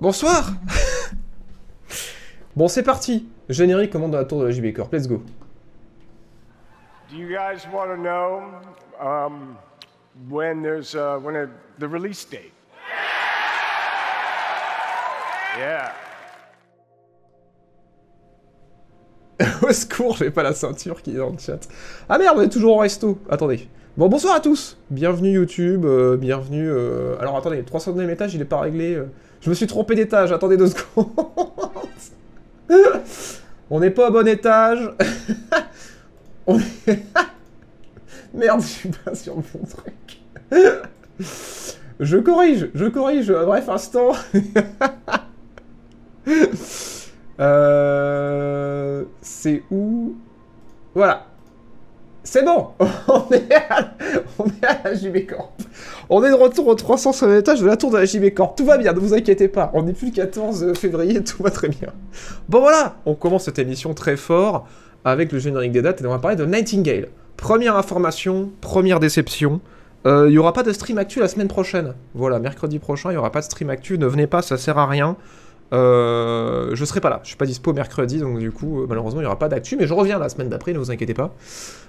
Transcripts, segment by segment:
Bonsoir Bon, c'est parti Générique commande de la tour de la JB Corp. Let's go. Do you guys want to know um, when there's uh, when the release date? Yeah. Au secours, j'ai pas la ceinture qui est dans chat. Ah merde, on est toujours en resto. Attendez. Bon, bonsoir à tous. Bienvenue YouTube. Euh, bienvenue. Euh, alors attendez, 300ème étage, il est pas réglé. Euh. Je me suis trompé d'étage, attendez deux secondes. On n'est pas au bon étage. Merde, je suis pas sur mon truc. je corrige, je corrige, bref, instant. Euh, c'est où Voilà. C'est bon, on est, à, la JB Corp. On est de retour au 300 étage de la tour de la JB Corp. Tout va bien, ne vous inquiétez pas. On n'est plus le 14 février, tout va très bien. Bon voilà, on commence cette émission très fort avec le générique des dates et on va parler de Nightingale. Première information, première déception. Euh, il n'y aura pas de stream actu la semaine prochaine. Voilà, mercredi prochain, il n'y aura pas de stream actu. Ne venez pas, ça sert à rien. Euh, je serai pas là, je suis pas dispo mercredi, donc du coup, euh, malheureusement, il y aura pas d'actu, mais je reviens la semaine d'après, ne vous inquiétez pas.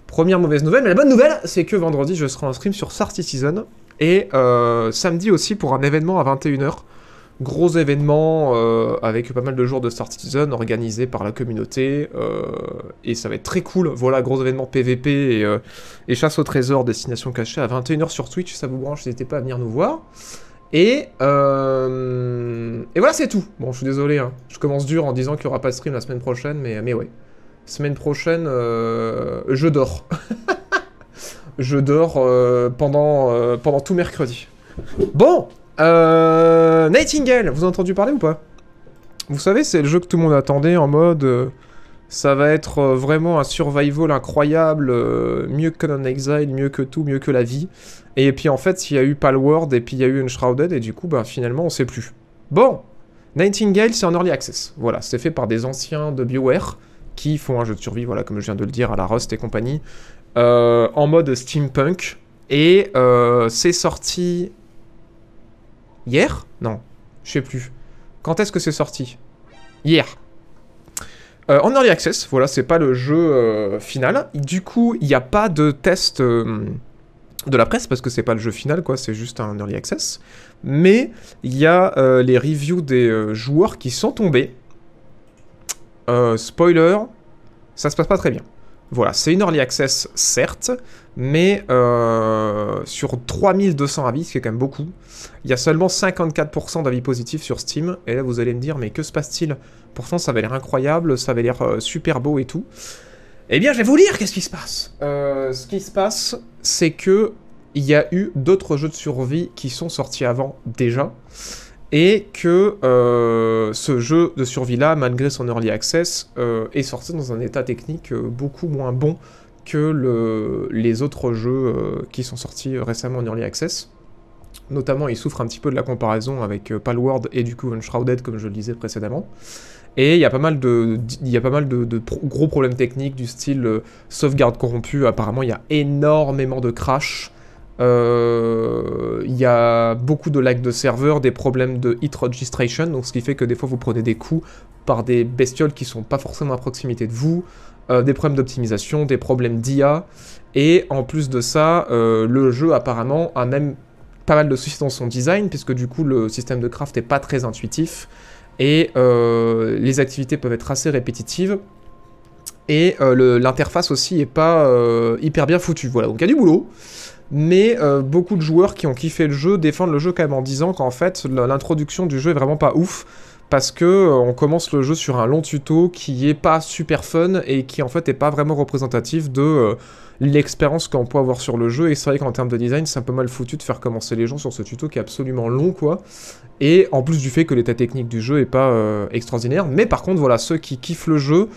Première mauvaise nouvelle, mais la bonne nouvelle, c'est que vendredi, je serai en stream sur Star Season, et euh, samedi aussi pour un événement à 21h. Gros événement avec pas mal de jours de Star Season organisé par la communauté, et ça va être très cool. Voilà, gros événement PVP et, et chasse au trésor, destination cachée à 21h sur Twitch, ça vous branche, n'hésitez pas à venir nous voir. Et, euh, et voilà, c'est tout. Bon, je suis désolé, hein. je commence dur en disant qu'il n'y aura pas de stream la semaine prochaine, mais, mais ouais. Semaine prochaine, euh, je dors. je dors euh, pendant, pendant tout mercredi. Bon Nightingale, vous avez entendu parler ou pas Vous savez, c'est le jeu que tout le monde attendait en mode... Ça va être euh, vraiment un survival incroyable, euh, mieux que Conan Exile, mieux que tout, mieux que la vie. Et puis en fait, il y a eu World, et puis il y a eu Unshrouded et du coup, ben, finalement, on sait plus. Bon Nightingale, c'est en early access. Voilà, c'est fait par des anciens de BioWare qui font un jeu de survie, voilà, comme je viens de le dire, à la Rust et compagnie, euh, en mode steampunk. Et c'est sorti hier Non, je sais plus. Quand est-ce que c'est sorti Hier. Euh, en early access, voilà, c'est pas le jeu euh, final. Du coup, il n'y a pas de test euh, de la presse parce que c'est pas le jeu final, quoi, c'est juste un early access. Mais il y a les reviews des joueurs qui sont tombés. spoiler, ça se passe pas très bien. Voilà, c'est une early access, certes, mais euh, sur 3200 avis, ce qui est quand même beaucoup, il y a seulement 54% d'avis positifs sur Steam. Et là, vous allez me dire, mais que se passe-t-il Pourtant, ça va l'air incroyable, ça va l'air euh, super beau et tout. Eh bien, je vais vous lire qu'est-ce qui se passe. Euh, ce qui se passe, c'est que il y a eu d'autres jeux de survie qui sont sortis avant déjà. Et que ce jeu de survie-là, malgré son early access, est sorti dans un état technique beaucoup moins bon que le, les autres jeux euh, qui sont sortis euh, récemment en Early Access. Notamment, ils souffrent un petit peu de la comparaison avec euh, Palworld et du coup Unshrouded, comme je le disais précédemment. Et il y a pas mal de, il y a pas mal de, gros problèmes techniques du style sauvegarde corrompue. Apparemment, il y a énormément de crash. Il y a beaucoup de lag de serveur, des problèmes de hit registration, donc ce qui fait que des fois vous prenez des coups par des bestioles qui sont pas forcément à proximité de vous. Euh, des problèmes d'optimisation, des problèmes d'IA, et en plus de ça, euh, le jeu apparemment a même pas mal de soucis dans son design, puisque du coup le système de craft est pas très intuitif, et euh, les activités peuvent être assez répétitives, et l'interface aussi est pas hyper bien foutue. Voilà, donc il y a du boulot mais beaucoup de joueurs qui ont kiffé le jeu défendent le jeu quand même en disant qu'en fait l'introduction du jeu est vraiment pas ouf parce que euh, on commence le jeu sur un long tuto qui est pas super fun et qui en fait est pas vraiment représentatif de euh, l'expérience qu'on peut avoir sur le jeu et c'est vrai qu'en termes de design c'est un peu mal foutu de faire commencer les gens sur ce tuto qui est absolument long quoi et en plus du fait que l'état technique du jeu n'est pas euh, extraordinaire mais par contre voilà ceux qui kiffent le jeu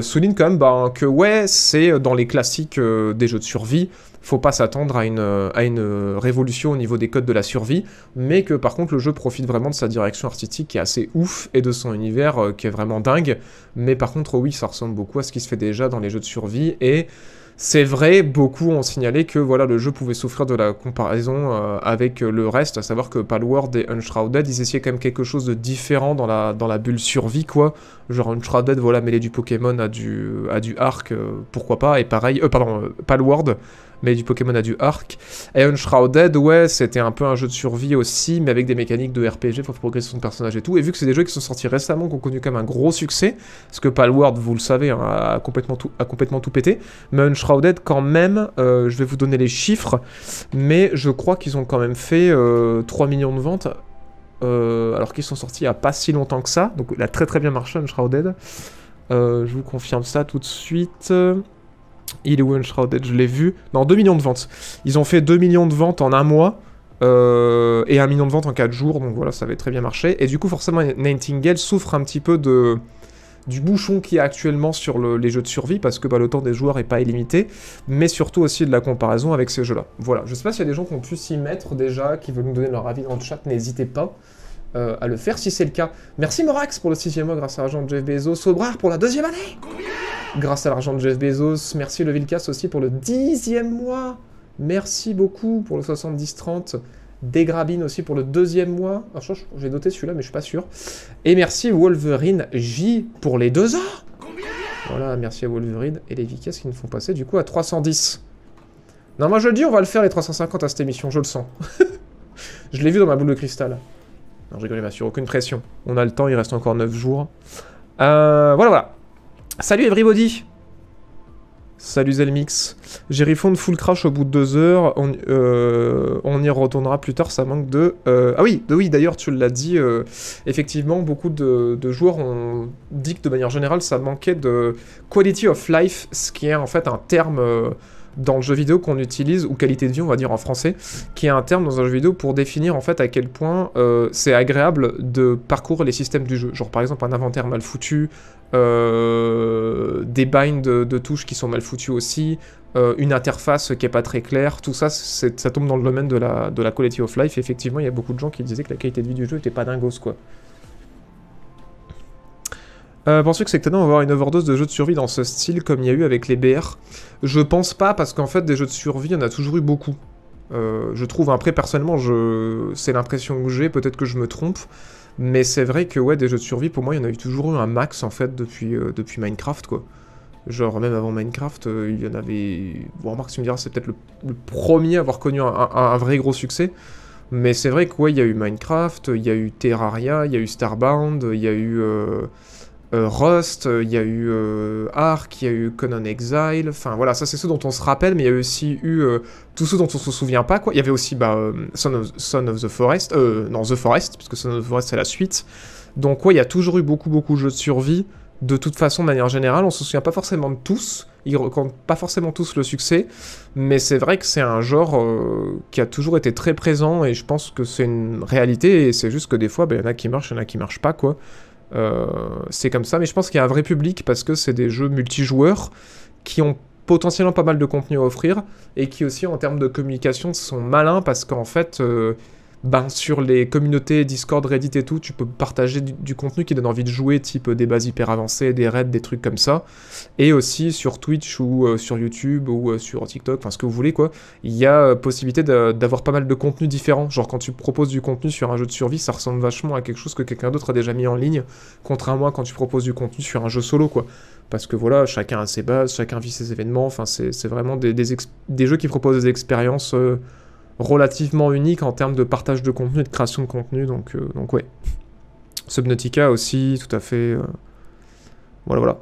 soulignent quand même ben, que ouais c'est dans les classiques des jeux de survie faut pas s'attendre à une, à une révolution au niveau des codes de la survie, mais que par contre le jeu profite vraiment de sa direction artistique qui est assez ouf et de son univers euh, qui est vraiment dingue. Mais par contre, oui, ça ressemble beaucoup à ce qui se fait déjà dans les jeux de survie et. C'est vrai, beaucoup ont signalé que voilà, le jeu pouvait souffrir de la comparaison euh, avec le reste, à savoir que Palworld et Unshrouded, ils essayaient quand même quelque chose de différent dans la, dans la bulle survie, quoi. Genre Unshrouded, voilà, mêler du Pokémon à du, à du arc, euh, pourquoi pas, et pareil, euh, pardon, Palworld, mais du Pokémon à du arc. Et Unshrouded, ouais, c'était un peu un jeu de survie aussi, mais avec des mécaniques de RPG, faut progresser son personnage et tout. Et vu que c'est des jeux qui sont sortis récemment, qui ont connu comme un gros succès, parce que Palworld, vous le savez, hein, a, complètement tout, a complètement tout pété, mais Unshrouded, quand même, euh, je vais vous donner les chiffres, mais je crois qu'ils ont quand même fait 3 euh, millions de ventes. Euh, alors qu'ils sont sortis il n'y a pas si longtemps que ça, donc il a très très bien marché Unshrouded. je vous confirme ça tout de suite. Il est Je l'ai vu. Non, 2 millions de ventes. Ils ont fait 2 millions de ventes en un mois. Euh, et 1 million de ventes en 4 jours, donc voilà, ça avait très bien marché. Et du coup, forcément, Nightingale souffre un petit peu de, du bouchon qu'il y a actuellement sur les jeux de survie, parce que bah, le temps des joueurs est pas illimité, mais surtout aussi de la comparaison avec ces jeux-là. Voilà, je sais pas s'il y a des gens qui ont pu s'y mettre déjà, qui veulent nous donner leur avis dans le chat, n'hésitez pas. Euh, à le faire si c'est le cas. Merci Morax pour le sixième mois grâce à l'argent de Jeff Bezos. Sobrar pour la deuxième année Grâce à l'argent de Jeff Bezos. Merci le Vilcas aussi pour le dixième mois. Merci beaucoup pour le 70-30. Dégrabine aussi pour le deuxième mois. Ah, j'ai noté celui-là, mais je suis pas sûr. Et merci Wolverine J pour les deux ans Voilà, merci à Wolverine et les Vicas qui nous font passer du coup à 310. Non, moi je dis, on va le faire les 350 à cette émission, je le sens. je l'ai vu dans ma boule de cristal. Non, je rigole, bien sur aucune pression. On a le temps, il reste encore 9 jours. Euh, voilà, voilà. Salut everybody Salut Zelmix. J'ai refond full crash au bout de 2 heures. Euh, on, y retournera plus tard, ça manque de... Euh, ah oui, oui d'ailleurs, tu l'as dit. effectivement, beaucoup de, joueurs ont dit que de manière générale, ça manquait de quality of life, ce qui est en fait un terme dans le jeu vidéo qu'on utilise, ou qualité de vie, on va dire en français, qui est un terme dans un jeu vidéo pour définir en fait à quel point euh, c'est agréable de parcourir les systèmes du jeu. Genre par exemple un inventaire mal foutu, euh, des binds de, touches qui sont mal foutus aussi, euh, une interface qui est pas très claire, tout ça, ça tombe dans le domaine de la, de la quality of life. effectivement, il y a beaucoup de gens qui disaient que la qualité de vie du jeu était pas dingos quoi. Euh, Penses-tu que c'est va avoir une overdose de jeux de survie dans ce style comme il y a eu avec les BR Je pense pas, parce qu'en fait, des jeux de survie, il y en a toujours eu beaucoup. Euh, je trouve, après, personnellement, c'est l'impression que j'ai, peut-être que je me trompe, mais c'est vrai que, ouais, des jeux de survie, pour moi, il y en a eu toujours eu un max, en fait, depuis, euh, depuis Minecraft, quoi. Genre, même avant Minecraft, euh, il y en avait... Bon, remarque, tu me diras, c'est peut-être le, premier à avoir connu un, vrai gros succès, mais c'est vrai que, ouais, il y a eu Minecraft, il y a eu Terraria, il y a eu Starbound, il y a eu... Euh, Rust, euh, il y a eu euh, Ark, il y a eu Conan Exile, enfin voilà, ça c'est ceux dont on se rappelle, mais il y a aussi eu tous ceux dont on se souvient pas, quoi. Il y avait aussi bah, Son, of, the Forest, non, The Forest, puisque Son of the Forest c'est la suite. Donc quoi, il y a toujours eu beaucoup beaucoup de jeux de survie, de toute façon, de manière générale, on se souvient pas forcément de tous, ils rencontrent pas forcément tous le succès, mais c'est vrai que c'est un genre qui a toujours été très présent et je pense que c'est une réalité et c'est juste que des fois, bah, il ben, y en a qui marchent, il y en a qui marchent pas, quoi. Euh, c'est comme ça, mais je pense qu'il y a un vrai public parce que c'est des jeux multijoueurs qui ont potentiellement pas mal de contenu à offrir et qui aussi en termes de communication sont malins parce qu'en fait euh, ben, sur les communautés Discord, Reddit et tout, tu peux partager du, contenu qui donne envie de jouer, type des bases hyper avancées, des raids, des trucs comme ça. Et aussi sur Twitch ou euh, sur YouTube ou euh, sur TikTok, enfin ce que vous voulez quoi, il y a euh, possibilité d'avoir pas mal de contenu différents. Genre quand tu proposes du contenu sur un jeu de survie, ça ressemble vachement à quelque chose que quelqu'un d'autre a déjà mis en ligne, contrairement à quand tu proposes du contenu sur un jeu solo quoi. Parce que voilà, chacun a ses bases, chacun vit ses événements, enfin c'est vraiment des, jeux qui proposent des expériences relativement unique en termes de partage de contenu, et de création de contenu. Donc, euh, donc ouais. Subnautica aussi, tout à fait. Euh, voilà, voilà.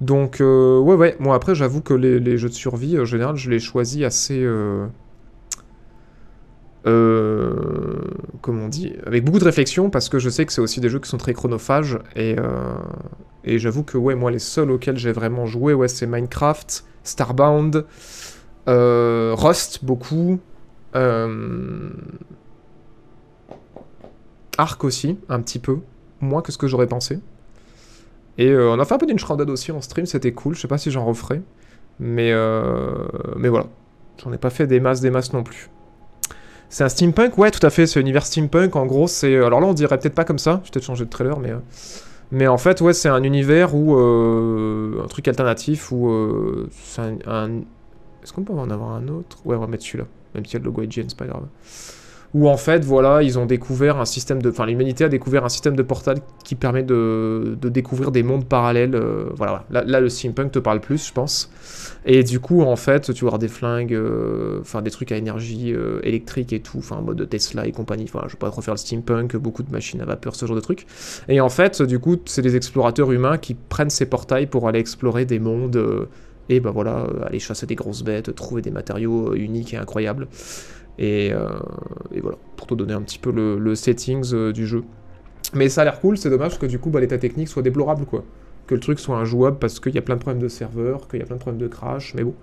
Donc, euh, ouais, ouais. Moi, après, j'avoue que les, jeux de survie, en général, je les choisis assez. comment on dit Avec beaucoup de réflexion, parce que je sais que c'est aussi des jeux qui sont très chronophages. Et, et j'avoue que, ouais, moi, les seuls auxquels j'ai vraiment joué, ouais, c'est Minecraft, Starbound, Rust, beaucoup, euh, Arc aussi, un petit peu. Moins que ce que j'aurais pensé. Et euh, on a fait un peu d'une shrandade aussi en stream, c'était cool. Je sais pas si j'en referai. Mais, euh, mais voilà. J'en ai pas fait des masses, des masses non plus. C'est un steampunk Ouais, tout à fait, c'est un univers steampunk. En gros, c'est. Alors là, on dirait peut-être pas comme ça. J'ai peut-être changé de trailer, mais. Mais en fait, ouais, c'est un univers où. un truc alternatif où. c'est un... Est-ce qu'on peut en avoir un autre Ouais, on va mettre celui-là. Même si le logo est c'est pas grave. Où en fait, voilà, ils ont découvert un système de. Enfin, l'humanité a découvert un système de portal qui permet de, découvrir des mondes parallèles. Euh, voilà, là, le steampunk te parle plus, je pense. Et du coup, en fait, tu vois des flingues, euh, enfin, des trucs à énergie euh, électrique et tout, enfin, en mode Tesla et compagnie. Enfin, je vais pas faire le steampunk, beaucoup de machines à vapeur, ce genre de trucs. Et en fait, du coup, c'est des explorateurs humains qui prennent ces portails pour aller explorer des mondes et ben voilà, euh, aller chasser des grosses bêtes, trouver des matériaux euh, uniques et incroyables. Euh, et, voilà, pour te donner un petit peu le, settings du jeu. Mais ça a l'air cool, c'est dommage que du coup bah, l'état technique soit déplorable quoi. Que le truc soit injouable parce qu'il y a plein de problèmes de serveur, qu'il y a plein de problèmes de crash, mais bon.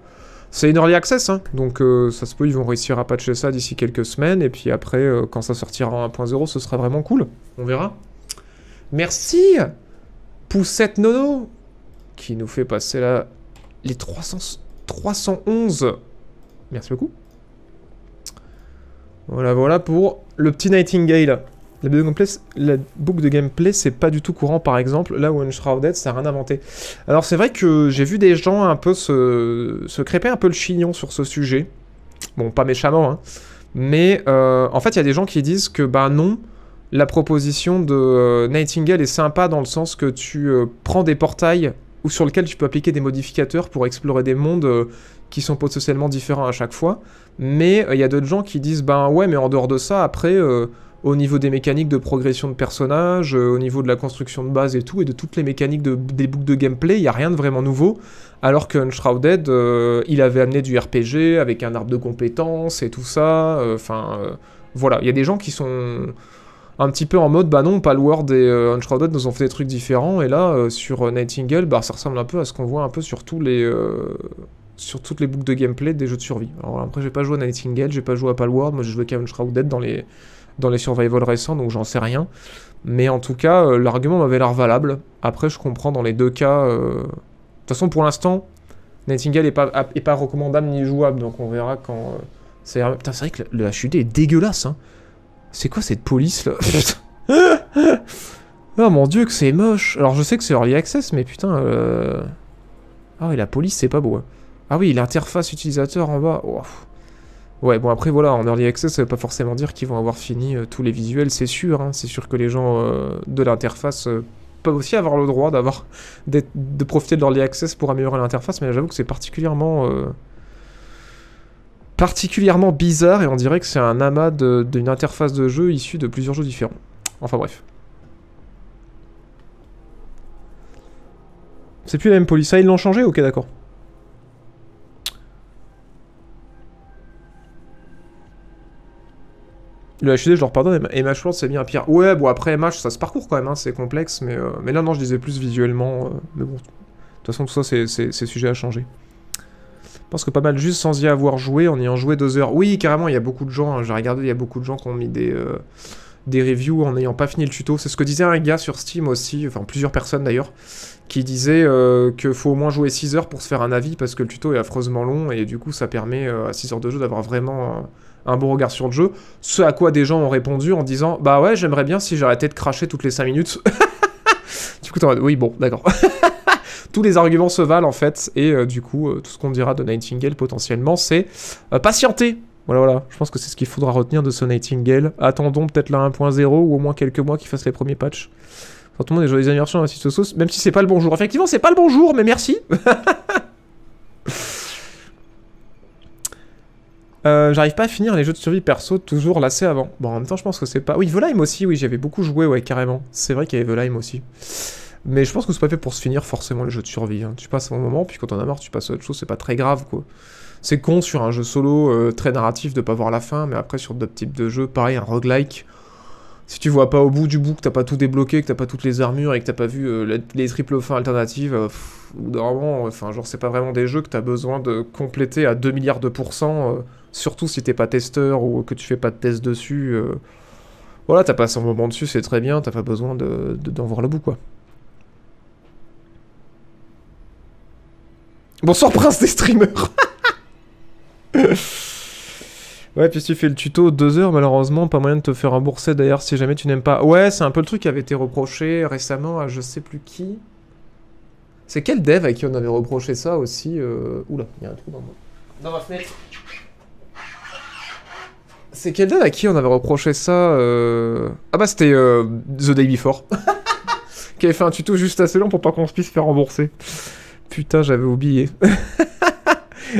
C'est une early access, hein, donc ça se peut, ils vont réussir à patcher ça d'ici quelques semaines, et puis après, quand ça sortira en 1.0, ce sera vraiment cool. On verra. Merci Poussette Nono, qui nous fait passer la les 311. Merci beaucoup. Voilà, voilà pour le petit Nightingale. La boucle de gameplay, c'est pas du tout courant, par exemple. Là où Unshrouded, ça n'a rien inventé. Alors, c'est vrai que j'ai vu des gens un peu se, crêper un peu le chignon sur ce sujet. Bon, pas méchamment, hein. Mais, euh, en fait, il y a des gens qui disent que, bah non, la proposition de euh, Nightingale est sympa dans le sens que tu euh, prends des portails ou sur lequel tu peux appliquer des modificateurs pour explorer des mondes euh, qui sont potentiellement différents à chaque fois. Mais euh, il y a d'autres gens qui disent ben ouais, mais en dehors de ça, après, euh, au niveau des mécaniques de progression de personnages, au niveau de la construction de base et tout, et de toutes les mécaniques des boucles de gameplay, il n'y a rien de vraiment nouveau. Alors que Unshrouded, il avait amené du RPG avec un arbre de compétences et tout ça. Enfin, voilà, il y a des gens qui sont un petit peu en mode, bah non, Palworld et euh, Uncharted nous ont fait des trucs différents, et là, euh, sur euh, Nightingale, bah ça ressemble un peu à ce qu'on voit un peu sur tous les... sur toutes les boucles de gameplay des jeux de survie. Alors après, j'ai pas joué à Nightingale, j'ai pas joué à Palworld, moi j'ai joué qu'à Unshrouded dans les, dans les survival récents, donc j'en sais rien. Mais en tout cas, l'argument m'avait l'air valable. Après, je comprends dans les deux cas. De toute façon, pour l'instant, Nightingale est pas, est pas recommandable ni jouable, donc on verra quand. Putain, C'est vrai que le HUD est dégueulasse. Hein. C'est quoi cette police là Oh mon dieu que c'est moche Alors je sais que c'est early access mais putain... Euh, ah oui la police c'est pas beau. Hein. Ah oui l'interface utilisateur en bas. Ouais bon après voilà en early access ça veut pas forcément dire qu'ils vont avoir fini euh, tous les visuels c'est sûr. Hein. C'est sûr que les gens euh, de l'interface peuvent aussi avoir le droit d'avoir de profiter de l'early access pour améliorer l'interface mais j'avoue que c'est particulièrement particulièrement bizarre et on dirait que c'est un amas d'une interface de jeu issue de plusieurs jeux différents. Enfin bref. C'est plus la même police. Ah, ils l'ont changé Ok, d'accord. Le HD, je leur pardonne, MH World, c'est bien pire. Ouais, bon, après MH, ça se parcourt quand même, hein, c'est complexe, mais, euh, mais là, non, je disais plus visuellement. Euh, mais bon, de toute façon, tout ça, c'est sujet à changer pense que pas mal juste sans y avoir joué, en ayant joué deux heures. Oui, carrément, il y a beaucoup de gens, hein, j'ai regardé, il y a beaucoup de gens qui ont mis des, euh, des reviews en n'ayant pas fini le tuto. C'est ce que disait un gars sur Steam aussi, enfin plusieurs personnes d'ailleurs, qui disait qu'il euh, que faut au moins jouer 6 heures pour se faire un avis parce que le tuto est affreusement long et du coup ça permet euh, à 6 heures de jeu d'avoir vraiment un bon regard sur le jeu. Ce à quoi des gens ont répondu en disant Bah ouais, j'aimerais bien si j'arrêtais de cracher toutes les 5 minutes. du coup, en dire « Oui, bon, d'accord. tous les arguments se valent en fait, et euh, du coup, euh, tout ce qu'on dira de Nightingale potentiellement, c'est euh, patienter voilà, voilà, je pense que c'est ce qu'il faudra retenir de ce Nightingale. Attendons peut-être la 1.0 ou au moins quelques mois qu'il fasse les premiers patchs. Enfin, tout le monde est joyeux anniversaire à Sauce, même si c'est pas le bonjour. Effectivement, c'est pas le bonjour, mais merci j'arrive pas à finir les jeux de survie perso toujours lassé avant. Bon, en même temps, je pense que c'est pas. Oui, Lime » aussi, oui, j'avais beaucoup joué, ouais, carrément. C'est vrai qu'il y avait Lime » aussi. Mais je pense que c'est pas fait pour se finir forcément les jeux de survie. Hein. Tu passes un moment, puis quand t'en as marre, tu passes à autre chose, c'est pas très grave quoi. C'est con sur un jeu solo euh, très narratif de pas voir la fin, mais après sur d'autres types de jeux, pareil, un roguelike. Si tu vois pas au bout du bout, que t'as pas tout débloqué, que t'as pas toutes les armures et que t'as pas vu euh, les, triple triples fins alternatives, euh, normalement, enfin, genre, c'est pas vraiment des jeux que t'as besoin de compléter à 2 milliards de pourcents, euh, surtout si t'es pas testeur ou que tu fais pas de test dessus. voilà, t'as passé un moment dessus, c'est très bien, t'as pas besoin d'en de, voir le bout, quoi. Bonsoir prince des streamers Ouais, puis tu fais le tuto deux heures, malheureusement, pas moyen de te faire rembourser d'ailleurs si jamais tu n'aimes pas. Ouais, c'est un peu le truc qui avait été reproché récemment à je sais plus qui. C'est quel dev à qui on avait reproché ça aussi euh, Oula, il y a un trou dans, ma fenêtre. C'est quel dev à qui on avait reproché ça euh, Ah bah c'était euh, The Day Before. qui avait fait un tuto juste assez long pour pas qu'on se puisse faire rembourser. Putain, j'avais oublié.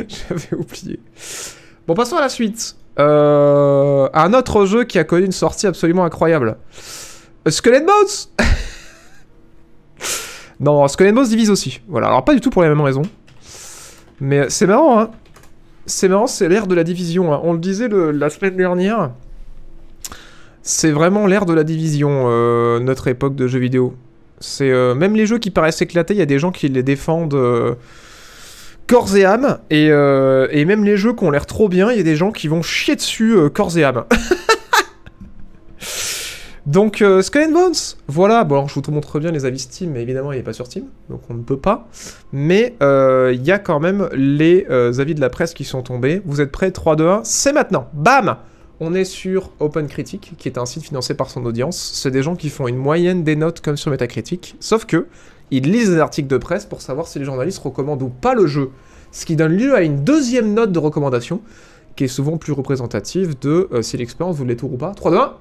j'avais oublié. Bon, passons à la suite. Euh, un autre jeu qui a connu une sortie absolument incroyable. Skeleton Bones Non, Skeleton Bones divise aussi. Voilà, alors pas du tout pour les mêmes raisons. Mais c'est marrant, hein. C'est marrant, c'est l'ère de la division. Hein. On le disait la semaine dernière. C'est vraiment l'ère de la division, euh, notre époque de jeux vidéo. C'est euh, même les jeux qui paraissent éclatés, il y a des gens qui les défendent euh, corps et âme, euh, et, même les jeux qui ont l'air trop bien, il y a des gens qui vont chier dessus corps et âme. donc Skull and Bones, voilà. Bon je vous montre bien les avis Steam, mais évidemment il n'est pas sur Steam, donc on ne peut pas. Mais il y a quand même les avis de la presse qui sont tombés. Vous êtes prêts 3, 2, 1, c'est maintenant. Bam on est sur OpenCritic, qui est un site financé par son audience. C'est des gens qui font une moyenne des notes comme sur Metacritic, sauf que ils lisent des articles de presse pour savoir si les journalistes recommandent ou pas le jeu, ce qui donne lieu à une deuxième note de recommandation, qui est souvent plus représentative de euh, si l'expérience vous tour ou pas. 3, 2, 1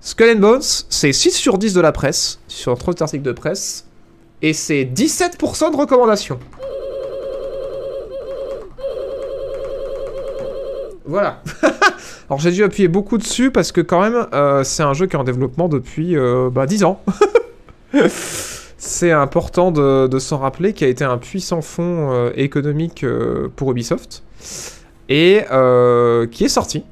Skull and Bones, c'est 6 sur 10 de la presse, sur 3 articles de presse, et c'est 17% de recommandations. Voilà. Alors j'ai dû appuyer beaucoup dessus parce que quand même, euh, c'est un jeu qui est en développement depuis 10 euh, bah, ans. c'est important de, s'en rappeler, qui a été un puissant fonds euh, économique pour Ubisoft. Et qui est sorti.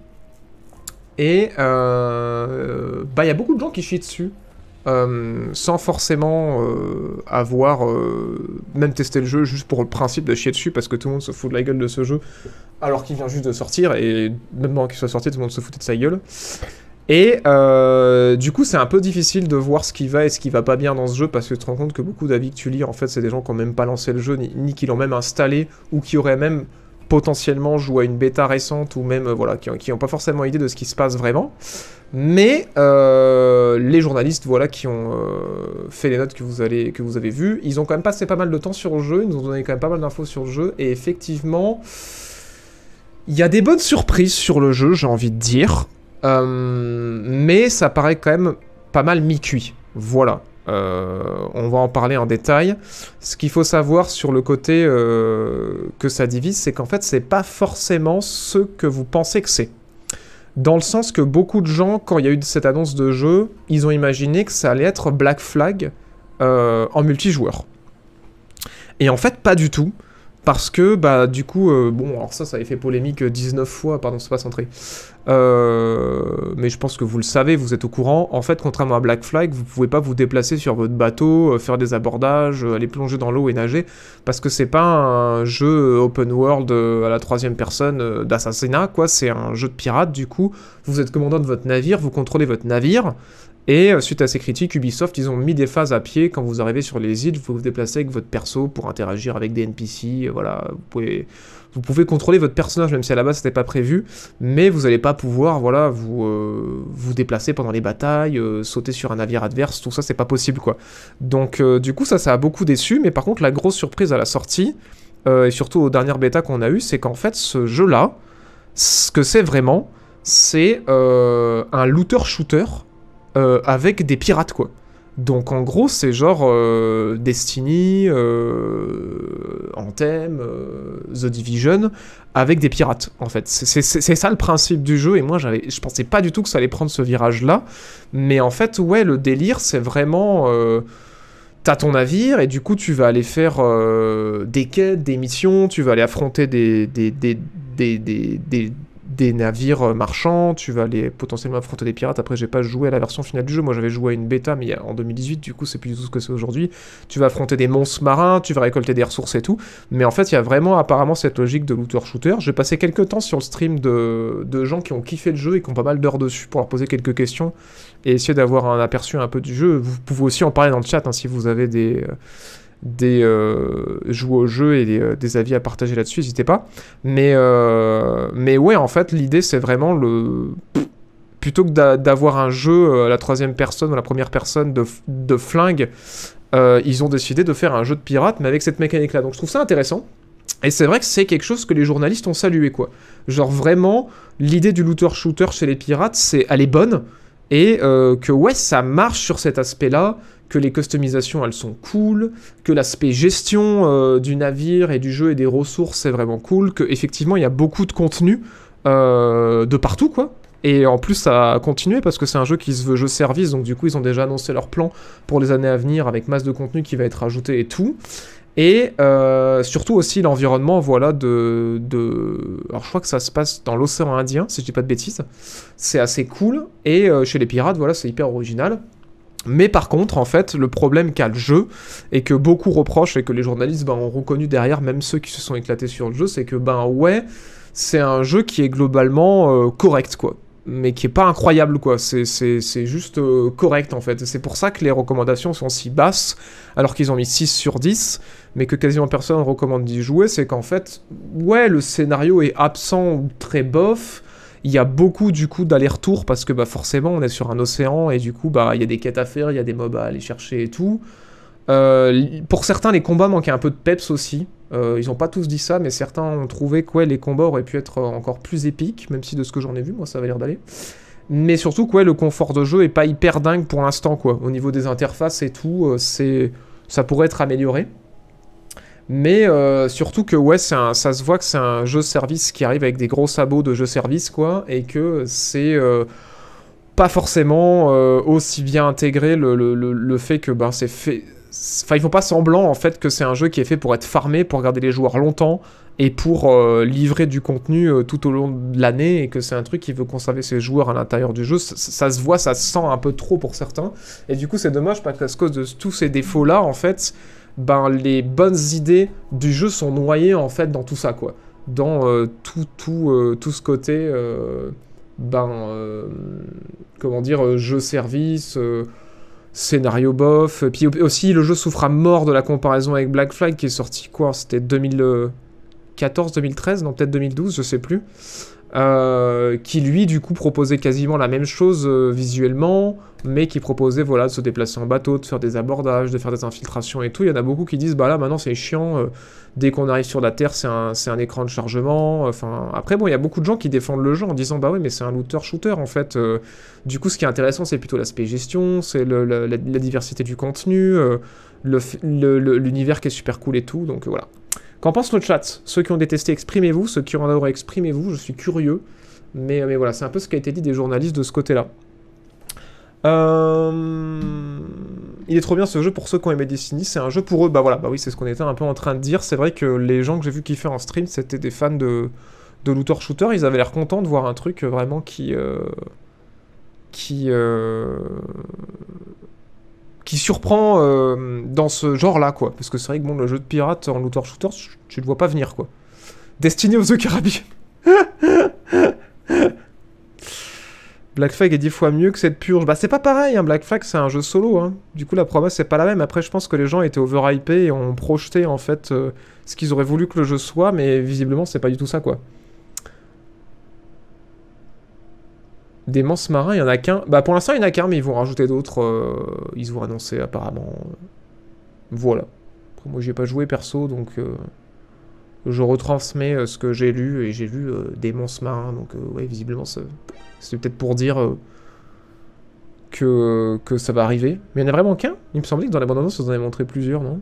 Et bah, il y a beaucoup de gens qui chient dessus. Euh, sans forcément euh, avoir euh, même testé le jeu juste pour le principe de chier dessus parce que tout le monde se fout de la gueule de ce jeu alors qu'il vient juste de sortir et même avant qu'il soit sorti tout le monde se foutait de sa gueule. Et du coup c'est un peu difficile de voir ce qui va et ce qui va pas bien dans ce jeu parce que tu te rends compte que beaucoup d'avis que tu lis en fait c'est des gens qui ont même pas lancé le jeu ni qui l'ont même installé ou qui auraient même potentiellement jouent à une bêta récente ou même euh, voilà, qui n'ont pas forcément idée de ce qui se passe vraiment. Mais euh, les journalistes voilà, qui ont euh, fait les notes que vous, allez, que vous avez vues, ils ont quand même passé pas mal de temps sur le jeu, ils nous ont donné quand même pas mal d'infos sur le jeu, et effectivement, il y a des bonnes surprises sur le jeu, j'ai envie de dire, mais ça paraît quand même pas mal mi-cuit. Voilà. Euh, on va en parler en détail. Ce qu'il faut savoir sur le côté euh, que ça divise, c'est qu'en fait, c'est pas forcément ce que vous pensez que c'est. Dans le sens que beaucoup de gens, quand il y a eu cette annonce de jeu, ils ont imaginé que ça allait être Black Flag euh, en multijoueur. Et en fait, pas du tout parce que bah du coup euh, bon alors ça ça avait fait polémique 19 euh, fois pardon c'est pas centré euh, mais je pense que vous le savez vous êtes au courant en fait contrairement à Black Flag vous pouvez pas vous déplacer sur votre bateau faire des abordages aller plonger dans l'eau et nager parce que c'est pas un jeu open world à la troisième personne d'assassinat quoi c'est un jeu de pirate du coup vous êtes commandant de votre navire vous contrôlez votre navire et euh, suite à ces critiques, Ubisoft, ils ont mis des phases à pied. Quand vous arrivez sur les îles, vous vous déplacez avec votre perso pour interagir avec des NPC. Euh, voilà, vous pouvez, vous pouvez contrôler votre personnage, même si à la base c'était pas prévu. Mais vous n'allez pas pouvoir, voilà, vous euh, vous déplacer pendant les batailles, sauter sur un navire adverse. Tout ça, c'est pas possible, quoi. Donc, du coup, ça, ça a beaucoup déçu. Mais par contre, la grosse surprise à la sortie, et surtout aux dernières bêtas qu'on a eues, c'est qu'en fait, ce jeu-là, ce que c'est vraiment, c'est un looter-shooter euh, avec des pirates, quoi. Donc en gros, c'est genre euh, Destiny, euh, Anthem, The Division, avec des pirates, en fait. C'est ça le principe du jeu, et moi je pensais pas du tout que ça allait prendre ce virage-là. Mais en fait, ouais, le délire, c'est vraiment... T'as ton navire, et du coup, tu vas aller faire des quêtes, des missions, tu vas aller affronter des, des des navires euh, marchands, tu vas aller potentiellement affronter des pirates. Après, j'ai pas joué à la version finale du jeu. Moi, j'avais joué à une bêta, mais en 2018, du coup, c'est plus du tout ce que c'est aujourd'hui. Tu vas affronter des monstres marins, tu vas récolter des ressources et tout. Mais en fait, il y a vraiment apparemment cette logique de looter-shooter. J'ai passé quelques temps sur le stream de, gens qui ont kiffé le jeu et qui ont pas mal d'heures dessus pour leur poser quelques questions et essayer d'avoir un aperçu un peu du jeu. Vous pouvez aussi en parler dans le chat hein, si vous avez des. Euh, des euh, au jeu et euh, des, avis à partager là-dessus, n'hésitez pas. Mais, euh, mais ouais, en fait, l'idée, c'est vraiment le. Plutôt que d'avoir un jeu euh, à la troisième personne ou à la première personne de, flingue, ils ont décidé de faire un jeu de pirate, mais avec cette mécanique-là. Donc je trouve ça intéressant. Et c'est vrai que c'est quelque chose que les journalistes ont salué, quoi. Genre vraiment, l'idée du looter-shooter chez les pirates, c'est, elle est bonne, et euh, que ouais, ça marche sur cet aspect-là, que les customisations elles sont cool, que l'aspect gestion euh, du navire et du jeu et des ressources c'est vraiment cool, que effectivement il y a beaucoup de contenu euh, de partout quoi. Et en plus, ça a continué parce que c'est un jeu qui se veut jeu service, donc du coup, ils ont déjà annoncé leur plan pour les années à venir avec masse de contenu qui va être ajouté et tout. Et euh, surtout aussi l'environnement, voilà, de, Alors je crois que ça se passe dans l'océan Indien, si je dis pas de bêtises. C'est assez cool. Et euh, chez les pirates, voilà, c'est hyper original. Mais par contre, en fait, le problème qu'a le jeu, et que beaucoup reprochent, et que les journalistes ben, ont reconnu derrière, même ceux qui se sont éclatés sur le jeu, c'est que, ben ouais, c'est un jeu qui est globalement euh, correct, quoi mais qui est pas incroyable quoi. C'est juste euh, correct en fait. C'est pour ça que les recommandations sont si basses, alors qu'ils ont mis 6 sur 10, mais que quasiment personne recommande d'y jouer. C'est qu'en fait, ouais, le scénario est absent ou très bof. Il y a beaucoup du coup d'aller-retour parce que bah forcément on est sur un océan et du coup bah il y a des quêtes à faire, il y a des mobs à aller chercher et tout. Euh, pour certains les combats manquaient un peu de peps aussi. Euh, ils n'ont pas tous dit ça, mais certains ont trouvé que les combats auraient pu être encore plus épiques, même si de ce que j'en ai vu, moi, ça va l'air d'aller. Mais surtout que le confort de jeu est pas hyper dingue pour l'instant, quoi. Au niveau des interfaces et tout, euh, c'est ça pourrait être amélioré. Mais euh, surtout que ouais, ça se voit que c'est un jeu service qui arrive avec des gros sabots de jeu service, quoi, et que c'est pas forcément aussi bien intégré le, fait que ben, c'est fait Enfin, ils faut pas semblant en fait que c'est un jeu qui est fait pour être farmé, pour garder les joueurs longtemps et pour euh, livrer du contenu euh, tout au long de l'année et que c'est un truc qui veut conserver ses joueurs à l'intérieur du jeu. Ça, se voit, ça se sent un peu trop pour certains. Et du coup, c'est dommage parce qu'à cause de tous ces défauts-là, en fait, ben, les bonnes idées du jeu sont noyées en fait dans tout ça, quoi. Dans euh, tout, tout, ce côté, ben, comment dire, jeu-service scénario bof. Puis aussi, le jeu souffre mort de la comparaison avec Black Flag qui est sorti quoi C'était 2014, 2013, non peut-être 2012, je sais plus. Euh, qui lui du coup proposait quasiment la même chose euh, visuellement, mais qui proposait voilà de se déplacer en bateau, de faire des abordages, de faire des infiltrations et tout. Il y en a beaucoup qui disent bah là maintenant c'est chiant, euh, dès qu'on arrive sur la Terre, c'est un, écran de chargement. Enfin, après, bon, il y a beaucoup de gens qui défendent le jeu en disant bah oui, mais c'est un looter-shooter en fait. Euh. du coup, ce qui est intéressant, c'est plutôt l'aspect gestion, c'est la, diversité du contenu, euh, l'univers qui est super cool et tout. Donc voilà. Qu'en pense le chat Ceux qui ont détesté, exprimez-vous. Ceux qui ont adoré, exprimez-vous. Je suis curieux. Mais, mais voilà, c'est un peu ce qui a été dit des journalistes de ce côté-là. Euh il est trop bien ce jeu pour ceux qui ont aimé Destiny, c'est un jeu pour eux, bah voilà, bah oui, c'est ce qu'on était un peu en train de dire, c'est vrai que les gens que j'ai vu kiffer en stream, c'était des fans de, de looter shooter, ils avaient l'air contents de voir un truc euh, vraiment qui... Euh, qui... Euh, qui surprend dans ce genre-là, quoi. Parce que c'est vrai que bon, le jeu de pirate en looter shooter, tu le vois pas venir, quoi. Destiny aux the Black Flag est dix fois mieux que cette purge. Bah c'est pas pareil, hein. Black Flag c'est un jeu solo. Hein. Du coup la promesse c'est pas la même. Après je pense que les gens étaient overhypés et ont projeté en fait euh, ce qu'ils auraient voulu que le jeu soit, mais visiblement c'est pas du tout ça quoi. Des manses marins, il y en a qu'un. Bah pour l'instant il y en a qu'un, mais ils vont rajouter d'autres. Euh, ils vont annoncer apparemment. Voilà. moi j'y ai pas joué perso donc... Euh, je retransmets euh, ce que j'ai lu, et j'ai lu euh, des monstres marins, donc euh, ouais, visiblement, c'est peut-être pour dire que, que ça va arriver. Mais il n'y en a vraiment qu'un Il me semblait que dans la bande-annonce, vous en avez montré plusieurs, non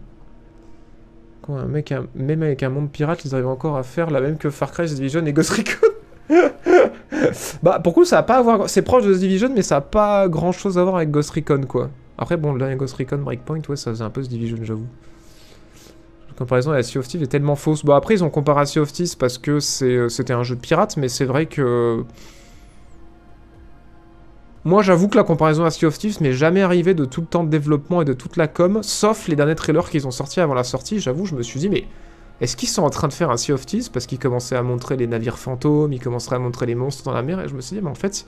quoi un mec, même avec un monde pirate, ils arrivent encore à faire la même que Far Cry, The Division et Ghost Recon bah, pour coup, ça a pas à voir. C'est proche de The Division, mais ça a pas grand chose à voir avec Ghost Recon, quoi. Après, bon, le Ghost Recon Breakpoint, ouais, ça faisait un peu The Division, j'avoue. La comparaison à Sea of Thieves est tellement fausse. Bon, après, ils ont comparé à Sea of Thieves parce que euh, c'était un jeu de pirate, mais c'est vrai que... Moi, j'avoue que la comparaison à Sea of Thieves m'est jamais arrivée de tout le temps de développement et de toute la com, sauf les derniers trailers qu'ils ont sortis avant la sortie. J'avoue, je me suis dit, mais est-ce qu'ils sont en train de faire un Sea of Thieves Parce qu'ils commençaient à montrer les navires fantômes, ils commenceraient à montrer les monstres dans la mer, et je me suis dit, mais en fait,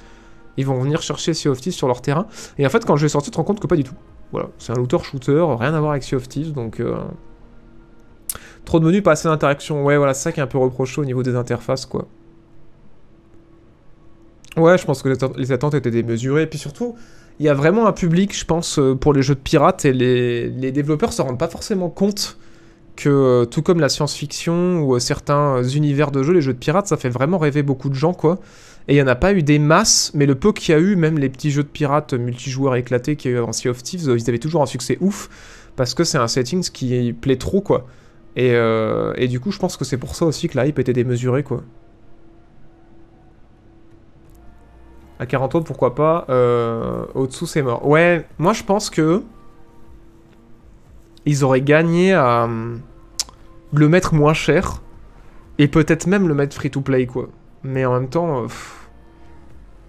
ils vont venir chercher Sea of Thieves sur leur terrain. Et en fait, quand je l'ai sorti, tu te rends compte que pas du tout. Voilà, c'est un looter shooter, rien à voir avec Sea of Thieves, donc. Euh, Trop de menus, pas assez d'interactions. Ouais, voilà, c'est ça qui est un peu reproché au niveau des interfaces, quoi. Ouais, je pense que les attentes étaient démesurées. Et puis surtout, il y a vraiment un public, je pense, euh, pour les jeux de pirates et les, développeurs développeurs se rendent pas forcément compte que, euh, tout comme la science-fiction ou euh, certains univers de jeux, les jeux de pirates, ça fait vraiment rêver beaucoup de gens, quoi. Et il n'y en a pas eu des masses, mais le peu qu'il y a eu, même les petits jeux de pirates multijoueurs éclatés qui y a eu Sea of Thieves, ils avaient toujours un succès ouf, parce que c'est un setting qui plaît trop, quoi. Euh, et, du coup, je pense que c'est pour ça aussi que la hype était démesurée, quoi. À 40 autres, pourquoi pas. Au-dessous, euh, c'est mort. Ouais, moi, je pense que... Ils auraient gagné à... Euh, le mettre moins cher. Et peut-être même le mettre free-to-play, quoi. Mais en même temps...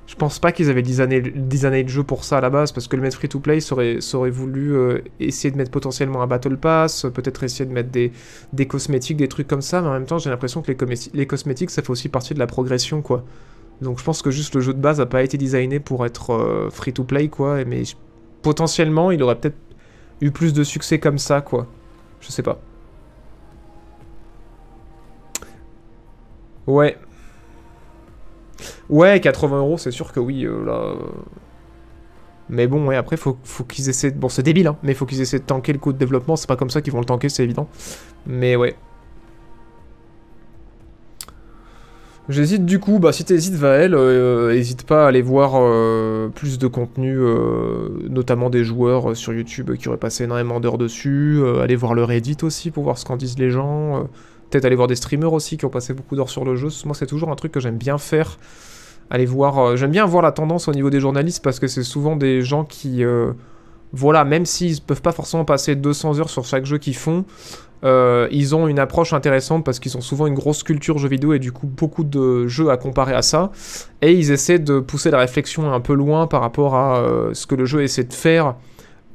Je pense pas qu'ils avaient 10 années, années de jeu pour ça à la base, parce que le mettre free-to-play serait, aurait voulu euh, essayer de mettre potentiellement un Battle Pass, peut-être essayer de mettre des, cosmétiques, des trucs comme ça, mais en même temps j'ai l'impression que les, cosmétiques ça fait aussi partie de la progression quoi. Donc je pense que juste le jeu de base a pas été designé pour être euh, free-to-play quoi, mais potentiellement il aurait peut-être eu plus de succès comme ça quoi. Je sais pas. Ouais, Ouais, 80 euros, c'est sûr que oui, euh, là. Euh. Mais bon, ouais, après, faut, faut qu'ils essaient. Bon, c'est débile, hein, mais faut qu'ils essaient de tanker le coût de développement. C'est pas comme ça qu'ils vont le tanker, c'est évident. Mais ouais. J'hésite du coup, bah si t'hésites Vaël, elle euh, N'hésite pas à aller voir plus de contenu, notamment des joueurs sur YouTube qui auraient passé énormément d'heures dessus, aller voir le Reddit aussi pour voir ce qu'en disent les gens, peut-être aller voir des streamers aussi qui ont passé beaucoup d'heures sur le jeu, moi c'est toujours un truc que j'aime bien faire, Allez voir, euh, j'aime bien voir la tendance au niveau des journalistes parce que c'est souvent des gens qui, euh, voilà, même s'ils peuvent pas forcément passer 200 heures sur chaque jeu qu'ils font, euh, ils ont une approche intéressante parce qu'ils ont souvent une grosse culture jeux vidéo et du coup beaucoup de jeux à comparer à ça. Et ils essaient de pousser la réflexion un peu loin par rapport à ce que le jeu essaie de faire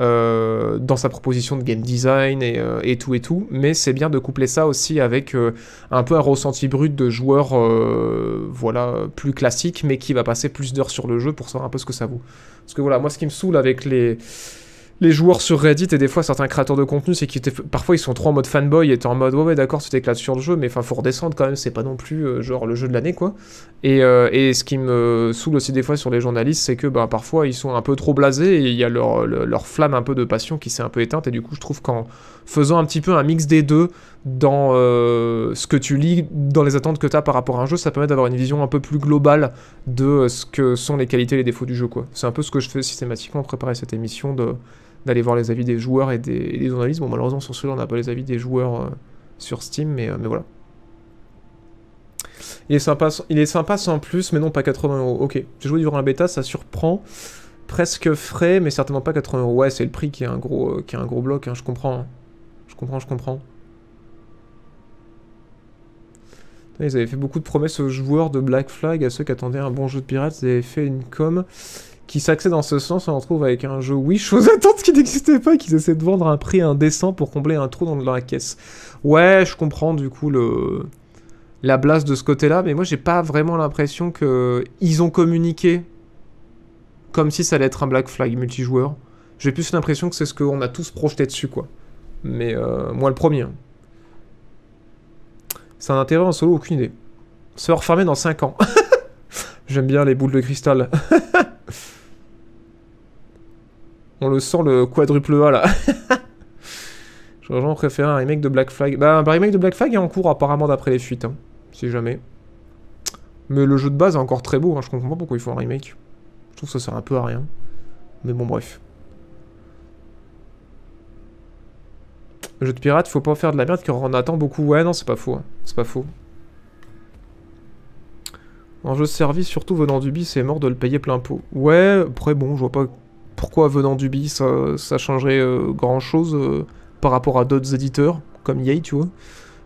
euh, dans sa proposition de game design euh, et, tout et tout, mais c'est bien de coupler ça aussi avec euh, un peu un ressenti brut de joueur voilà, plus classique, mais qui va passer plus d'heures sur le jeu pour savoir un peu ce que ça vaut. Parce que voilà, moi ce qui me saoule avec les les joueurs sur Reddit et des fois certains créateurs de contenu, c'est qu'ils parfois ils sont trop en mode fanboy et en mode ouais, ouais d'accord, tu t'éclates sur le jeu, mais enfin faut redescendre quand même, c'est pas non plus euh, genre le jeu de l'année quoi. Et, euh, et, ce qui me saoule aussi des fois sur les journalistes, c'est que bah, parfois ils sont un peu trop blasés et il y a leur, leur, leur, flamme un peu de passion qui s'est un peu éteinte et du coup je trouve qu'en faisant un petit peu un mix des deux, dans euh, ce que tu lis, dans les attentes que tu as par rapport à un jeu, ça permet d'avoir une vision un peu plus globale de euh, ce que sont les qualités et les défauts du jeu. quoi. C'est un peu ce que je fais systématiquement préparer cette émission, d'aller voir les avis des joueurs et des, journalistes. Bon, malheureusement, sur celui-là, on n'a pas les avis des joueurs euh, sur Steam, mais, mais voilà. Il est, sympa, il est sympa sans plus, mais non pas 80 euros. Ok, j'ai joué durant la bêta, ça surprend. Presque frais, mais certainement pas 80 euros. Ouais, c'est le prix qui est un gros, qui est un gros bloc, hein. hein. je comprends. Je comprends, je comprends. ils avaient fait beaucoup de promesses aux joueurs de Black Flag, à ceux qui attendaient un bon jeu de pirates. Ils avaient fait une com qui s'accède dans ce sens. On en retrouve avec un jeu Wish chose attentes qui n'existait pas, qu'ils essaient de vendre à un prix indécent pour combler un trou dans la caisse. Ouais, je comprends du coup le la blase de ce côté-là, mais moi j'ai pas vraiment l'impression qu'ils ont communiqué comme si ça allait être un Black Flag multijoueur. J'ai plus l'impression que c'est ce qu'on a tous projeté dessus, quoi. Mais euh, moi le premier. Hein. C'est un intérêt en solo, aucune idée. Ça va refermer dans 5 ans. J'aime bien les boules de cristal. On le sent le quadruple A là. J'aurais vraiment préféré un remake de Black Flag. Bah un remake de Black Flag est en cours apparemment d'après les fuites, hein. si jamais. Mais le jeu de base est encore très beau, hein. je comprends pas pourquoi il faut un remake. Je trouve que ça sert un peu à rien. Mais bon bref. Jeu de pirate, faut pas faire de la merde car on attend beaucoup. Ouais, non, c'est pas faux. Hein. C'est pas faux. Un jeu de service, surtout venant du bis, c'est mort de le payer plein pot. Ouais, après, bon, je vois pas pourquoi venant du bis, ça, changerait euh, grand-chose euh, par rapport à d'autres éditeurs, comme Yay, e tu vois.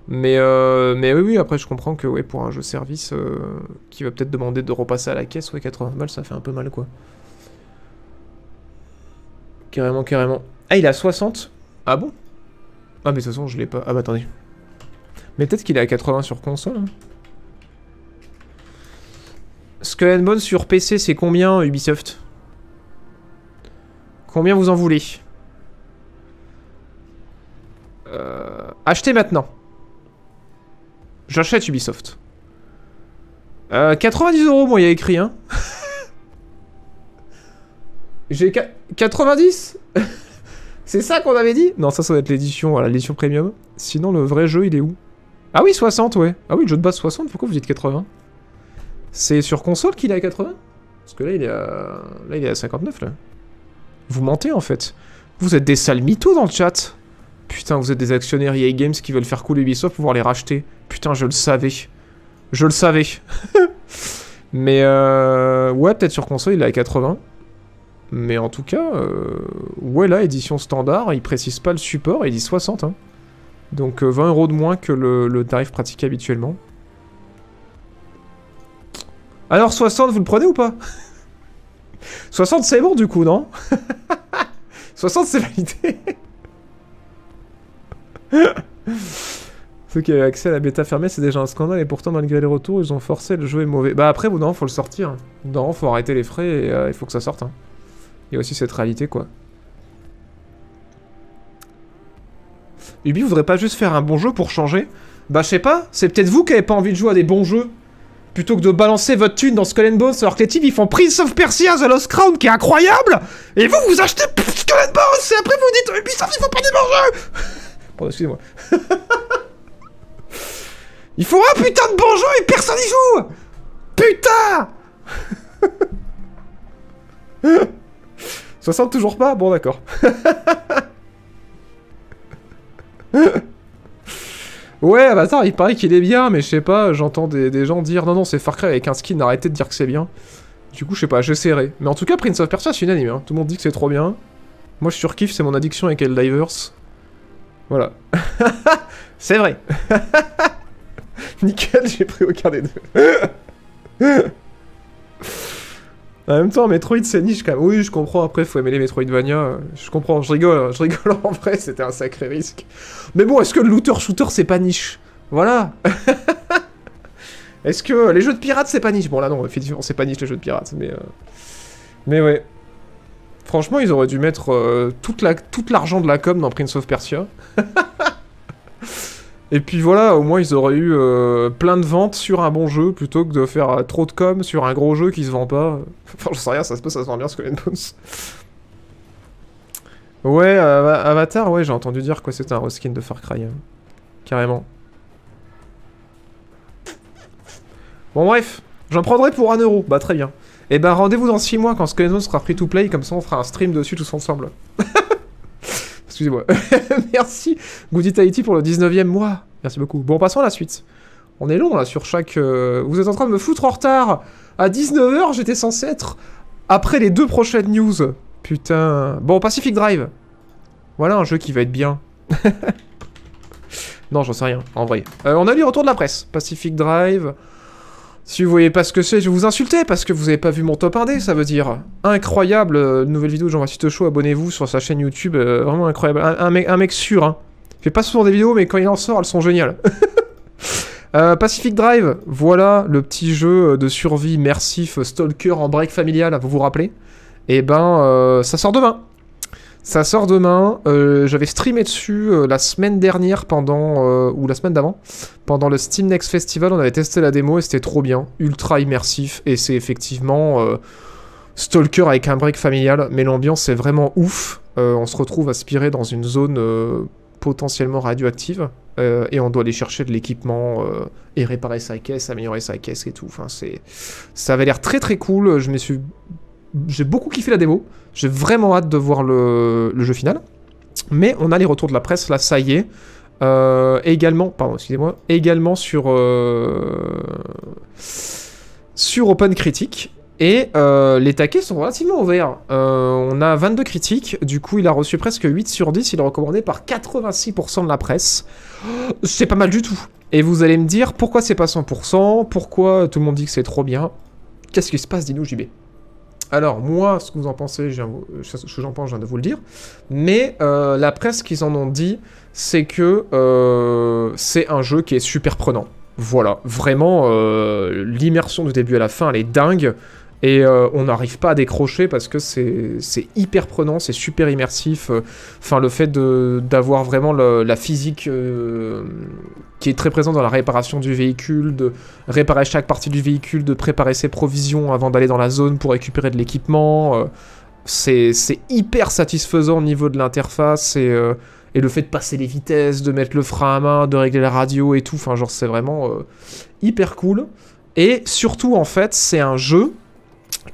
Mais, euh, mais oui, oui, après, je comprends que ouais, pour un jeu de service qui va peut-être demander de repasser à la caisse, ouais, 80 balles, ça fait un peu mal, quoi. Carrément, carrément. Ah, il a 60 Ah bon ah, mais de toute façon, je l'ai pas. Ah, bah attendez. Mais peut-être qu'il est à 80 sur console. Hein. Skull sur PC, c'est combien euh, Ubisoft Combien vous en voulez euh, Achetez maintenant. J'achète Ubisoft. 90 euh, euros, moi, il y a écrit, hein. J'ai 90 c'est ça qu'on avait dit Non, ça, ça doit être l'édition, voilà, l'édition premium. Sinon, le vrai jeu, il est où Ah oui, 60, ouais. Ah oui, le jeu de base 60, pourquoi vous dites 80 C'est sur console qu'il est à 80 Parce que là, il est à... Là, il est à 59, là. Vous mentez, en fait. Vous êtes des sales mythos dans le chat Putain, vous êtes des actionnaires EA Games qui veulent faire couler Ubisoft pour pouvoir les racheter. Putain, je le savais. Je le savais. Mais euh, Ouais, peut-être sur console, il est à 80. Mais en tout cas, euh, ouais, là, édition standard, il précise pas le support, il dit 60. Hein. Donc 20 euh, euros de moins que le, tarif pratiqué habituellement. Alors 60, vous le prenez ou pas 60 c'est bon du coup, non 60 c'est validé Ceux qui avaient accès à la bêta fermée, c'est déjà un scandale, et pourtant, malgré les retours, ils ont forcé, le jeu est mauvais. Bah après, bon, non, faut le sortir. Hein. Non, faut arrêter les frais, et euh, il faut que ça sorte. Hein. Il y a aussi cette réalité, quoi. Ubi voudrait pas juste faire un bon jeu pour changer Bah je sais pas, c'est peut-être vous qui avez pas envie de jouer à des bons jeux. Plutôt que de balancer votre thune dans Skull and Bones alors que les teams, ils font Prince of Persia The Lost Crown qui est incroyable Et vous vous achetez Skull and Bones et après vous dites Ubisoft il faut pas des bons jeux Bon excusez-moi. il faut un putain de bon jeu et personne y joue Putain 60 toujours pas Bon d'accord. ouais, bah Avatar, il paraît qu'il est bien, mais je sais pas, j'entends des, gens dire non, non, c'est Far Cry avec un skin, arrêtez de dire que c'est bien. Du coup, je sais pas, j'essaierai. Mais en tout cas, Prince of Persia, c'est unanime, hein. tout le monde dit que c'est trop bien. Moi, je surkiffe, c'est mon addiction avec divers Voilà. c'est vrai. Nickel, j'ai pris aucun des deux. En même temps, Metroid, c'est niche quand même. Oui, je comprends, après, faut aimer les Metroidvania. Je comprends, je rigole, je rigole en vrai, c'était un sacré risque. Mais bon, est-ce que le looter-shooter, c'est pas niche Voilà Est-ce que les jeux de pirates, c'est pas niche Bon, là, non, effectivement, c'est pas niche les jeux de pirates, mais. Euh, mais ouais. Franchement, ils auraient dû mettre euh, tout l'argent de la com dans Prince of Persia. Et puis voilà, au moins ils auraient eu euh, plein de ventes sur un bon jeu plutôt que de faire euh, trop de com sur un gros jeu qui se vend pas. Enfin, je sais rien, ça se passe, ça se vend bien Skull and Bones. Ouais, Avatar, ouais, j'ai entendu dire que c'était un reskin de Far Cry. Hein. Carrément. Bon, bref, j'en prendrai pour 1 euro. Bah, très bien. Et eh bah, ben, rendez-vous dans 6 mois quand Skull and Bones sera free to play, comme ça on fera un stream dessus tous ensemble. Excusez-moi. Merci, Goody Tahiti, pour le 19e mois. Merci beaucoup. Bon, passons à la suite. On est long, là, sur chaque... Euh, vous êtes en train de me foutre en retard À 19h, j'étais censé être après les deux prochaines news. Putain. Bon, Pacific Drive. Voilà un jeu qui va être bien. non, j'en sais rien, en vrai. Euh, on a lu le retour de la presse. Pacific Drive... Si vous voyez pas ce que c'est, je vais vous insulter parce que vous avez pas vu mon top 1D, ça veut dire. Incroyable, euh, nouvelle vidéo de Jean-Baptiste Chaud, abonnez-vous sur sa chaîne YouTube, euh, vraiment incroyable. Un, mec, un, sûr, hein. Il fait pas souvent des vidéos, mais quand il en sort, elles sont géniales. Euh, Pacific Drive, voilà le petit jeu de survie immersif, stalker en break familial, vous vous rappelez Et eh ben, ça sort demain. Ça sort demain. Euh, j'avais streamé dessus euh, la semaine dernière pendant euh, ou la semaine d'avant pendant le Steam Next Festival. On avait testé la démo et c'était trop bien, ultra immersif et c'est effectivement Stalker avec un break familial. Mais l'ambiance est vraiment ouf. on se retrouve aspiré dans une zone potentiellement radioactive et on doit aller chercher de l'équipement et réparer sa caisse, améliorer sa caisse et tout. Enfin, c'est ça avait l'air très très cool. Je me suis j'ai beaucoup kiffé la démo. J'ai vraiment hâte de voir le, jeu final. Mais on a les retours de la presse, là, ça y est. Euh, également, pardon, excusez-moi, également sur, euh, sur Open Critique. Et euh, les taquets sont relativement ouverts. on a 22 critiques, du coup il a reçu presque 8 sur 10, il est recommandé par 86% de la presse. C'est pas mal du tout. Et vous allez me dire pourquoi c'est pas 100%, pourquoi tout le monde dit que c'est trop bien. Qu'est-ce qui se passe, dis-nous JB alors, moi, ce que vous en pensez, je euh, ce que j'en pense, je viens de vous le dire. Mais euh, la presse qu'ils en ont dit, c'est que euh, c'est un jeu qui est super prenant. Voilà, vraiment, l'immersion du début à la fin, elle est dingue. Et euh, on n'arrive pas à décrocher parce que c'est hyper prenant, c'est super immersif. Enfin, le fait d'avoir vraiment la physique euh, qui est très présente dans la réparation du véhicule, de réparer chaque partie du véhicule, de préparer ses provisions avant d'aller dans la zone pour récupérer de l'équipement. Euh, c'est hyper satisfaisant au niveau de l'interface et, et, le fait de passer les vitesses, de mettre le frein à main, de régler la radio et tout. Enfin, genre, c'est vraiment hyper cool. Et surtout, en fait, c'est un jeu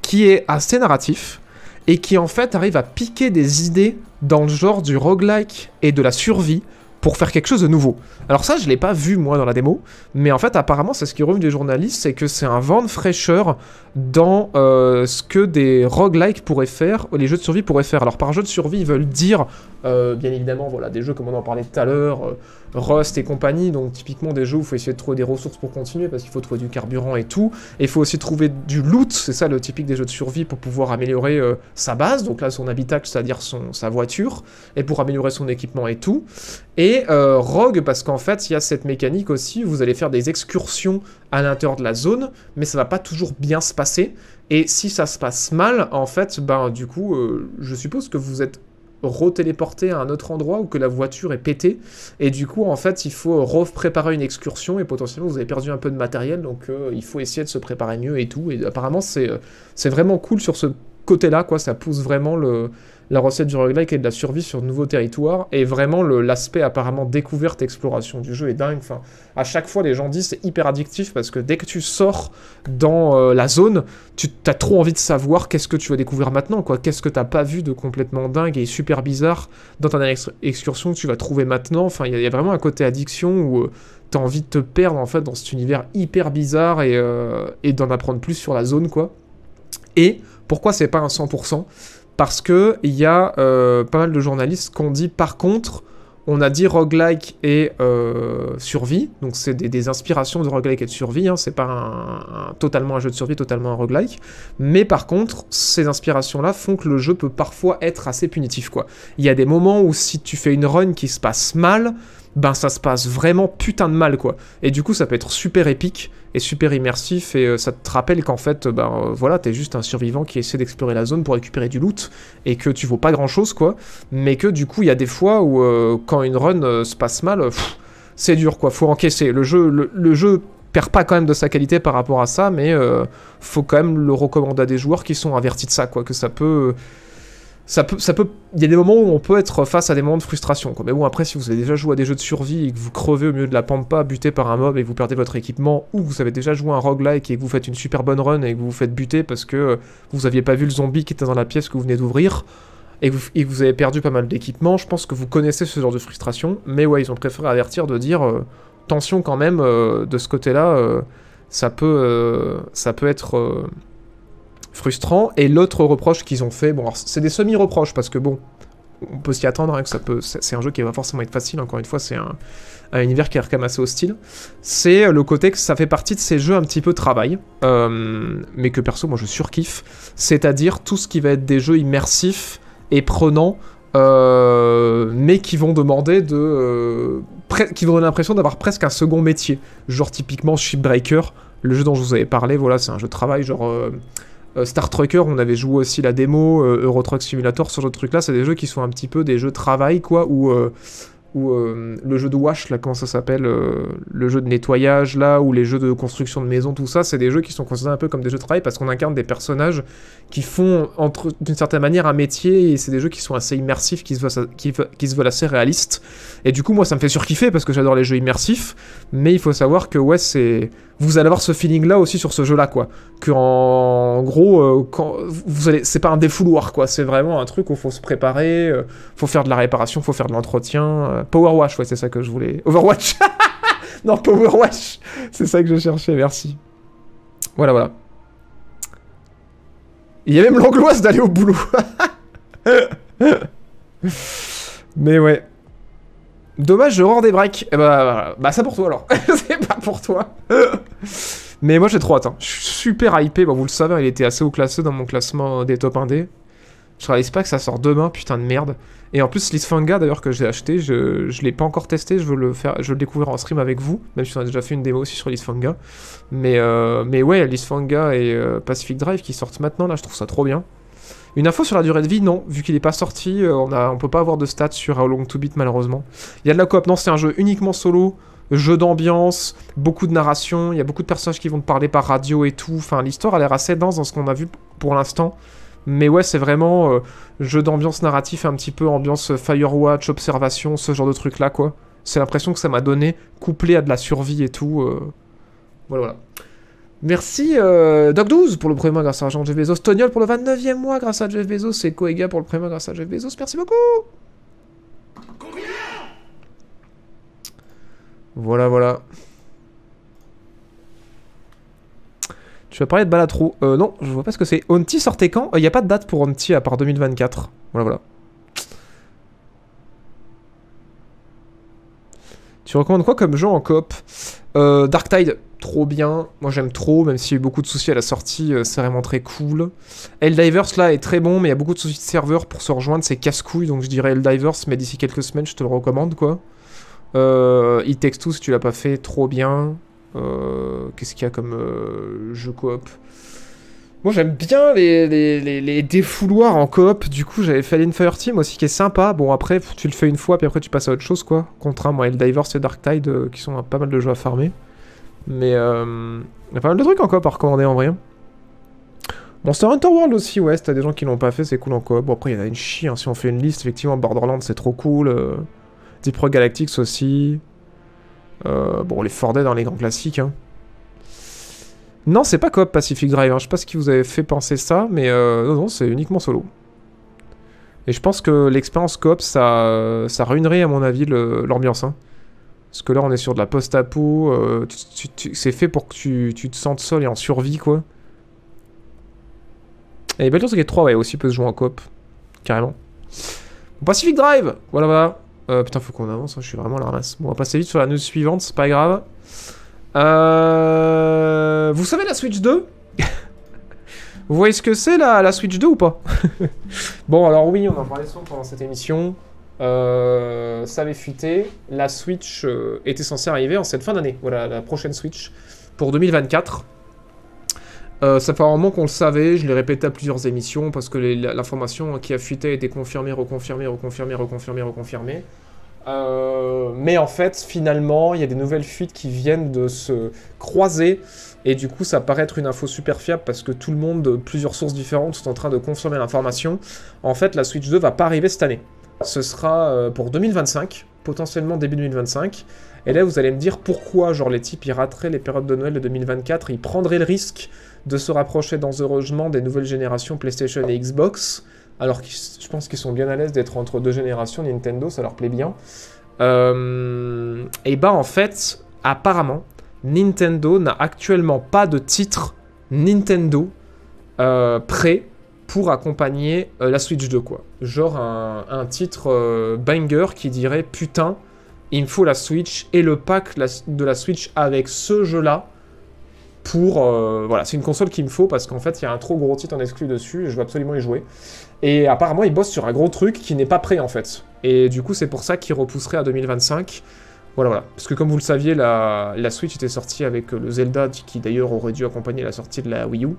qui est assez narratif et qui en fait arrive à piquer des idées dans le genre du roguelike et de la survie pour faire quelque chose de nouveau. Alors ça, je l'ai pas vu moi dans la démo, mais en fait apparemment c'est ce qui rume des journalistes, c'est que c'est un vent de fraîcheur dans euh, ce que des roguelikes pourraient faire, les jeux de survie pourraient faire. Alors par jeu de survie, ils veulent dire, euh, bien évidemment, voilà, des jeux comme on en parlait tout à l'heure. Euh, Rust et compagnie, donc typiquement des jeux où il faut essayer de trouver des ressources pour continuer, parce qu'il faut trouver du carburant et tout, et il faut aussi trouver du loot, c'est ça le typique des jeux de survie, pour pouvoir améliorer euh, sa base, donc là son habitat, c'est-à-dire sa voiture, et pour améliorer son équipement et tout, et euh, Rogue, parce qu'en fait il y a cette mécanique aussi, vous allez faire des excursions à l'intérieur de la zone, mais ça va pas toujours bien se passer, et si ça se passe mal, en fait, ben du coup, euh, je suppose que vous êtes re-téléporter à un autre endroit ou que la voiture est pétée. Et du coup, en fait, il faut re-préparer une excursion et potentiellement vous avez perdu un peu de matériel. Donc, euh, il faut essayer de se préparer mieux et tout. Et apparemment, c'est, euh, c'est vraiment cool sur ce côté-là, quoi. Ça pousse vraiment le, la recette du roguelike et de la survie sur de nouveaux territoires. Et vraiment, l'aspect apparemment découverte, exploration du jeu est dingue. Enfin, à chaque fois, les gens disent c'est hyper addictif parce que dès que tu sors dans euh, la zone, tu as trop envie de savoir qu'est-ce que tu vas découvrir maintenant, quoi. Qu'est-ce que t'as pas vu de complètement dingue et super bizarre dans ta excursion que tu vas trouver maintenant. Enfin, il y, a vraiment un côté addiction où. tu euh, t'as envie de te perdre en fait dans cet univers hyper bizarre et, euh, d'en apprendre plus sur la zone quoi. Et pourquoi c'est pas un 100% parce que il y a euh, pas mal de journalistes qui ont dit par contre on a dit roguelike et euh, survie, donc c'est des, inspirations de roguelike et de survie, hein. c'est pas totalement un jeu de survie, totalement un roguelike, mais par contre, ces inspirations-là font que le jeu peut parfois être assez punitif, quoi. Il y a des moments où si tu fais une run qui se passe mal, ben ça se passe vraiment putain de mal quoi. Et du coup ça peut être super épique et super immersif et euh, ça te rappelle qu'en fait euh, ben euh, voilà t'es juste un survivant qui essaie d'explorer la zone pour récupérer du loot et que tu vaux pas grand chose quoi. Mais que du coup il y a des fois où quand une run se passe mal, c'est dur quoi, faut encaisser. Le jeu, le, jeu perd pas quand même de sa qualité par rapport à ça, mais faut quand même le recommander à des joueurs qui sont avertis de ça quoi, que ça peut peut, ça peut, il y a des moments où on peut être face à des moments de frustration. Quoi. Mais bon, après, si vous avez déjà joué à des jeux de survie et que vous crevez au milieu de la pampa, buté par un mob et que vous perdez votre équipement, ou vous avez déjà joué à un roguelike et que vous faites une super bonne run et que vous vous faites buter parce que vous aviez pas vu le zombie qui était dans la pièce que vous venez d'ouvrir et que, vous, avez perdu pas mal d'équipement, je pense que vous connaissez ce genre de frustration. Mais ouais, ils ont préféré avertir de dire euh, tension quand même euh, de ce côté-là, euh, ça peut, ça peut être frustrant. Et l'autre reproche qu'ils ont fait, bon, c'est des semi-reproches parce que bon, on peut s'y attendre, hein, que ça peut, c'est un jeu qui va forcément être facile. Encore une fois, c'est un, univers qui est quand même assez hostile. C'est euh, le côté que ça fait partie de ces jeux un petit peu travail, euh, mais que perso, moi, je surkiffe. C'est-à-dire tout ce qui va être des jeux immersifs et prenants. Euh, mais qui vont demander de. qui vont donner l'impression d'avoir presque un second métier. Genre, typiquement, Shipbreaker, le jeu dont je vous avais parlé, voilà, c'est un jeu de travail, genre. Euh, Star Trucker, on avait joué aussi la démo, euh, Euro Truck Simulator, ce genre de là, c'est des jeux qui sont un petit peu des jeux de travail quoi, ou euh, le jeu de wash là comment ça s'appelle le jeu de nettoyage là ou les jeux de construction de maison tout ça c'est des jeux qui sont considérés un peu comme des jeux de travail parce qu'on incarne des personnages qui font d'une certaine manière un métier et c'est des jeux qui sont assez immersifs qui se qui, se veulent assez réalistes et du coup moi ça me fait surkiffer parce que j'adore les jeux immersifs mais il faut savoir que ouais c'est vous allez avoir ce feeling là aussi sur ce jeu là quoi. Que en gros, euh, quand vous allez, c'est pas un défouloir quoi, c'est vraiment un truc où faut se préparer, euh, faut faire de la réparation, faut faire de l'entretien. Euh, Power Wash, ouais, c'est ça que je voulais. Overwatch. non, Power Wash, c'est ça que je cherchais. Merci. Voilà, voilà. Il y a même l'angloise d'aller au boulot. Mais ouais. Dommage, je rends des breaks. bah, bah ça pour toi alors. c'est pas pour toi. Mais moi j'ai trop hâte. Hein. Je suis super hypé. Bon, vous le savez, hein, il était assez haut classé dans mon classement des top 1D. Je réalise pas que ça sort demain, putain de merde. Et en plus, Lisfanga d'ailleurs que j'ai acheté, je, je l'ai pas encore testé. Je veux le faire, je le découvrir en stream avec vous. Même si on a déjà fait une démo aussi sur Lisfanga. Mais, euh, mais ouais, Lisfanga et euh, Pacific Drive qui sortent maintenant là, je trouve ça trop bien. Une info sur la durée de vie, non, vu qu'il n'est pas sorti, euh, on, a, on peut pas avoir de stats sur How Long to Beat malheureusement. Il y a de la coop, non, c'est un jeu uniquement solo, jeu d'ambiance, beaucoup de narration, il y a beaucoup de personnages qui vont te parler par radio et tout, enfin l'histoire a l'air assez dense dans ce qu'on a vu pour l'instant. Mais ouais, c'est vraiment euh, jeu d'ambiance narratif, un petit peu ambiance euh, Firewatch, observation, ce genre de truc là quoi. C'est l'impression que ça m'a donné, couplé à de la survie et tout. Voilà, voilà. Merci euh, Doc12 pour le premier mois grâce à Jean Jeff Bezos. Tonyol pour le 29e mois grâce à Jeff Bezos. Et Koega pour le premier mois grâce à Jeff Bezos. Merci beaucoup. Combien voilà, voilà. Tu vas parler de Balatro. Euh, non, je vois pas ce que c'est. Onti sortait quand Il n'y euh, a pas de date pour Onti à part 2024. Voilà, voilà. Tu recommandes quoi comme jeu en coop euh, Dark Tide trop bien. Moi, j'aime trop, même s'il y a eu beaucoup de soucis à la sortie, euh, c'est vraiment très cool. Helldivers, là, est très bon, mais il y a beaucoup de soucis de serveur pour se rejoindre, c'est casse-couille, donc je dirais Helldivers, mais d'ici quelques semaines, je te le recommande, quoi. Euh, It si tu l'as pas fait, trop bien. Euh, qu'est-ce qu'il y a comme euh, jeu coop moi j'aime bien les, défouloirs en coop, du coup j'avais fait une Fire Team aussi qui est sympa. Bon après tu le fais une fois puis après tu passes à autre chose quoi. Contre un, moi et Dark Tide qui sont pas mal de jeux à farmer. Mais il euh, y a pas mal de trucs en coop à recommander en vrai. Monster Hunter World aussi, ouais, si t'as des gens qui l'ont pas fait, c'est cool en coop. Bon, après, il y en a une chie, hein. si on fait une liste, effectivement, Borderlands, c'est trop cool. Euh, Deep Rock Galactics aussi. Euh, bon, les Ford dans hein, les grands classiques. Hein. Non, c'est pas coop Pacific Drive, je sais pas ce qui vous avait fait penser ça, mais non, c'est uniquement solo. Et je pense que l'expérience coop, ça, ça ruinerait, à mon avis, l'ambiance. Parce que là, on est sur de la post-apo. Euh, c'est fait pour que tu, te sentes seul et en survie, quoi. Et y que 3, ouais, aussi peut se jouer en coop. Carrément. Pacific Drive Voilà, voilà. Euh, putain, faut qu'on avance, hein, je suis vraiment à la ramasse. Bon, on va passer vite sur la news suivante, c'est pas grave. Euh... Vous savez la Switch 2 Vous voyez ce que c'est la, la Switch 2 ou pas Bon, alors oui, on en parlait souvent pendant cette émission. Euh, ça avait fuité. La Switch était euh, censée arriver en cette fin d'année. Voilà, la prochaine Switch pour 2024. Euh, ça fait un moment qu'on le savait, je l'ai répété à plusieurs émissions parce que l'information qui a fuité a été confirmée, reconfirmée, reconfirmée, reconfirmée, reconfirmée. Euh, mais en fait, finalement, il y a des nouvelles fuites qui viennent de se croiser et du coup, ça paraît être une info super fiable parce que tout le monde, plusieurs sources différentes, sont en train de confirmer l'information. En fait, la Switch 2 va pas arriver cette année ce sera euh, pour 2025, potentiellement début 2025. Et là, vous allez me dire pourquoi, genre, les types, ils rateraient les périodes de Noël de 2024, ils prendraient le risque de se rapprocher dans dangereusement des nouvelles générations PlayStation et Xbox, alors que je pense qu'ils sont bien à l'aise d'être entre deux générations, Nintendo, ça leur plaît bien. Euh, et bah, en fait, apparemment, Nintendo n'a actuellement pas de titre Nintendo euh, prêt pour accompagner euh, la Switch 2, quoi. Genre un, titre euh, banger qui dirait Putain, il me faut la Switch et le pack de la Switch avec ce jeu-là. Pour. Euh, voilà, c'est une console qu'il me faut parce qu'en fait, il y a un trop gros titre en exclu dessus et je veux absolument y jouer. Et apparemment, il bosse sur un gros truc qui n'est pas prêt en fait. Et du coup, c'est pour ça qu'il repousserait à 2025. Voilà, voilà. Parce que comme vous le saviez, la Switch était sortie avec le Zelda, qui d'ailleurs aurait dû accompagner la sortie de la Wii U.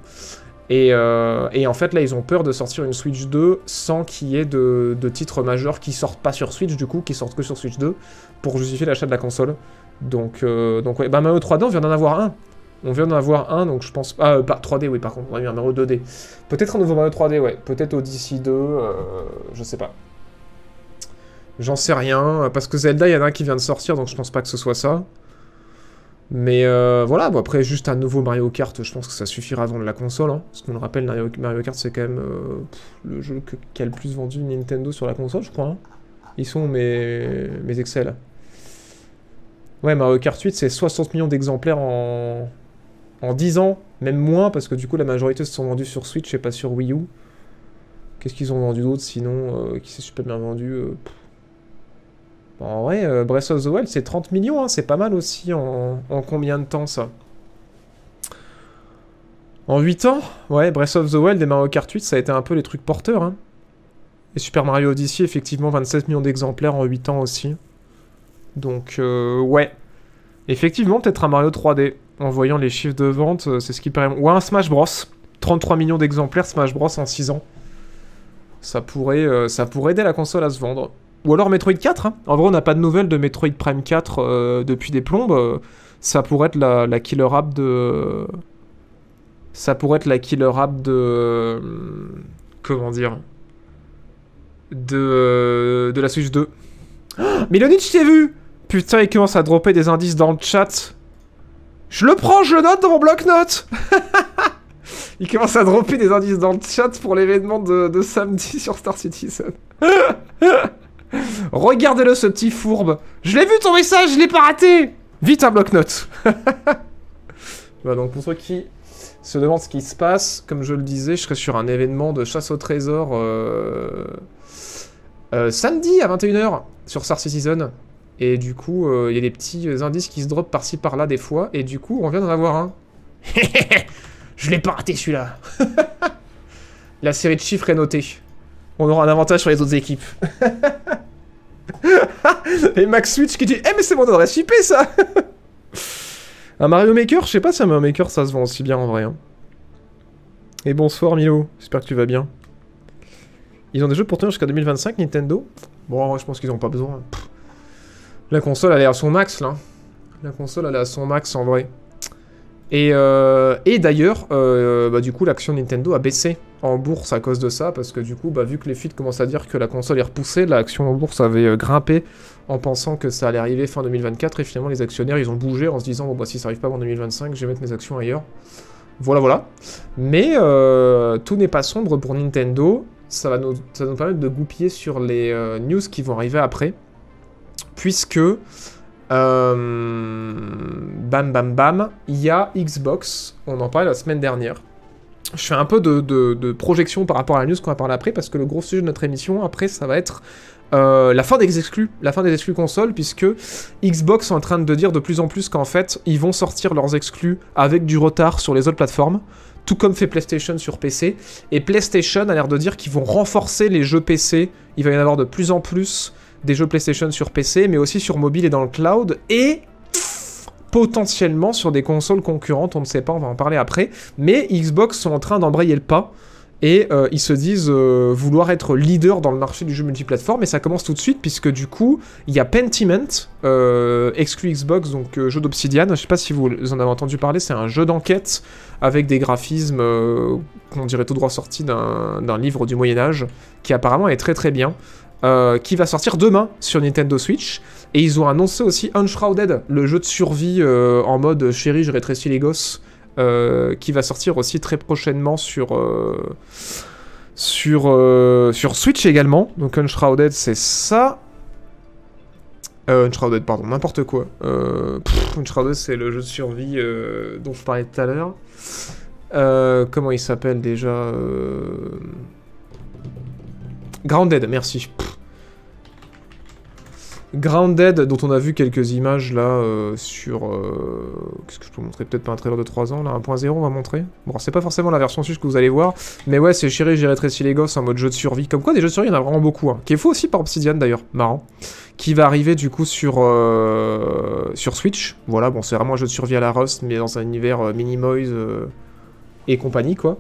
Euh, et, en fait, là, ils ont peur de sortir une Switch 2 sans qu'il y ait de, titres majeurs qui sortent pas sur Switch, du coup, qui sortent que sur Switch 2, pour justifier l'achat de la console. Donc, euh, donc ouais, bah Mario 3D, on vient d'en avoir un. On vient d'en avoir un, donc je pense... Ah, euh, 3D, oui, par contre, on a eu un Mario 2D. Peut-être un nouveau Mario 3D, ouais. Peut-être Odyssey 2, je sais pas. J'en sais rien, parce que Zelda, il y en a un qui vient de sortir, donc je pense pas que ce soit ça. Mais euh, voilà, après, juste un nouveau Mario Kart, je pense que ça suffira à vendre la console. Hein. parce qu'on le rappelle, Mario, Kart, c'est quand même euh, le jeu qui a le plus vendu Nintendo sur la console, je crois. Hein. Ils sont mes, mes Excel. Ouais, Mario Kart 8, c'est 60 millions d'exemplaires en... en 10 ans, même moins, parce que du coup, la majorité se sont vendus sur Switch et pas sur Wii U. Qu'est-ce qu'ils ont vendu d'autre sinon euh, Qui s'est super bien vendu en bah vrai, euh, Breath of the Wild, c'est 30 millions, hein, c'est pas mal aussi en, combien de temps ça En 8 ans Ouais, Breath of the Wild et Mario Kart 8, ça a été un peu les trucs porteurs. Hein. Et Super Mario Odyssey, effectivement, 27 millions d'exemplaires en 8 ans aussi. Donc, euh, ouais. Effectivement, peut-être un Mario 3D. En voyant les chiffres de vente, euh, c'est ce qui permet. Ou un Smash Bros. 33 millions d'exemplaires Smash Bros en 6 ans. Ça pourrait, ça pourrait aider la console à se vendre. Ou alors Metroid 4. Hein. En vrai, on n'a pas de nouvelles de Metroid Prime 4 euh, depuis des plombes. Ça pourrait être la, killer app de. Ça pourrait être la killer app de. Comment dire De. De la Switch 2. Oh le je t'ai vu Putain, il commence à dropper des indices dans le chat. Je le prends, je le note dans mon bloc-notes Il commence à dropper des indices dans le chat pour l'événement de, de samedi sur Star Citizen. Regardez-le, ce petit fourbe. Je l'ai vu ton message, je l'ai pas raté Vite un bloc-notes Voilà, donc pour ceux qui se demandent ce qui se passe, comme je le disais, je serai sur un événement de chasse au trésor euh, euh, samedi à 21h sur Star Season. Et du coup, euh, il y a des petits indices qui se dropent par-ci par-là des fois, et du coup, on vient d'en avoir un. je l'ai pas raté celui-là La série de chiffres est notée on aura un avantage sur les autres équipes. Et Max Switch qui dit Eh, mais c'est mon adresse IP ça Un Mario Maker Je sais pas si un Mario Maker ça se vend aussi bien en vrai. Hein. Et bonsoir Milo, j'espère que tu vas bien. Ils ont des jeux pour tenir jusqu'à 2025, Nintendo Bon, je pense qu'ils ont pas besoin. La console, elle est à son max là. La console, elle est à son max en vrai. Euh, et, d'ailleurs, euh, bah, du coup, l'action Nintendo a baissé en bourse à cause de ça, parce que du coup, bah, vu que les fuites commencent à dire que la console est repoussée, l'action en bourse avait euh, grimpé en pensant que ça allait arriver fin 2024, et finalement, les actionnaires, ils ont bougé en se disant, bon, bah, si ça arrive pas avant 2025, je vais mettre mes actions ailleurs. Voilà, voilà. Mais tout n'est pas sombre pour Nintendo. Ça va, nous, ça va nous permettre de goupiller sur les news qui vont arriver après, puisque euh, bam bam bam, il y a Xbox, on en parlait la semaine dernière. Je fais un peu de, projection par rapport à la news qu'on va parler après, parce que le gros sujet de notre émission, après, ça va être euh, la fin des exclus, la fin des exclus consoles, puisque Xbox est en train de dire de plus en plus qu'en fait, ils vont sortir leurs exclus avec du retard sur les autres plateformes, tout comme fait PlayStation sur PC. Et PlayStation a l'air de dire qu'ils vont renforcer les jeux PC, il va y en avoir de plus en plus des jeux PlayStation sur PC, mais aussi sur mobile et dans le cloud, et potentiellement sur des consoles concurrentes, on ne sait pas, on va en parler après, mais Xbox sont en train d'embrayer le pas. Et euh, ils se disent euh, vouloir être leader dans le marché du jeu multiplateforme. Et ça commence tout de suite, puisque du coup, il y a Pentiment, euh, exclu Xbox, donc jeu d'Obsidian. Je sais pas si vous en avez entendu parler, c'est un jeu d'enquête avec des graphismes qu'on dirait tout droit sortis d'un livre du Moyen-Âge, qui apparemment est très très bien. Euh, qui va sortir demain sur Nintendo Switch. Et ils ont annoncé aussi Unshrouded, le jeu de survie euh, en mode euh, chérie, je rétrécis les gosses, qui va sortir aussi très prochainement sur. sur, sur Switch également. Donc Unshrouded, c'est ça. Unshrouded, pardon, n'importe quoi. Unshrouded, c'est le jeu de survie dont je parlais tout à l'heure. comment il s'appelle déjà Grounded, merci. Grounded, dont on a vu quelques images là euh, sur... Euh, qu'est-ce que je peux montrer Peut-être pas un trailer de 3 ans, là 1.0 on va montrer. Bon, c'est pas forcément la version suisse que vous allez voir, mais ouais, c'est chéri, j'ai très les gosses en mode jeu de survie. Comme quoi, des jeux de survie, il y en a vraiment beaucoup. Hein. Qui est faux aussi par Obsidian d'ailleurs, marrant. Qui va arriver du coup sur, euh, sur Switch. Voilà, bon, c'est vraiment un jeu de survie à la Rust, mais dans un univers Minimoise et compagnie, quoi.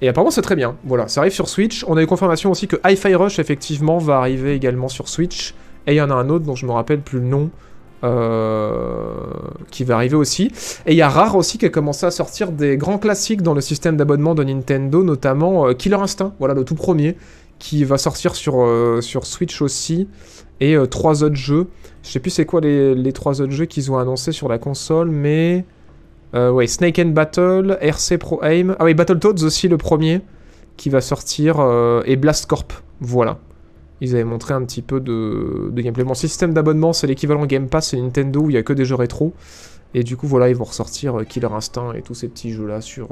Et apparemment, c'est très bien. Voilà, ça arrive sur Switch. On a eu confirmation aussi que Hi-Fi Rush, effectivement, va arriver également sur Switch. Et il y en a un autre dont je me rappelle plus le nom. Euh, qui va arriver aussi. Et il y a Rare aussi qui a commencé à sortir des grands classiques dans le système d'abonnement de Nintendo, notamment euh, Killer Instinct, voilà le tout premier, qui va sortir sur, euh, sur Switch aussi, et trois autres jeux. Je sais plus c'est quoi les, les, trois autres jeux qu'ils ont annoncés sur la console, mais... ouais, Snake and Battle, RC Pro Aim, ah oui, Battletoads aussi le premier, qui va sortir, et Blast Corp, voilà. Ils avaient montré un petit peu de, gameplay. Mon système d'abonnement, c'est l'équivalent Game Pass et Nintendo où il n'y a que des jeux rétro. Et du coup, voilà, ils vont ressortir euh, Killer Instinct et tous ces petits jeux-là euh,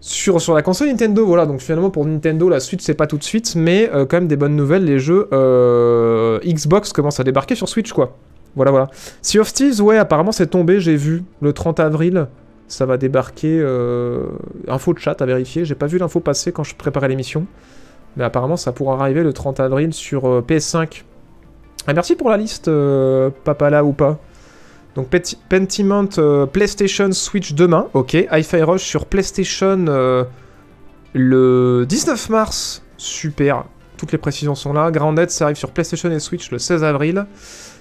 sur, sur, la console Nintendo. Voilà, donc finalement, pour Nintendo, la suite, c'est pas tout de suite, mais euh, quand même des bonnes nouvelles. Les jeux Xbox commencent à débarquer sur Switch, quoi. Voilà, voilà. Sea of Thieves, ouais, apparemment, c'est tombé, j'ai vu, le 30 avril. Ça va débarquer. info de chat à vérifier. J'ai pas vu l'info passer quand je préparais l'émission. Mais apparemment, ça pourra arriver le 30 avril sur euh, PS5. Ah, merci pour la liste, euh, papa là ou pas. Donc Pentiment euh, PlayStation Switch demain, ok. Hi-Fi Rush sur PlayStation le 19 mars, super. Toutes les précisions sont là. Grounded, ça arrive sur PlayStation et Switch le 16 avril.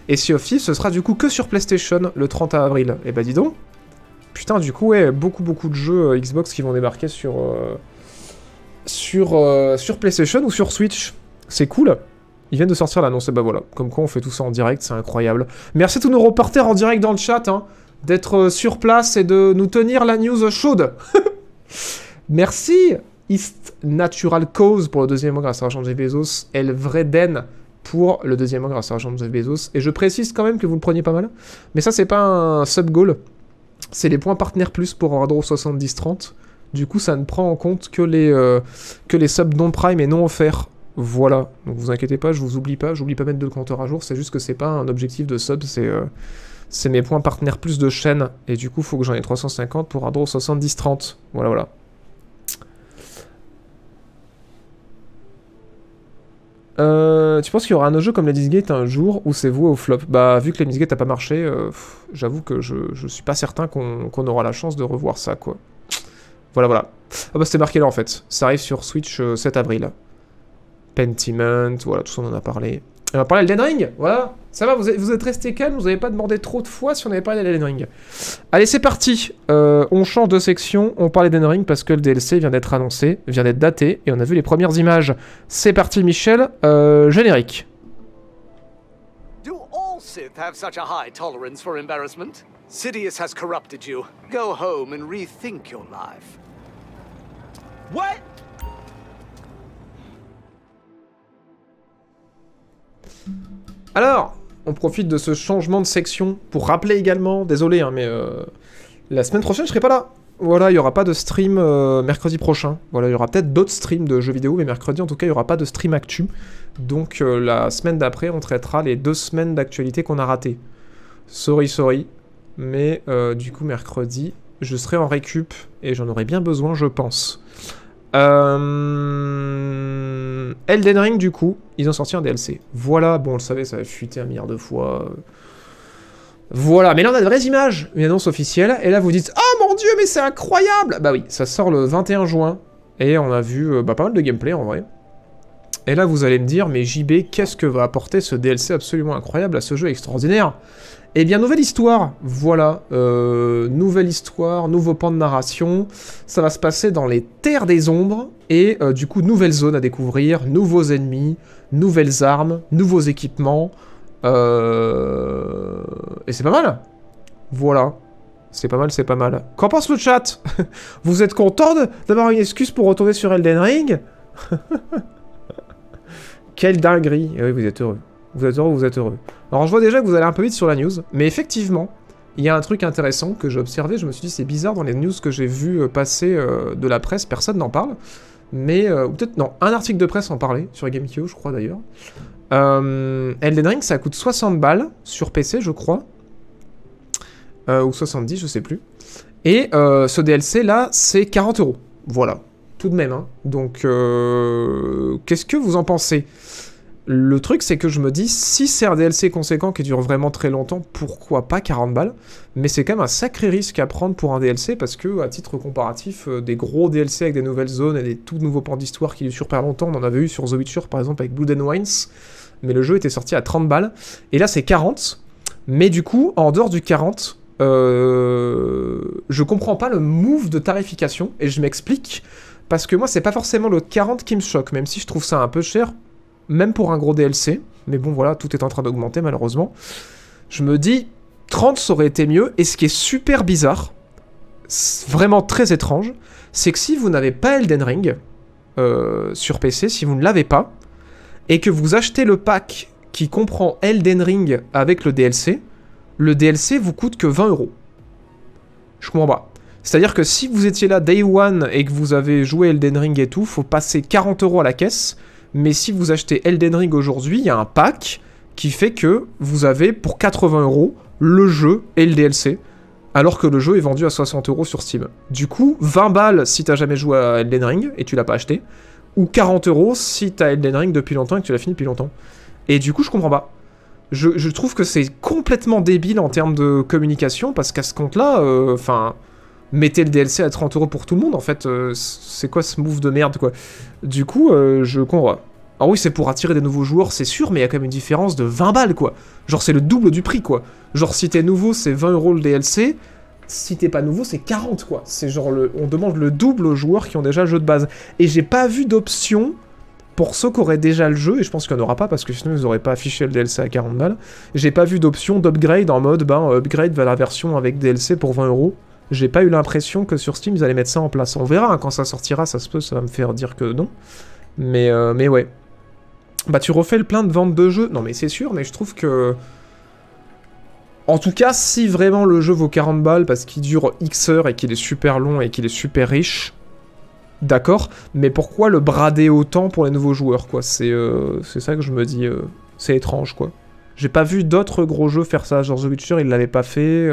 Et Sea of Thieves, ce sera du coup que sur PlayStation le 30 avril. Et eh bah ben, dis donc. Putain, du coup, ouais, beaucoup beaucoup de jeux Xbox qui vont débarquer sur euh, sur, PlayStation ou sur Switch. C'est cool. Ils viennent de sortir l'annonce, bah voilà. Comme quoi, on fait tout ça en direct, c'est incroyable. Merci à tous nos reporters en direct dans le chat, hein, d'être euh, sur place et de nous tenir la news chaude. Merci East Natural Cause pour le deuxième mois grâce à Jean-Joseph Bezos, El Vreden pour le deuxième mois grâce à jean Bezos. Et je précise quand même que vous le preniez pas mal, mais ça c'est pas un sub-goal, c'est les points partenaires plus pour radro 70-30. Du coup, ça ne prend en compte que les, euh, que les subs non prime et non offerts. Voilà. Donc vous inquiétez pas, je vous oublie pas, j'oublie pas mettre de compteur à jour, c'est juste que c'est pas un objectif de sub, c'est euh, mes points partenaires plus de chaîne. Et du coup, il faut que j'en ai 350 pour draw 70-30. Voilà, voilà. Euh, tu penses qu'il y aura un autre jeu comme la Disgate un jour où c'est vous au flop Bah, vu que la Disgate n'a pas marché, j'avoue que je, je suis pas certain qu'on aura la chance de revoir ça, quoi. Voilà, voilà. Ah bah c'était marqué là en fait. Ça arrive sur Switch 7 euh, avril. Pentiment, voilà, tout ça on en a parlé. On a parlé de Ring, voilà. Ça va, vous êtes, vous êtes restés calme, vous n'avez pas demandé trop de fois si on avait parlé d'Elden Ring. Allez, c'est parti. Euh, on change de section, on parle d'Elden Ring parce que le DLC vient d'être annoncé, vient d'être daté, et on a vu les premières images. C'est parti, Michel. Euh, générique. Do Sidious What? Alors, on profite de ce changement de section pour rappeler également, désolé, hein, mais euh, la semaine prochaine, je serai pas là. Voilà, il y aura pas de stream euh, mercredi prochain. Voilà, il y aura peut-être d'autres streams de jeux vidéo, mais mercredi, en tout cas, il n'y aura pas de stream actu. Donc, euh, la semaine d'après, on traitera les deux semaines d'actualité qu'on a ratées. Sorry, sorry. Mais du coup, mercredi, je serai en récup et j'en aurai bien besoin, je pense. Euh... Elden Ring, du coup, ils ont sorti un DLC. Voilà, bon, on le savait, ça a fuité un milliard de fois. Voilà, mais là on a de vraies images, une annonce officielle, et là vous dites Oh mon dieu, mais c'est incroyable Bah oui, ça sort le 21 juin, et on a vu euh, bah, pas mal de gameplay en vrai. Et là, vous allez me dire, mais JB, qu'est-ce que va apporter ce DLC absolument incroyable à ce jeu extraordinaire Eh bien, nouvelle histoire Voilà, euh, nouvelle histoire, nouveau pan de narration. Ça va se passer dans les terres des ombres, et euh, du coup, nouvelle zone à découvrir, nouveaux ennemis, nouvelles armes, nouveaux équipements. Euh, et c'est pas mal Voilà. C'est pas mal, c'est pas mal. Qu'en pense le chat Vous êtes content d'avoir une excuse pour retourner sur Elden Ring Quelle dinguerie Et eh oui, vous êtes heureux. Vous êtes heureux, vous êtes heureux. Alors je vois déjà que vous allez un peu vite sur la news, mais effectivement, il y a un truc intéressant que j'ai observé, je me suis dit c'est bizarre dans les news que j'ai vu euh, passer euh, de la presse, personne n'en parle. Mais, euh, peut-être, non, un article de presse en parlait, sur GameCube, je crois d'ailleurs. Elden Ring ça coûte 60 balles sur PC je crois. ou 70, je sais plus. Et ce DLC là, c'est 40 euros. Voilà, tout de même. Hein. Donc, qu'est-ce que vous en pensez le truc, c'est que je me dis, si c'est un DLC conséquent qui dure vraiment très longtemps, pourquoi pas 40 balles Mais c'est quand même un sacré risque à prendre pour un DLC, parce que, à titre comparatif, euh, des gros DLC avec des nouvelles zones et des tout nouveaux pans d'histoire qui durent super longtemps, on en avait eu sur The Witcher, par exemple, avec Blood and Wines, mais le jeu était sorti à 30 balles, et là c'est 40, mais du coup, en dehors du 40, euh, je comprends pas le move de tarification, et je m'explique, parce que moi c'est pas forcément le 40 qui me choque, même si je trouve ça un peu cher, même pour un gros DLC, mais bon voilà, tout est en train d'augmenter malheureusement, je me dis 30 ça aurait été mieux, et ce qui est super bizarre, vraiment très étrange, c'est que si vous n'avez pas Elden Ring euh, sur PC, si vous ne l'avez pas, et que vous achetez le pack qui comprend Elden Ring avec le DLC, le DLC vous coûte que 20 euros. Je comprends pas. C'est-à-dire que si vous étiez là day one et que vous avez joué Elden Ring et tout, faut passer 40 euros à la caisse, mais si vous achetez Elden Ring aujourd'hui, il y a un pack qui fait que vous avez pour 80 euros le jeu et le DLC, alors que le jeu est vendu à 60 euros sur Steam. Du coup, 20 balles si t'as jamais joué à Elden Ring et tu l'as pas acheté, ou 40 euros si t'as Elden Ring depuis longtemps et que tu l'as fini depuis longtemps. Et du coup, je comprends pas. Je, trouve que c'est complètement débile en termes de communication, parce qu'à ce compte-là, euh, enfin mettez le DLC à 30 euros pour tout le monde, en fait, euh, c'est quoi ce move de merde, quoi Du coup, euh, je comprends. Alors oui, c'est pour attirer des nouveaux joueurs, c'est sûr, mais il y a quand même une différence de 20 balles, quoi. Genre, c'est le double du prix, quoi. Genre, si t'es nouveau, c'est 20 euros le DLC, si t'es pas nouveau, c'est 40, quoi. C'est genre, le, on demande le double aux joueurs qui ont déjà le jeu de base. Et j'ai pas vu d'option pour ceux qui auraient déjà le jeu, et je pense qu'il n'y en aura pas parce que sinon ils n'auraient pas affiché le DLC à 40 balles, j'ai pas vu d'option d'upgrade en mode ben euh, upgrade vers la version avec DLC pour 20 euros j'ai pas eu l'impression que sur Steam ils allaient mettre ça en place. On verra hein, quand ça sortira, ça se peut, ça va me faire dire que non. Mais, euh, mais ouais. Bah tu refais le plein de ventes de jeux. Non mais c'est sûr, mais je trouve que... En tout cas, si vraiment le jeu vaut 40 balles parce qu'il dure X heures et qu'il est super long et qu'il est super riche, d'accord, mais pourquoi le brader autant pour les nouveaux joueurs, quoi C'est euh, ça que je me dis, euh, c'est étrange, quoi. J'ai pas vu d'autres gros jeux faire ça, genre The Witcher, il l'avait pas fait...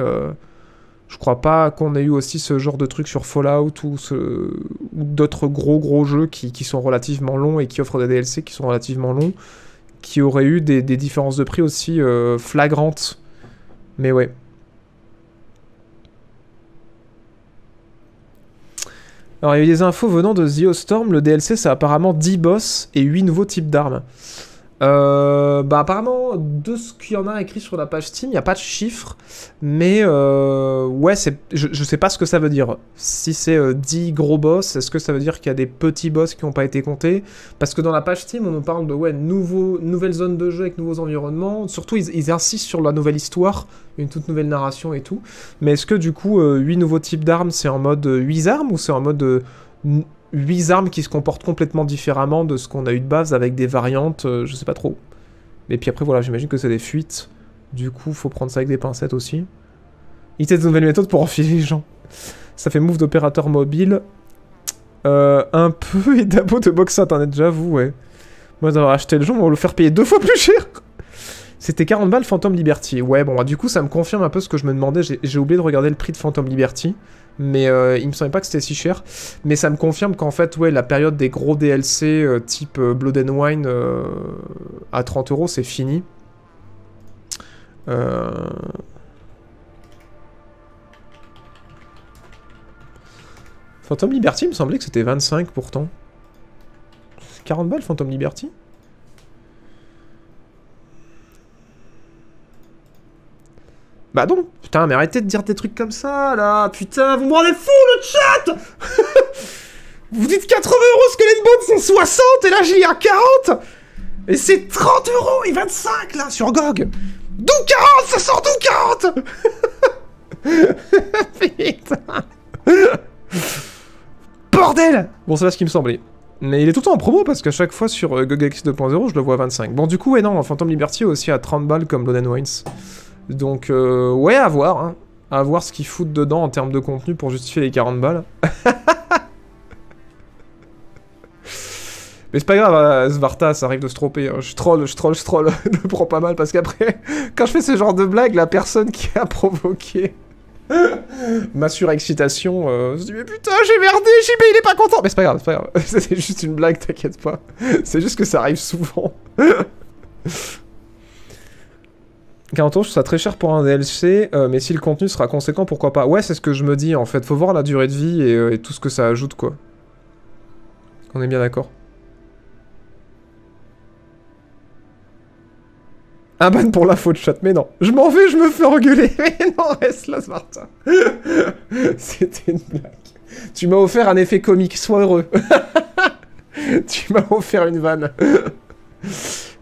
Je crois pas qu'on ait eu aussi ce genre de truc sur Fallout ou, d'autres gros gros jeux qui, sont relativement longs et qui offrent des DLC qui sont relativement longs, qui auraient eu des, différences de prix aussi euh, flagrantes. Mais ouais. Alors il y a eu des infos venant de The Storm, le DLC c'est apparemment 10 boss et 8 nouveaux types d'armes. Euh, bah apparemment, de ce qu'il y en a écrit sur la page Steam, il n'y a pas de chiffres, mais euh, ouais, je, je sais pas ce que ça veut dire. Si c'est 10 euh, gros boss, est-ce que ça veut dire qu'il y a des petits boss qui n'ont pas été comptés Parce que dans la page Steam, on nous parle de ouais, nouveau, nouvelle zone de jeu avec nouveaux environnements, surtout ils, ils insistent sur la nouvelle histoire, une toute nouvelle narration et tout. Mais est-ce que du coup, 8 euh, nouveaux types d'armes, c'est en mode 8 armes ou c'est en mode huit armes qui se comportent complètement différemment de ce qu'on a eu de base avec des variantes, euh, je sais pas trop. Mais puis après, voilà, j'imagine que c'est des fuites. Du coup, faut prendre ça avec des pincettes aussi. Il teste de nouvelles méthodes pour enfiler les gens. Ça fait move d'opérateur mobile. Euh, un peu et d'abo de box internet, vous, ouais. Moi, d'avoir acheté le jeu, on va le faire payer deux fois plus cher C'était 40 balles Phantom Liberty. Ouais, bon, bah, du coup, ça me confirme un peu ce que je me demandais. J'ai oublié de regarder le prix de Phantom Liberty mais euh, il me semblait pas que c'était si cher. Mais ça me confirme qu'en fait, ouais, la période des gros DLC euh, type euh, Blood and Wine à 30 euros, c'est fini. Phantom Liberty, il me semblait que c'était 25 pourtant. 40 balles Phantom Liberty Bah non, putain, mais arrêtez de dire des trucs comme ça, là Putain, vous me rendez fou, le chat Vous dites 80 euros, les Bone, c'est 60, et là, j'y ai à 40 Et c'est 30 euros et 25, là, sur GOG D'où 40 Ça sort d'où 40 Putain Bordel Bon, c'est pas ce qui me semblait. Mais il est tout le temps en promo parce qu'à chaque fois sur euh, GOG X 2.0, je le vois à 25. Bon, du coup, et non, Phantom Liberty aussi à 30 balles comme Loden Wines. Donc, euh, ouais, à voir. Hein. À voir ce qu'ils foutent dedans en termes de contenu pour justifier les 40 balles. Mais c'est pas grave, euh, Svarta, ça arrive de se tromper. Hein. Je troll, je troll, je troll. je prends pas mal parce qu'après, quand je fais ce genre de blague, la personne qui a provoqué ma surexcitation euh, se dit Mais putain, j'ai merdé, JB il est pas content. Mais c'est pas grave, c'est pas grave. c'est juste une blague, t'inquiète pas. C'est juste que ça arrive souvent. 40 euros, je trouve ça très cher pour un DLC, euh, mais si le contenu sera conséquent, pourquoi pas Ouais, c'est ce que je me dis en fait. Faut voir la durée de vie et, euh, tout ce que ça ajoute, quoi. On est bien d'accord. Un ban pour la faute, chat, mais non. Je m'en vais, je me fais engueuler. Mais non, reste là, Smart. C'était une blague. Tu m'as offert un effet comique, sois heureux. tu m'as offert une vanne.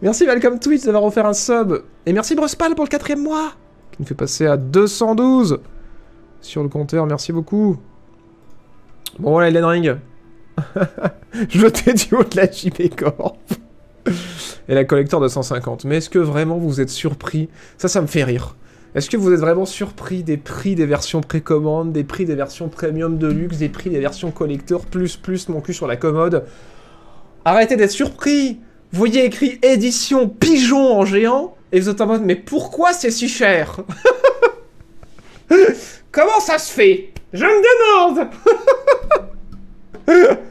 Merci Malcolm Twitch d'avoir offert un sub. Et merci Brospal pour le quatrième mois. Qui nous fait passer à 212 sur le compteur. Merci beaucoup. Bon voilà Elden Ring. t'ai du haut de la JP Corp. Et la collector de 150. Mais est-ce que vraiment vous êtes surpris Ça, ça me fait rire. Est-ce que vous êtes vraiment surpris des prix des versions précommande, des prix des versions premium de luxe, des prix des versions collector, plus plus mon cul sur la commode Arrêtez d'être surpris vous voyez écrit édition pigeon en géant, et vous êtes en mode, mais pourquoi c'est si cher Comment ça se fait Je me demande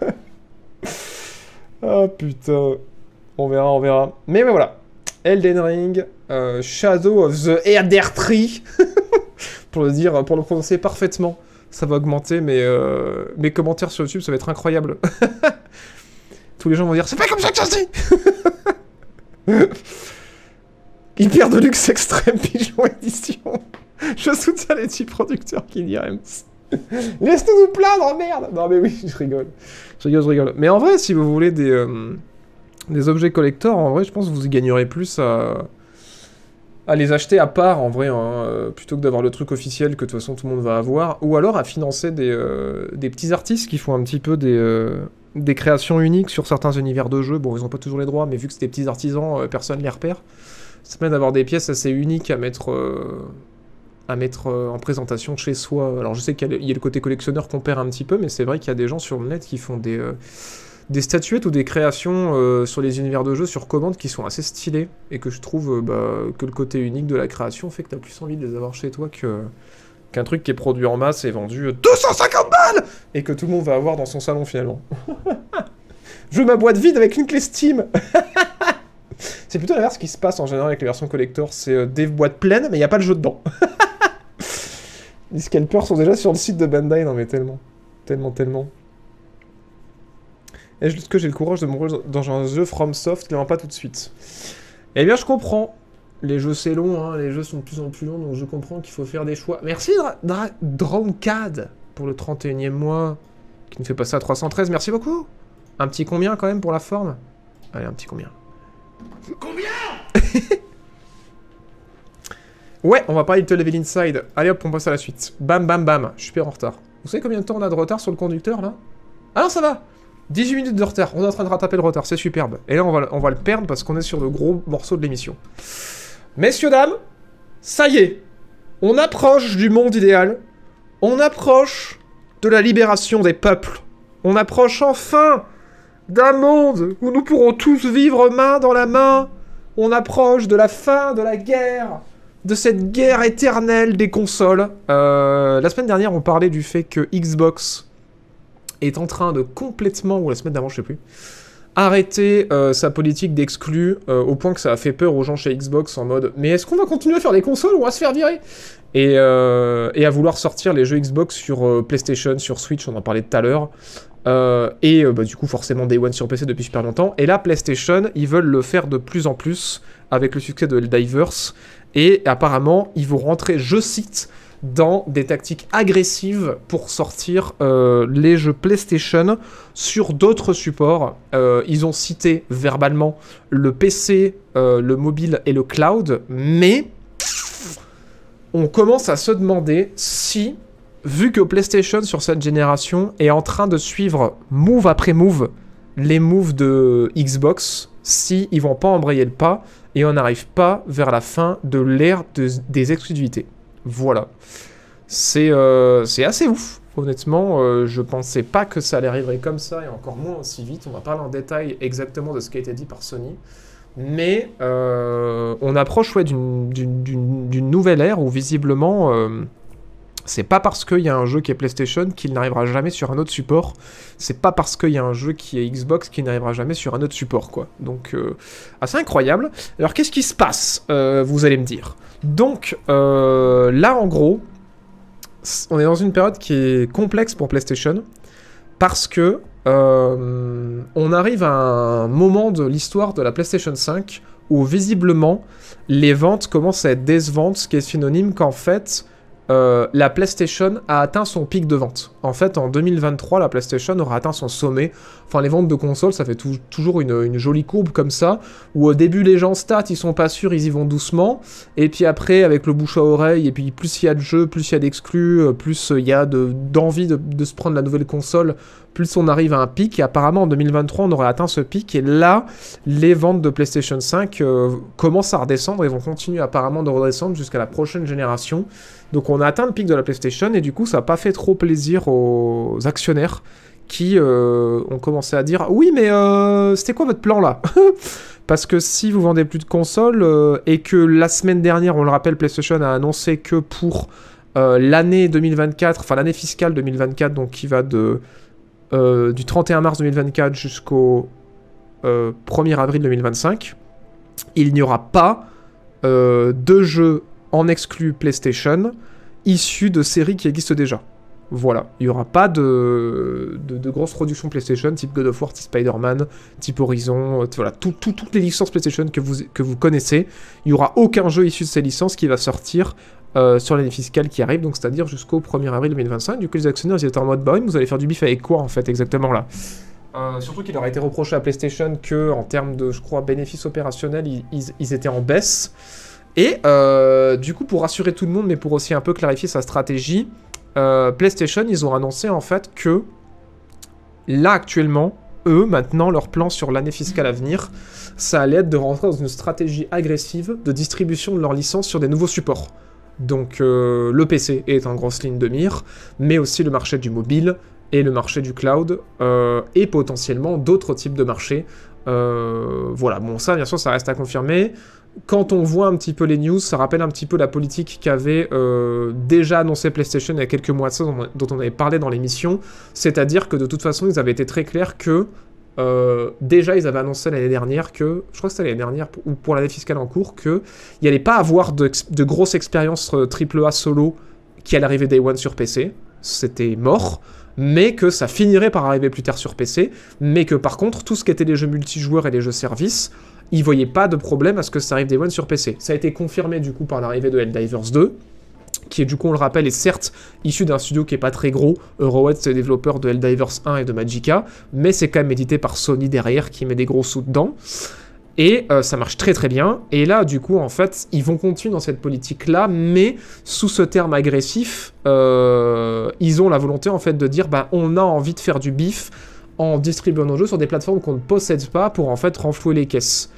Ah putain. On verra, on verra. Mais, voilà. Elden Ring, euh, Shadow of the Elder Tree. pour le dire, pour le prononcer parfaitement. Ça va augmenter, mais euh, mes commentaires sur YouTube, ça va être incroyable tous les gens vont dire c'est pas comme ça que ça se dit Hyper luxe Extrême Pigeon Édition. Je soutiens les petits producteurs qui diraient Laisse-nous nous plaindre, oh, merde Non mais oui, je rigole. Je rigole, je rigole. Mais en vrai, si vous voulez des, euh, des objets collector, en vrai, je pense que vous y gagnerez plus à, à les acheter à part, en vrai, hein, euh, plutôt que d'avoir le truc officiel que de toute façon tout le monde va avoir, ou alors à financer des, euh, petits artistes qui font un petit peu des des créations uniques sur certains univers de jeu. Bon, ils n'ont pas toujours les droits, mais vu que c'est des petits artisans, euh, personne les repère. Ça permet d'avoir des pièces assez uniques à mettre, euh, à mettre euh, en présentation chez soi. Alors je sais qu'il y, a le côté collectionneur qu'on perd un petit peu, mais c'est vrai qu'il y a des gens sur le net qui font des, des statuettes ou des créations sur les univers de jeu sur commande qui sont assez stylées, et que je trouve bah, que le côté unique de la création fait que tu as plus envie de les avoir chez toi que qu'un truc qui est produit en masse et vendu 250 euh, balles et que tout le monde va avoir dans son salon finalement. Je ma boîte vide avec une clé Steam C'est plutôt l'inverse qui se passe en général avec les versions collector, c'est euh, des boîtes pleines mais il n'y a pas le jeu dedans. les scalpers sont déjà sur le site de Bandai, non mais tellement, tellement, tellement. Est-ce que j'ai le courage de me dans un jeu From Soft qui ne pas tout de suite Eh bien je comprends, les jeux c'est long, hein, les jeux sont de plus en plus longs, donc je comprends qu'il faut faire des choix. Merci DroneCAD, pour le 31e mois, qui nous fait passer à 313, merci beaucoup Un petit combien quand même pour la forme Allez, un petit combien. Combien Ouais, on va parler de Level Inside. Allez hop, on passe à la suite. Bam, bam, bam. Je suis super en retard. Vous savez combien de temps on a de retard sur le conducteur, là Ah non, ça va 18 minutes de retard. On est en train de rattraper le retard, c'est superbe. Et là, on va, on va le perdre parce qu'on est sur le gros morceau de l'émission. Messieurs, dames, ça y est. On approche du monde idéal. On approche de la libération des peuples. On approche enfin d'un monde où nous pourrons tous vivre main dans la main. On approche de la fin de la guerre, de cette guerre éternelle des consoles. Euh, la semaine dernière, on parlait du fait que Xbox est en train de complètement, ou la semaine d'avant, je sais plus, arrêter euh, sa politique d'exclus euh, au point que ça a fait peur aux gens chez Xbox en mode mais est-ce qu'on va continuer à faire des consoles ou à se faire virer euh, et, à vouloir sortir les jeux Xbox sur PlayStation, sur Switch, on en parlait tout à l'heure. et bah, du coup forcément Day One sur PC depuis super longtemps. Et là PlayStation, ils veulent le faire de plus en plus avec le succès de Divers Et apparemment, ils vont rentrer, je cite, dans des tactiques agressives pour sortir euh, les jeux PlayStation sur d'autres supports. Euh, ils ont cité verbalement le PC, euh, le mobile et le cloud, mais on commence à se demander si, vu que PlayStation sur cette génération est en train de suivre move après move les moves de Xbox, si ils vont pas embrayer le pas et on n'arrive pas vers la fin de l'ère des exclusivités. Voilà. Euh, c'est assez ouf. Honnêtement, euh, je pensais pas que ça allait arriver comme ça et encore moins aussi vite. On va parler en détail exactement de ce qui a été dit par Sony. Mais euh, on approche ouais, d'une nouvelle ère où visiblement c'est pas parce qu'il y a un jeu qui est PlayStation qu'il n'arrivera jamais sur un autre support. C'est pas parce qu'il y a un jeu qui est Xbox qu'il n'arrivera jamais sur un autre support, quoi. Donc, euh, assez incroyable. Alors, qu'est-ce qui se passe, euh, vous allez me dire Donc, euh, là, en gros, on est dans une période qui est complexe pour PlayStation parce que on arrive à un moment de l'histoire de la PlayStation 5 où visiblement les ventes commencent à être ventes, ce qui est synonyme qu'en fait euh, la PlayStation a atteint son pic de vente. En fait, en 2023, la PlayStation aura atteint son sommet. Enfin, les ventes de consoles, ça fait toujours une, jolie courbe comme ça, où au début, les gens statent, ils sont pas sûrs, ils y vont doucement. Et puis après, avec le bouche à oreille, et puis plus il y a de jeux, plus il y a d'exclus, euh, plus euh, il y a d'envie de, se prendre la nouvelle console, plus on arrive à un pic. Et apparemment, en 2023, on aurait atteint ce pic. Et là, les ventes de PlayStation 5 commencent à redescendre et vont continuer apparemment de redescendre jusqu'à la prochaine génération. Donc on a atteint le pic de la PlayStation et du coup ça n'a pas fait trop plaisir aux actionnaires qui euh, ont commencé à dire oui mais euh, c'était quoi votre plan là Parce que si vous vendez plus de consoles euh, et que la semaine dernière on le rappelle PlayStation a annoncé que pour l'année 2024, enfin l'année fiscale 2024 donc qui va de du 31 mars 2024 jusqu'au 1er avril 2025, il n'y aura pas de jeux en exclu PlayStation, issus de séries qui existent déjà. Voilà, il n'y aura pas de, de, grosses productions PlayStation type God of War, type Spider-Man, type Horizon, euh, voilà, toutes les licences PlayStation que vous, que vous connaissez. Il n'y aura aucun jeu issu de ces licences qui va sortir euh, sur l'année fiscale qui arrive, donc c'est-à-dire jusqu'au 1er avril 2025. Du coup, les actionnaires ils étaient en mode bah vous allez faire du bif avec quoi en fait exactement là euh, Surtout qu'il leur a été reproché à PlayStation que, en termes de, je crois, bénéfices opérationnels, ils étaient en baisse. Et euh, du coup, pour rassurer tout le monde, mais pour aussi un peu clarifier sa stratégie, euh, PlayStation, ils ont annoncé en fait que là actuellement, eux, maintenant, leur plan sur l'année fiscale à venir, ça allait être de rentrer dans une stratégie agressive de distribution de leurs licences sur des nouveaux supports. Donc euh, le PC est en grosse ligne de mire, mais aussi le marché du mobile et le marché du cloud, et potentiellement d'autres types de marchés. voilà, bon ça bien sûr ça reste à confirmer quand on voit un petit peu les news, ça rappelle un petit peu la politique qu'avait euh, déjà annoncé PlayStation il y a quelques mois de dont on avait parlé dans l'émission. C'est-à-dire que de toute façon, ils avaient été très clairs que euh, déjà, ils avaient annoncé l'année dernière que, je crois que c'était l'année dernière, ou pour l'année fiscale en cours, qu'il n'y allait pas avoir de, de grosse expérience euh, AAA solo qui allait arriver Day One sur PC. C'était mort mais que ça finirait par arriver plus tard sur PC, mais que par contre, tout ce qui était les jeux multijoueurs et les jeux services, ils voyaient pas de problème à ce que ça arrive des One sur PC. Ça a été confirmé du coup par l'arrivée de Helldivers 2, qui est du coup, on le rappelle, est certes issu d'un studio qui est pas très gros. Eurowet, c'est développeur de Helldivers 1 et de Magica, mais c'est quand même édité par Sony derrière, qui met des gros sous dedans. Et euh, ça marche très très bien. Et là, du coup, en fait, ils vont continuer dans cette politique-là, mais sous ce terme agressif, euh, ils ont la volonté en fait de dire, bah, on a envie de faire du bif en distribuant nos jeux sur des plateformes qu'on ne possède pas pour en fait renflouer les caisses.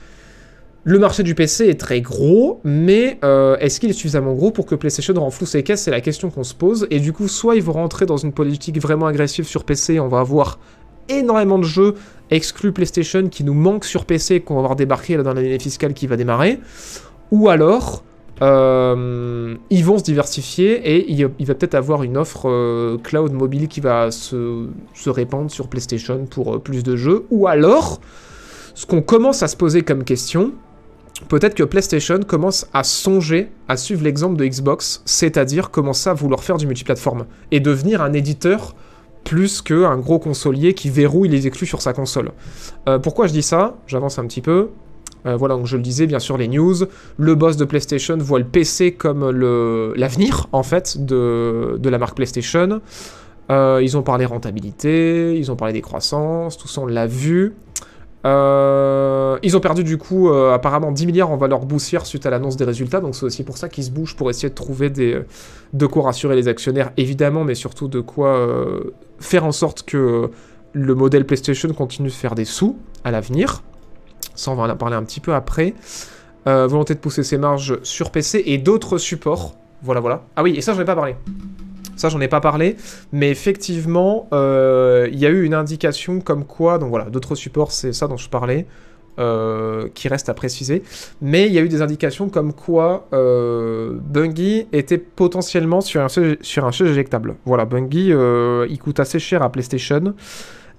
Le marché du PC est très gros, mais euh, est-ce qu'il est suffisamment gros pour que PlayStation renfloue ses caisses C'est la question qu'on se pose. Et du coup, soit ils vont rentrer dans une politique vraiment agressive sur PC, on va avoir énormément de jeux exclus PlayStation qui nous manquent sur PC et qu'on va avoir débarqué dans l'année fiscale qui va démarrer. Ou alors, euh, ils vont se diversifier et il, va peut-être avoir une offre euh, cloud mobile qui va se, se répandre sur PlayStation pour plus de jeux. Ou alors, ce qu'on commence à se poser comme question, peut-être que PlayStation commence à songer à suivre l'exemple de Xbox, c'est-à-dire commencer à vouloir faire du multiplateforme et devenir un éditeur plus qu'un gros consolier qui verrouille les exclus sur sa console. Euh, pourquoi je dis ça J'avance un petit peu. Euh, voilà, donc je le disais, bien sûr, les news. Le boss de PlayStation voit le PC comme l'avenir, en fait, de, la marque PlayStation. Euh, ils ont parlé rentabilité, ils ont parlé des croissances, tout ça, on l'a vu. Euh, ils ont perdu du coup euh, apparemment 10 milliards en valeur boursière suite à l'annonce des résultats, donc c'est aussi pour ça qu'ils se bougent pour essayer de trouver des, euh, de quoi rassurer les actionnaires évidemment, mais surtout de quoi faire en sorte que le modèle PlayStation continue de faire des sous à l'avenir. Ça on va en parler un petit peu après. volonté de pousser ses marges sur PC et d'autres supports. Voilà voilà. Ah oui, et ça je ai pas parlé. Ça, j'en ai pas parlé, mais effectivement, euh, il y a eu une indication comme quoi, donc voilà, d'autres supports, c'est ça dont je parlais. Euh, qui reste à préciser. Mais il y a eu des indications comme quoi euh, Bungie était potentiellement sur un, sur un jeu éjectable. Voilà, Bungie, il coûte assez cher à PlayStation.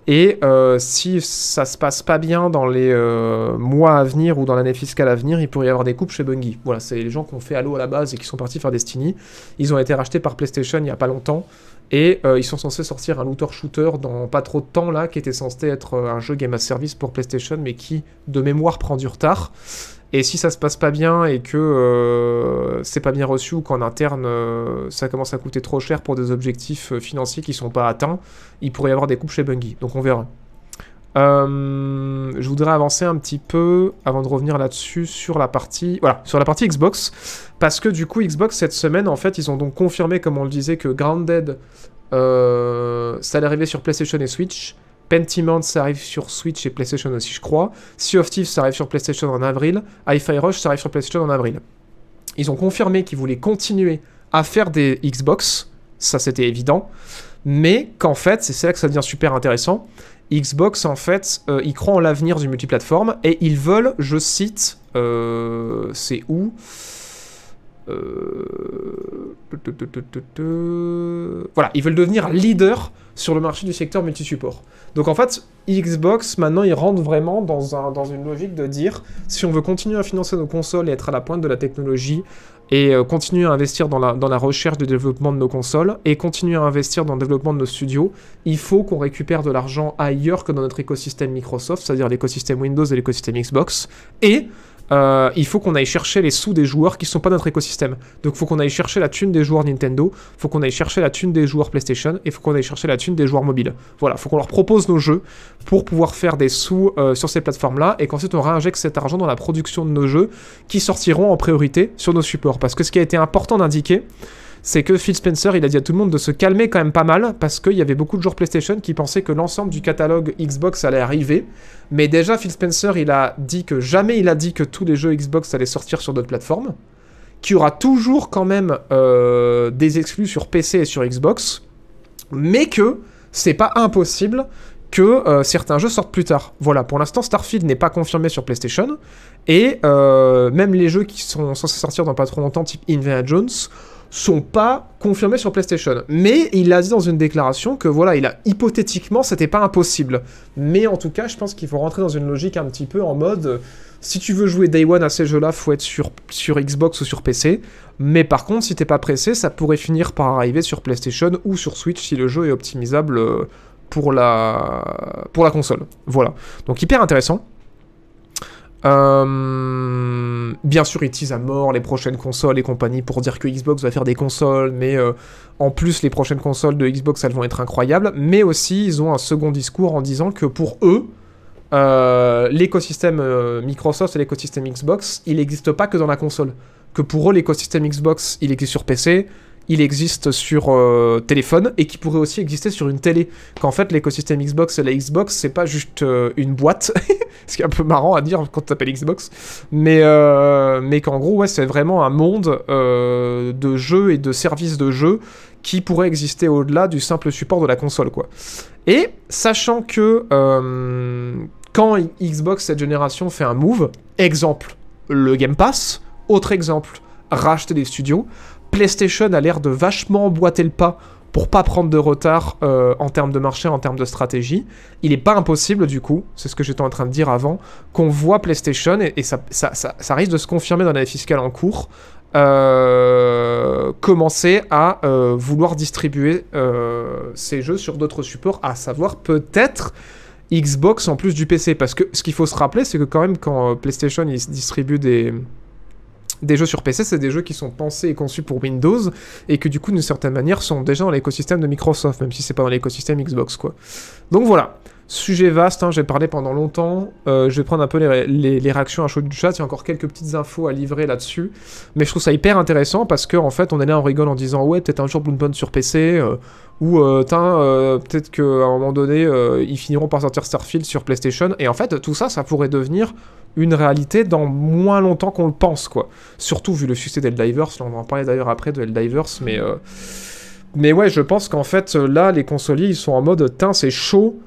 Et euh, si ça se passe pas bien dans les euh, mois à venir ou dans l'année fiscale à venir, il pourrait y avoir des coupes chez Bungie. Voilà, c'est les gens qui ont fait Halo à la base et qui sont partis faire Destiny. Ils ont été rachetés par PlayStation il y a pas longtemps. Et euh, ils sont censés sortir un looter shooter dans pas trop de temps là, qui était censé être un jeu game as service pour PlayStation, mais qui de mémoire prend du retard. Et si ça se passe pas bien et que euh, c'est pas bien reçu ou qu'en interne euh, ça commence à coûter trop cher pour des objectifs euh, financiers qui sont pas atteints, il pourrait y avoir des coupes chez Bungie. Donc on verra. je voudrais avancer un petit peu avant de revenir là-dessus sur la partie voilà sur la partie Xbox parce que du coup Xbox cette semaine en fait ils ont donc confirmé comme on le disait que Grounded ça allait arriver sur PlayStation et Switch Pentiment, ça arrive sur Switch et PlayStation aussi, je crois. Sea of Thieves, ça arrive sur PlayStation en avril. Hi-Fi Rush, ça arrive sur PlayStation en avril. Ils ont confirmé qu'ils voulaient continuer à faire des Xbox, ça c'était évident, mais qu'en fait, c'est là que ça devient super intéressant, Xbox, en fait, euh, ils croient en l'avenir du multiplateforme et ils veulent, je cite, euh, c'est où euh, Voilà, ils veulent devenir leader sur le marché du secteur multisupport. Donc en fait, Xbox, maintenant, il rentre vraiment dans, une logique de dire, si on veut continuer à financer nos consoles et être à la pointe de la technologie, et euh, continuer à investir dans la, dans la recherche du développement de nos consoles, et continuer à investir dans le développement de nos studios, il faut qu'on récupère de l'argent ailleurs que dans notre écosystème Microsoft, c'est-à-dire l'écosystème Windows et l'écosystème Xbox, et euh, il faut qu'on aille chercher les sous des joueurs qui ne sont pas notre écosystème. Donc il faut qu'on aille chercher la thune des joueurs Nintendo, il faut qu'on aille chercher la thune des joueurs PlayStation, et il faut qu'on aille chercher la thune des joueurs mobiles. Voilà, il faut qu'on leur propose nos jeux pour pouvoir faire des sous euh, sur ces plateformes-là, et qu'ensuite on réinjecte cet argent dans la production de nos jeux qui sortiront en priorité sur nos supports. Parce que ce qui a été important d'indiquer, c'est que Phil Spencer, il a dit à tout le monde de se calmer quand même pas mal, parce qu'il y avait beaucoup de joueurs PlayStation qui pensaient que l'ensemble du catalogue Xbox allait arriver. Mais déjà, Phil Spencer, il a dit que jamais il a dit que tous les jeux Xbox allaient sortir sur d'autres plateformes, qu'il y aura toujours quand même euh, des exclus sur PC et sur Xbox, mais que c'est pas impossible que euh, certains jeux sortent plus tard. Voilà, pour l'instant, Starfield n'est pas confirmé sur PlayStation, et euh, même les jeux qui sont censés sortir dans pas trop longtemps, type Indiana Jones, sont pas confirmés sur PlayStation. Mais il a dit dans une déclaration que voilà, il a hypothétiquement, c'était pas impossible. Mais en tout cas, je pense qu'il faut rentrer dans une logique un petit peu en mode si tu veux jouer Day One à ces jeux-là, faut être sur, sur Xbox ou sur PC. Mais par contre, si t'es pas pressé, ça pourrait finir par arriver sur PlayStation ou sur Switch si le jeu est optimisable euh, pour la, pour la console. Voilà. Donc hyper intéressant. Euh, bien sûr, ils teasent à mort les prochaines consoles et compagnie pour dire que Xbox va faire des consoles, mais euh, en plus, les prochaines consoles de Xbox, elles vont être incroyables. Mais aussi, ils ont un second discours en disant que pour eux, euh, l'écosystème Microsoft et l'écosystème Xbox, il n'existe pas que dans la console. Que pour eux, l'écosystème Xbox, il existe sur PC, il existe sur euh, téléphone et qui pourrait aussi exister sur une télé. Qu'en fait, l'écosystème Xbox et la Xbox, c'est pas juste euh, une boîte, ce qui est un peu marrant à dire quand tu t'appelles Xbox, mais, euh, mais qu'en gros, ouais, c'est vraiment un monde de jeux et de services de jeux qui pourrait exister au-delà du simple support de la console, quoi. Et sachant que quand Xbox cette génération fait un move, exemple, le Game Pass, autre exemple, racheter des studios. PlayStation a l'air de vachement emboîter le pas pour pas prendre de retard euh, en termes de marché, en termes de stratégie. Il n'est pas impossible, du coup, c'est ce que j'étais en train de dire avant, qu'on voit PlayStation, et, ça, risque de se confirmer dans l'année fiscale en cours, euh, commencer à euh, vouloir distribuer ces jeux sur d'autres supports, à savoir peut-être Xbox en plus du PC. Parce que ce qu'il faut se rappeler, c'est que quand même, quand PlayStation il distribue des, des jeux sur PC, c'est des jeux qui sont pensés et conçus pour Windows et que du coup, d'une certaine manière, sont déjà dans l'écosystème de Microsoft, même si c'est pas dans l'écosystème Xbox, quoi. Donc voilà. Sujet vaste, hein, j'ai parlé pendant longtemps. Euh, je vais prendre un peu les, réactions à chaud du chat. Il y a encore quelques petites infos à livrer là-dessus. Mais je trouve ça hyper intéressant parce qu'en en fait, on est là, on rigole en disant Ouais, peut-être un jour Bloodborne sur PC. Euh, ou euh, euh, peut-être qu'à un moment donné, ils finiront par sortir Starfield sur PlayStation. Et en fait, tout ça, ça pourrait devenir une réalité dans moins longtemps qu'on le pense, quoi. Surtout vu le succès Divers. On va en parler d'ailleurs après de Divers, Mais, mais ouais, je pense qu'en fait, là, les consoles ils sont en mode Tiens, c'est chaud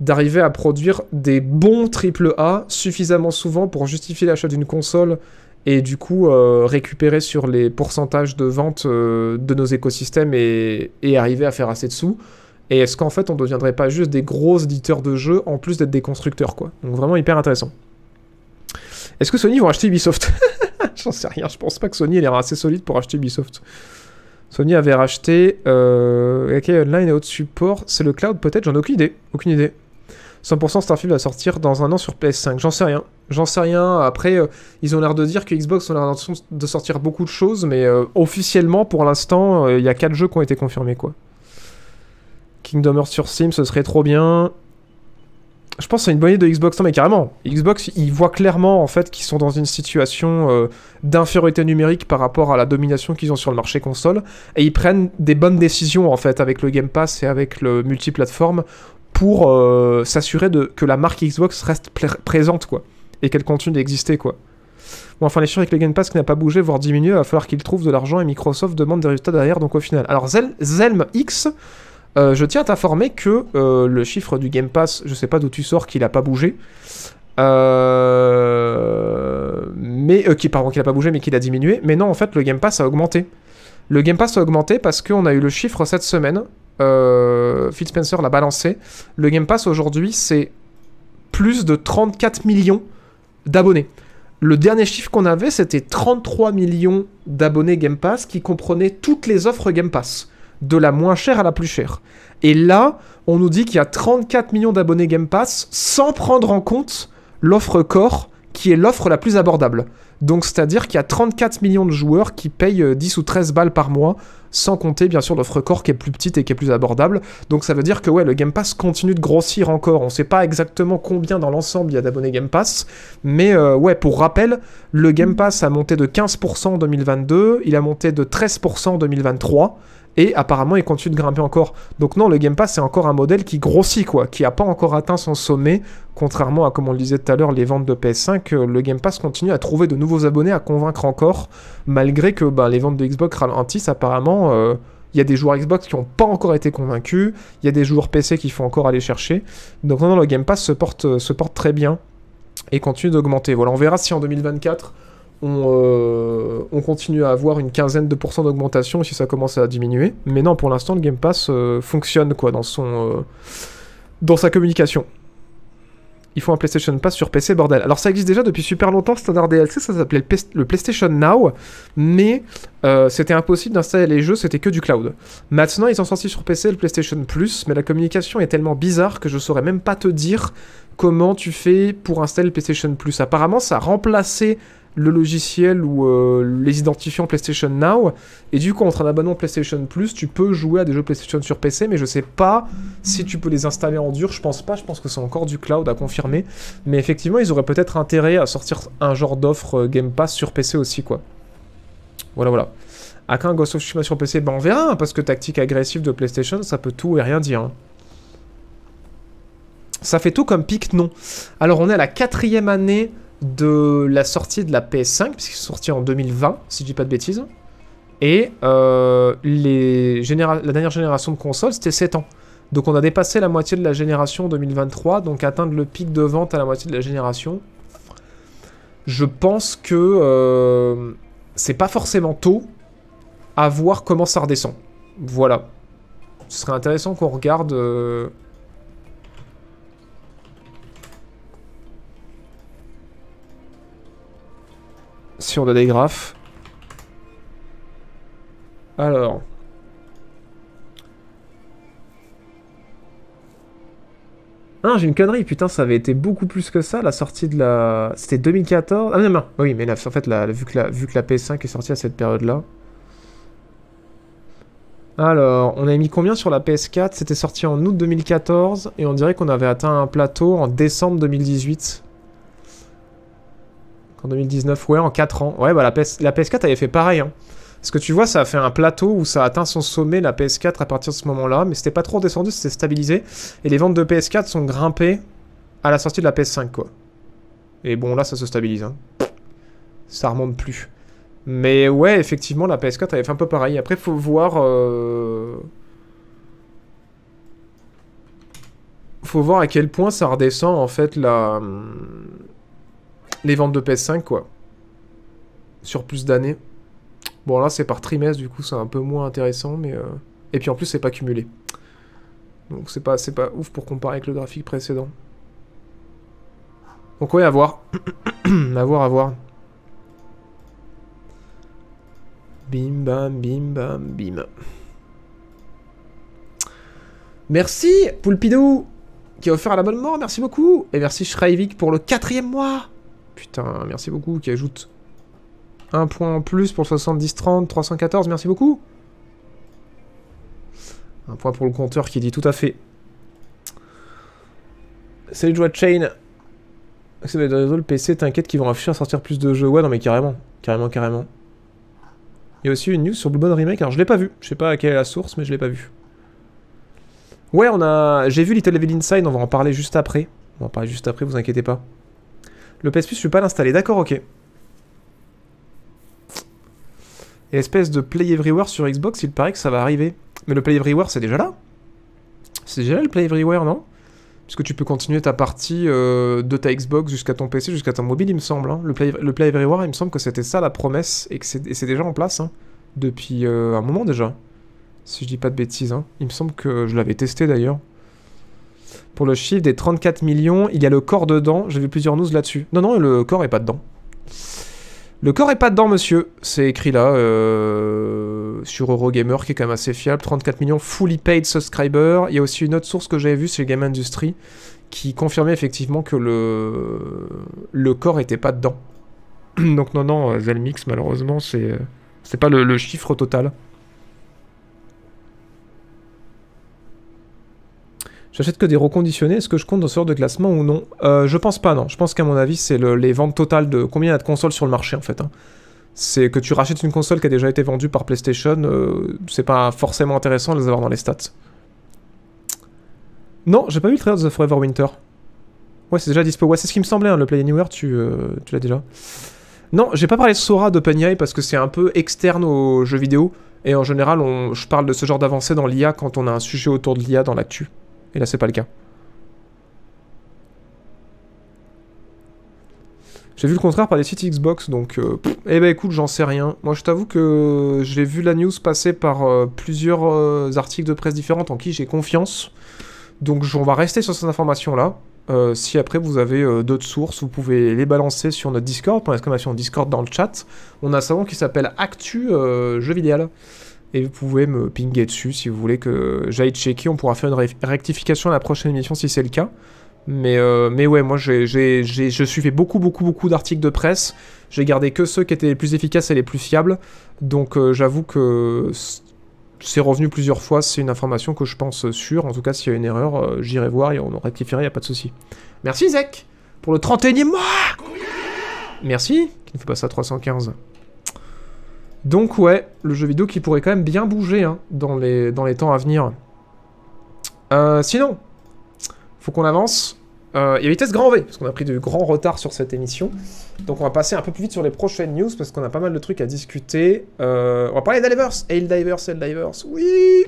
d'arriver à produire des bons triple A suffisamment souvent pour justifier l'achat d'une console et du coup euh, récupérer sur les pourcentages de vente euh, de nos écosystèmes et, arriver à faire assez de sous. Et est-ce qu'en fait on ne deviendrait pas juste des gros éditeurs de jeux en plus d'être des constructeurs quoi Donc vraiment hyper intéressant. Est-ce que Sony vont acheter Ubisoft J'en sais rien, je pense pas que Sony ait l'air assez solide pour acheter Ubisoft. Sony avait racheté euh, Online et autres supports. C'est le cloud peut-être J'en ai aucune idée. Aucune idée. 100% Starfield va sortir dans un an sur PS5. J'en sais rien. J'en sais rien. Après, euh, ils ont l'air de dire que Xbox a l'intention de sortir beaucoup de choses, mais euh, officiellement, pour l'instant, euh, il y a 4 jeux qui ont été confirmés, quoi. Kingdom Hearts sur Steam, ce serait trop bien. Je pense que c'est une bonne idée de Xbox, non mais carrément. Xbox, ils voient clairement en fait qu'ils sont dans une situation d'infériorité numérique par rapport à la domination qu'ils ont sur le marché console, et ils prennent des bonnes décisions en fait avec le Game Pass et avec le multiplateforme pour euh, s'assurer de que la marque Xbox reste présente quoi et qu'elle continue d'exister quoi. Bon, enfin, les chiffres avec le Game Pass qui n'a pas bougé, voire diminué, il va falloir qu'ils trouvent de l'argent et Microsoft demande des résultats derrière, donc au final. Alors, Zelm X, euh, je tiens à t'informer que euh, le chiffre du Game Pass, je sais pas d'où tu sors, qu'il a pas bougé. Euh... Mais, qui, pardon, qu'il a pas bougé, mais qu'il a diminué. Mais non, en fait, le Game Pass a augmenté. Le Game Pass a augmenté parce qu'on a eu le chiffre cette semaine euh, Phil Spencer l'a balancé. Le Game Pass aujourd'hui, c'est plus de 34 millions d'abonnés. Le dernier chiffre qu'on avait, c'était 33 millions d'abonnés Game Pass qui comprenaient toutes les offres Game Pass, de la moins chère à la plus chère. Et là, on nous dit qu'il y a 34 millions d'abonnés Game Pass sans prendre en compte l'offre Core, qui est l'offre la plus abordable. Donc c'est-à-dire qu'il y a 34 millions de joueurs qui payent 10 euh, ou 13 balles par mois, sans compter bien sûr l'offre corps qui est plus petite et qui est plus abordable. Donc ça veut dire que ouais, le Game Pass continue de grossir encore. On ne sait pas exactement combien dans l'ensemble il y a d'abonnés Game Pass, mais euh, ouais, pour rappel, le Game Pass a monté de 15% en 2022, il a monté de 13% en 2023 et apparemment il continue de grimper encore. Donc non, le Game Pass c'est encore un modèle qui grossit quoi, qui n'a pas encore atteint son sommet, contrairement à comme on le disait tout à l'heure les ventes de PS5, euh, le Game Pass continue à trouver de nouveaux abonnés, à convaincre encore, malgré que bah, les ventes de Xbox ralentissent apparemment. Euh, il y a des joueurs Xbox qui n'ont pas encore été convaincus. Il y a des joueurs PC qu'il faut encore aller chercher. Donc non, le Game Pass se porte, euh, se porte très bien et continue d'augmenter. Voilà, on verra si en 2024 euh, on, continue à avoir une quinzaine de pourcents d'augmentation si ça commence à diminuer. Mais non, pour l'instant, le Game Pass euh, fonctionne quoi dans son euh, dans sa communication. Il faut un PlayStation Pass sur PC, bordel. Alors ça existe déjà depuis super longtemps, standard DLC, ça s'appelait le PlayStation Now, mais c'était impossible d'installer les jeux, c'était que du cloud. Maintenant, ils sont sortis sur PC le PlayStation Plus, mais la communication est tellement bizarre que je saurais même pas te dire comment tu fais pour installer le PlayStation Plus. Apparemment, ça a remplacé le logiciel ou euh, les identifiants PlayStation Now. Et du coup, entre un abonnement PlayStation Plus, tu peux jouer à des jeux PlayStation sur PC, mais je sais pas si tu peux les installer en dur. Je pense pas, je pense que c'est encore du cloud à confirmer. Mais effectivement, ils auraient peut-être intérêt à sortir un genre d'offre euh, Game Pass sur PC aussi, quoi. Voilà, voilà. À quand Ghost of Tsushima sur PC Ben on verra, hein, parce que tactique agressive de PlayStation, ça peut tout et rien dire. Hein. Ça fait tout comme pic, non. Alors, on est à la quatrième année de la sortie de la PS5, qu'elle est sorti en 2020, si je dis pas de bêtises. Et euh, la dernière génération de consoles, c'était 7 ans. Donc on a dépassé la moitié de la génération en 2023, donc atteindre le pic de vente à la moitié de la génération. Je pense que euh, c'est pas forcément tôt à voir comment ça redescend. Voilà. Ce serait intéressant qu'on regarde... Euh, Sur on a Alors. Ah, j'ai une connerie, putain, ça avait été beaucoup plus que ça, la sortie de la... C'était 2014 Ah non, non, oui, mais en fait, vu, que la, vu que la PS5 est sortie à cette période-là... Alors, on a mis combien sur la PS4 C'était sorti en août 2014, et on dirait qu'on avait atteint un plateau en décembre 2018. En 2019, ouais, en 4 ans. Ouais, bah la, PS... 4 avait fait pareil. Hein. Parce que tu vois, ça a fait un plateau où ça a atteint son sommet, la PS4, à partir de ce moment-là. Mais c'était pas trop descendu, c'était stabilisé. Et les ventes de PS4 sont grimpées à la sortie de la PS5, quoi. Et bon, là, ça se stabilise. Hein. Ça remonte plus. Mais ouais, effectivement, la PS4 avait fait un peu pareil. Après, faut voir... Euh, faut voir à quel point ça redescend, en fait, la... Hum, les ventes de PS5, quoi. Sur plus d'années. Bon, là, c'est par trimestre, du coup, c'est un peu moins intéressant, mais... Euh, et puis, en plus, c'est pas cumulé. Donc, c'est pas, pas ouf pour comparer avec le graphique précédent. Donc, ouais, à voir. à voir, à voir. Bim, bam, bim, bam, bim. Merci, Poulpidou, qui a offert à la bonne mort, merci beaucoup. Et merci Shreivik pour le quatrième mois. Putain, merci beaucoup, qui ajoute un point en plus pour 70-30, 314, merci beaucoup. Un point pour le compteur qui dit tout à fait. Salut Joa Chain. C'est le PC, t'inquiète qui vont afficher à sortir plus de jeux. Ouais, non mais carrément, carrément, carrément. Il y a aussi une news sur Bluebone Remake, alors je l'ai pas vu. Je sais pas à quelle est la source, mais je l'ai pas vu. Ouais, on a... J'ai vu Little Evil Inside, on va en parler juste après. On va en parler juste après, vous inquiétez pas. Le PS Plus, je suis pas l'installer. D'accord, ok. Et espèce de Play Everywhere sur Xbox, il paraît que ça va arriver. Mais le Play Everywhere, c'est déjà là C'est déjà là le Play Everywhere, non Puisque tu peux continuer ta partie euh, de ta Xbox jusqu'à ton PC, jusqu'à ton mobile, il me semble. Hein. Le, Play, le, Play, Everywhere, il me semble que c'était ça la promesse, et que c'est déjà en place, hein. depuis euh, un moment déjà. Si je dis pas de bêtises, hein. il me semble que je l'avais testé d'ailleurs pour le chiffre des 34 millions. Il y a le corps dedans. J'ai vu plusieurs news là-dessus. Non, non, le corps est pas dedans. Le corps est pas dedans, monsieur. C'est écrit là euh, sur Eurogamer, qui est quand même assez fiable. 34 millions fully paid subscriber. Il y a aussi une autre source que j'avais vue chez Game Industry qui confirmait effectivement que le, le corps était pas dedans. Donc non, non, Zelmix, malheureusement, c'est euh, pas le chiffre total. J'achète que des reconditionnés. Est-ce que je compte dans ce genre de classement ou non euh, Je pense pas, non. Je pense qu'à mon avis, c'est les ventes totales de combien il y a de consoles sur le marché, en fait. Hein. C'est que tu rachètes une console qui a déjà été vendue par PlayStation, euh, c'est pas forcément intéressant de les avoir dans les stats. Non, j'ai pas vu le trailer de The Forever Winter. Ouais, c'est déjà dispo. Ouais, c'est ce qui me semblait, hein, le Play Anywhere, euh, tu, l'as déjà. Non, j'ai pas parlé de Sora d'OpenAI parce que c'est un peu externe aux jeux vidéo. Et en général, je parle de ce genre d'avancée dans l'IA quand on a un sujet autour de l'IA dans l'actu. Et là, c'est pas le cas. J'ai vu le contraire par des sites Xbox, donc... Euh, eh ben écoute, j'en sais rien. Moi, je t'avoue que j'ai vu la news passer par euh, plusieurs euh, articles de presse différentes en qui j'ai confiance. Donc on va rester sur cette information-là. si après vous avez d'autres sources, vous pouvez les balancer sur notre Discord, pour l'exclamation Discord dans le chat. On a un salon qui s'appelle Actu Jeux Vidéo et vous pouvez me pinguer dessus si vous voulez que j'aille checker. On pourra faire une rectification à la prochaine émission si c'est le cas. Mais, euh, mais ouais, moi j'ai, j'ai, je beaucoup, beaucoup, beaucoup d'articles de presse. J'ai gardé que ceux qui étaient les plus efficaces et les plus fiables. Donc euh, j'avoue que c'est revenu plusieurs fois. C'est une information que je pense sûre. En tout cas, s'il y a une erreur, euh, j'irai voir et on en rectifiera, il n'y a pas de souci. Merci Zek pour le 31 e mois Merci, qui ne fait pas ça 315. Donc ouais, le jeu vidéo qui pourrait quand même bien bouger hein, dans, les, temps à venir. Euh, sinon, faut qu'on avance. Euh, il y a vitesse grand V, parce qu'on a pris du grand retard sur cette émission. Donc on va passer un peu plus vite sur les prochaines news, parce qu'on a pas mal de trucs à discuter. Euh, on va parler Divers Ail Divers, Ail Divers, oui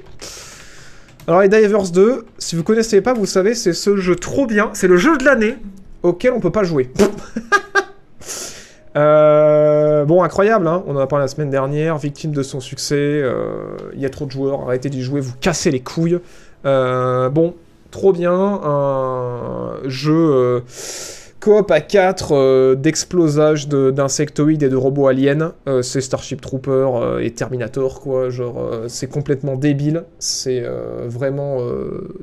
Alors Ail Divers 2, si vous connaissez pas, vous savez, c'est ce jeu trop bien, c'est le jeu de l'année auquel on peut pas jouer. Euh, bon, incroyable, hein. on en a parlé la semaine dernière, victime de son succès, euh, il y a trop de joueurs, arrêtez d'y jouer, vous cassez les couilles. Euh, bon, trop bien, un jeu coop à 4 d'explosage d'insectoïdes et de robots aliens, c'est Starship Trooper et Terminator, quoi, genre, c'est complètement débile, c'est vraiment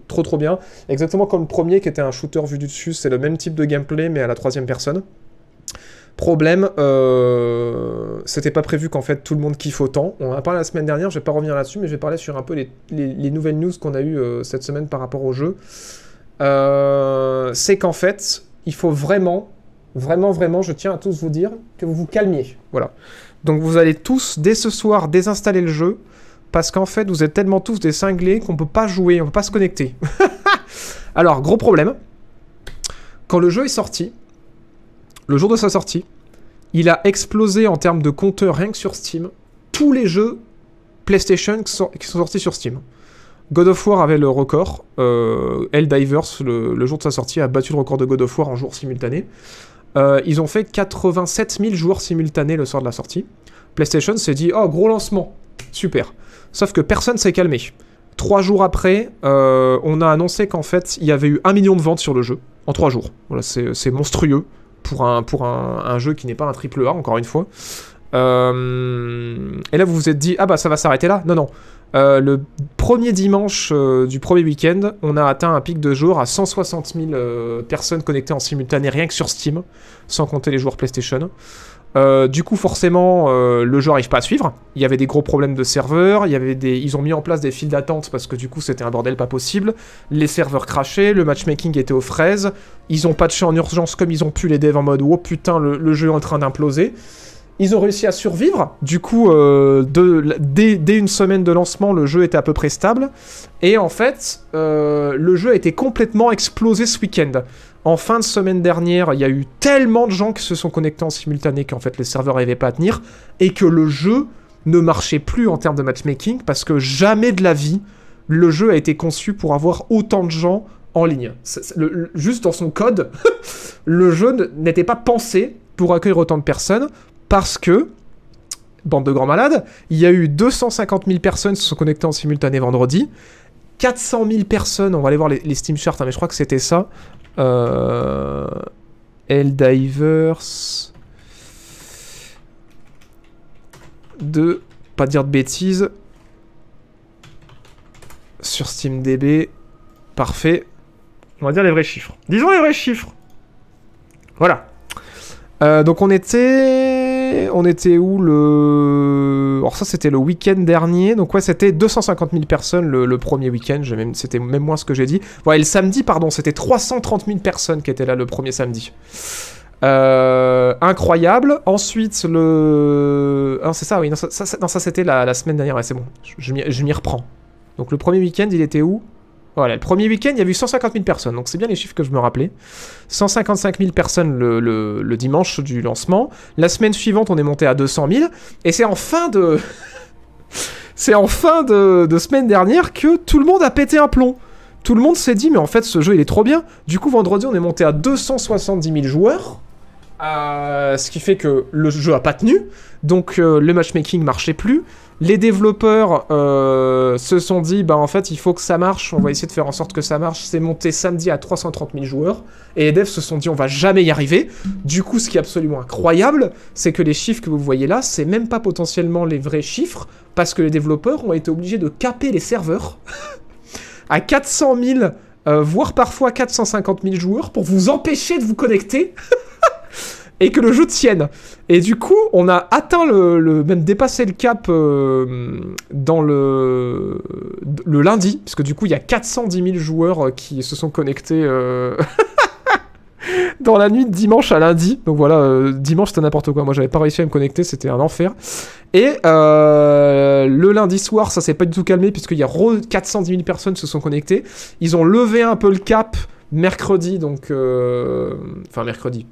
trop trop bien. Exactement comme le premier qui était un shooter vu du dessus, c'est le même type de gameplay mais à la troisième personne. Problème, euh, c'était pas prévu qu'en fait tout le monde kiffe autant. On en a parlé la semaine dernière, je vais pas revenir là-dessus, mais je vais parler sur un peu les, nouvelles news qu'on a eues euh, cette semaine par rapport au jeu. Euh, c'est qu'en fait, il faut vraiment, vraiment, vraiment, je tiens à tous vous dire que vous vous calmiez. Voilà. Donc vous allez tous, dès ce soir, désinstaller le jeu, parce qu'en fait, vous êtes tellement tous des cinglés qu'on peut pas jouer, on peut pas se connecter. Alors, gros problème, quand le jeu est sorti, le jour de sa sortie, il a explosé en termes de compteur rien que sur Steam tous les jeux PlayStation qui sont, sortis sur Steam. God of War avait le record. Euh, Helldivers, le, jour de sa sortie, a battu le record de God of War en jours simultanés. Euh, ils ont fait 87 000 joueurs simultanés le soir de la sortie. PlayStation s'est dit Oh, gros lancement Super Sauf que personne s'est calmé. Trois jours après, euh, on a annoncé qu'en fait, il y avait eu un million de ventes sur le jeu. En trois jours. Voilà, c'est monstrueux pour un, pour un, jeu qui n'est pas un triple A, encore une fois. Euh, et là, vous vous êtes dit, ah bah ça va s'arrêter là. Non, non. Euh, le premier dimanche euh, du premier week-end, on a atteint un pic de jour à 160 000 personnes connectées en simultané rien que sur Steam, sans compter les joueurs PlayStation. Euh, du coup, forcément, euh, le jeu n'arrive pas à suivre. Il y avait des gros problèmes de serveurs. Il avait des... Ils ont mis en place des files d'attente parce que du coup, c'était un bordel pas possible. Les serveurs crachaient, le matchmaking était aux fraises. Ils ont patché en urgence comme ils ont pu les devs en mode oh putain, le, jeu est en train d'imploser. Ils ont réussi à survivre. Du coup, euh, dès, une semaine de lancement, le jeu était à peu près stable. Et en fait, le jeu a été complètement explosé ce week-end. En fin de semaine dernière, il y a eu tellement de gens qui se sont connectés en simultané qu'en fait le serveur n'arrivait pas à tenir et que le jeu ne marchait plus en termes de matchmaking parce que jamais de la vie le jeu a été conçu pour avoir autant de gens en ligne. juste dans son code, le jeu n'était pas pensé pour accueillir autant de personnes parce que bande de grands malades, il y a eu 250 000 personnes qui se sont connectées en simultané vendredi. 400 000 personnes, on va aller voir les, Steam Charts, hein, mais je crois que c'était ça, euh, L-Divers... De pas dire de bêtises. Sur SteamDB. Parfait. On va dire les vrais chiffres. Disons les vrais chiffres. Voilà. Euh, donc on était on était où le. Alors, ça, c'était le week-end dernier. Donc, ouais, c'était 250 000 personnes le, premier week-end. c'était même moins ce que j'ai dit. Ouais, le samedi, pardon, c'était 330 000 personnes qui étaient là le premier samedi. Euh, incroyable. Ensuite, le. Ah, c'est ça, oui. Non, ça, c'était la, semaine dernière. Ouais, c'est bon. je m'y reprends. Donc, le premier week-end, il était où voilà, le premier week-end, il y a eu 150 000 personnes, donc c'est bien les chiffres que je me rappelais. 155 000 personnes le, dimanche du lancement. La semaine suivante, on est monté à 200 000. Et c'est en fin de... c'est en fin de, semaine dernière que tout le monde a pété un plomb. Tout le monde s'est dit, mais en fait, ce jeu, il est trop bien. Du coup, vendredi, on est monté à 270 000 joueurs. Euh, ce qui fait que le jeu a pas tenu. Donc euh, le matchmaking marchait plus. Les développeurs euh, se sont dit, bah en fait, il faut que ça marche, on va essayer de faire en sorte que ça marche. C'est monté samedi à 330 000 joueurs. Et les devs se sont dit, on va jamais y arriver. Du coup, ce qui est absolument incroyable, c'est que les chiffres que vous voyez là, c'est même pas potentiellement les vrais chiffres, parce que les développeurs ont été obligés de caper les serveurs à 400 000, euh, voire parfois 450 000 joueurs pour vous empêcher de vous connecter. et que le jeu tienne. Et du coup, on a atteint le, même dépassé le cap euh, dans le, le lundi, parce que du coup, il y a 410 000 joueurs euh, qui se sont connectés euh, dans la nuit de dimanche à lundi. Donc voilà, dimanche c'était n'importe quoi. Moi j'avais pas réussi à me connecter, c'était un enfer. Et le lundi soir, ça s'est pas du tout calmé puisqu'il y a 410 000 personnes se sont connectées. Ils ont levé un peu le cap mercredi, donc enfin mercredi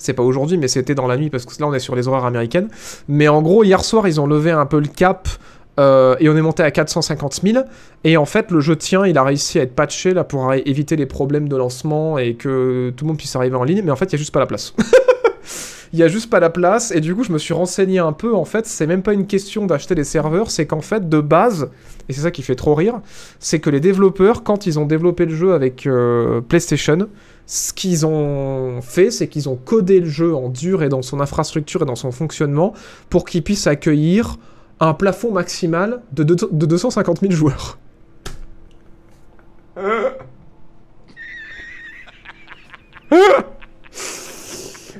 c'est pas aujourd'hui, mais c'était dans la nuit parce que là on est sur les horaires américaines. Mais en gros, hier soir, ils ont levé un peu le cap euh, et on est monté à 450 000. Et en fait, le jeu tient, il a réussi à être patché là pour éviter les problèmes de lancement et que tout le monde puisse arriver en ligne. Mais en fait, il n'y a juste pas la place. Il y a juste pas la place. Et du coup, je me suis renseigné un peu. En fait, c'est même pas une question d'acheter des serveurs, c'est qu'en fait, de base, et c'est ça qui fait trop rire, c'est que les développeurs, quand ils ont développé le jeu avec euh, PlayStation, ce qu'ils ont fait, c'est qu'ils ont codé le jeu en dur et dans son infrastructure et dans son fonctionnement pour qu'il puisse accueillir un plafond maximal de, 250 000 joueurs.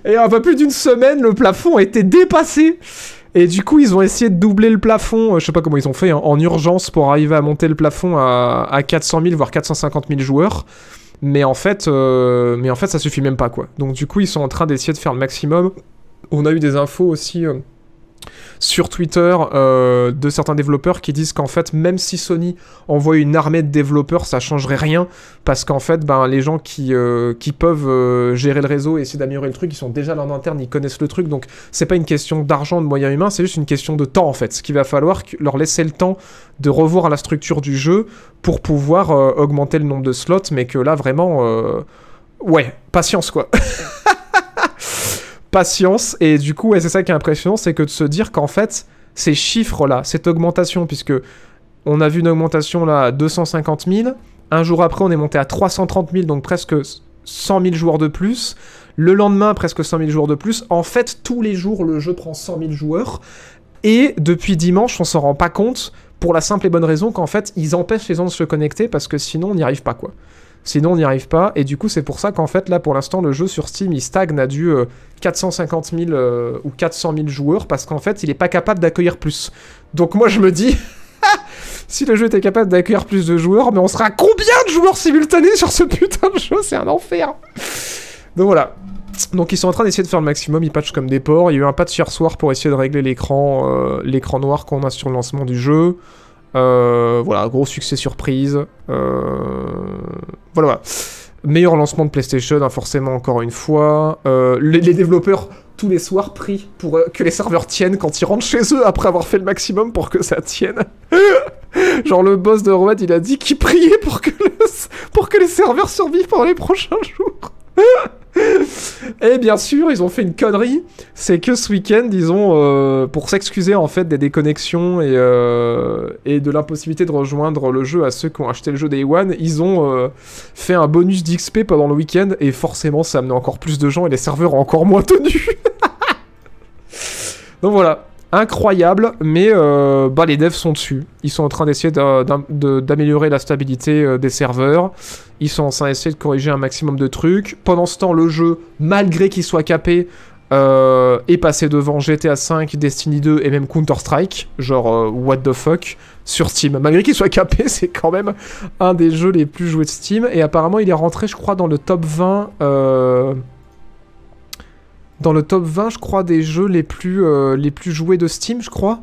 Et en peu plus d'une semaine, le plafond a été dépassé. Et du coup, ils ont essayé de doubler le plafond, euh, je sais pas comment ils ont fait, hein, en urgence pour arriver à monter le plafond à, à 400 000, voire 450 000 joueurs. Mais en fait, euh, mais en fait, ça suffit même pas quoi. Donc du coup, ils sont en train d'essayer de faire le maximum. On a eu des infos aussi. Euh, sur Twitter euh, de certains développeurs qui disent qu'en fait, même si Sony envoie une armée de développeurs, ça changerait rien parce qu'en fait, ben, les gens qui, euh, qui peuvent euh, gérer le réseau et essayer d'améliorer le truc, ils sont déjà là en interne, ils connaissent le truc, donc c'est pas une question d'argent, de moyens humains, c'est juste une question de temps en fait. Ce qu'il va falloir leur laisser le temps de revoir la structure du jeu pour pouvoir augmenter le nombre de slots, mais que là vraiment, ouais, patience quoi. patience. Et du coup, c'est ça qui est impressionnant, c'est que de se dire qu'en fait, ces chiffres-là, cette augmentation, puisque on a vu une augmentation là à 250 000, un jour après, on est monté à 330 000, donc presque 100 000 joueurs de plus. Le lendemain, presque 100 000 joueurs de plus. En fait, tous les jours, le jeu prend 100 000 joueurs. Et depuis dimanche, on s'en rend pas compte pour la simple et bonne raison qu'en fait, ils empêchent les gens de se connecter parce que sinon, on n'y arrive pas, quoi. Sinon, on n'y arrive pas. Et du coup, c'est pour ça qu'en fait, là, pour l'instant, le jeu sur Steam, il stagne à du 450 euh, 000 euh, ou 400 000 joueurs parce qu'en fait, il est pas capable d'accueillir plus. Donc, moi, je me dis. Ah, si le jeu était capable d'accueillir plus de joueurs, mais on sera combien de joueurs simultanés sur ce putain de jeu C'est un enfer Donc voilà. Donc ils sont en train d'essayer de faire le maximum, ils patchent comme des porcs. Il y a eu un patch hier soir pour essayer de régler l'écran euh, l'écran noir qu'on a sur le lancement du jeu. Euh, voilà, gros succès surprise. Euh, voilà, Meilleur lancement de PlayStation, hein, forcément, encore une fois. Euh, les, développeurs, tous les soirs, prient pour euh, que les serveurs tiennent quand ils rentrent chez eux après avoir fait le maximum pour que ça tienne. Genre, le boss de Road, il a dit qu'il priait pour que, pour que les serveurs survivent pour les prochains jours. Et bien sûr, ils ont fait une connerie. C'est que ce week-end, ils ont, euh, pour s'excuser en fait des déconnexions euh, et, de l'impossibilité de rejoindre le jeu à ceux qui ont acheté le jeu Day One, ils ont euh, fait un bonus d'XP pendant le week-end. Et forcément, ça a amené encore plus de gens et les serveurs ont encore moins tenu. Donc voilà, incroyable, mais euh, bah, les devs sont dessus. Ils sont en train d'essayer d'améliorer la stabilité euh, des serveurs. Ils sont en train d'essayer de corriger un maximum de trucs. Pendant ce temps, le jeu, malgré qu'il soit capé, euh, est passé devant GTA V, Destiny 2 et même Counter-Strike. Genre, what the fuck, sur Steam. Malgré qu'il soit capé, c'est quand même un des jeux les plus joués de Steam. Et apparemment, il est rentré, je crois, dans le top 20 dans le top 20, je crois, des jeux les plus, euh, les plus joués de Steam, je crois.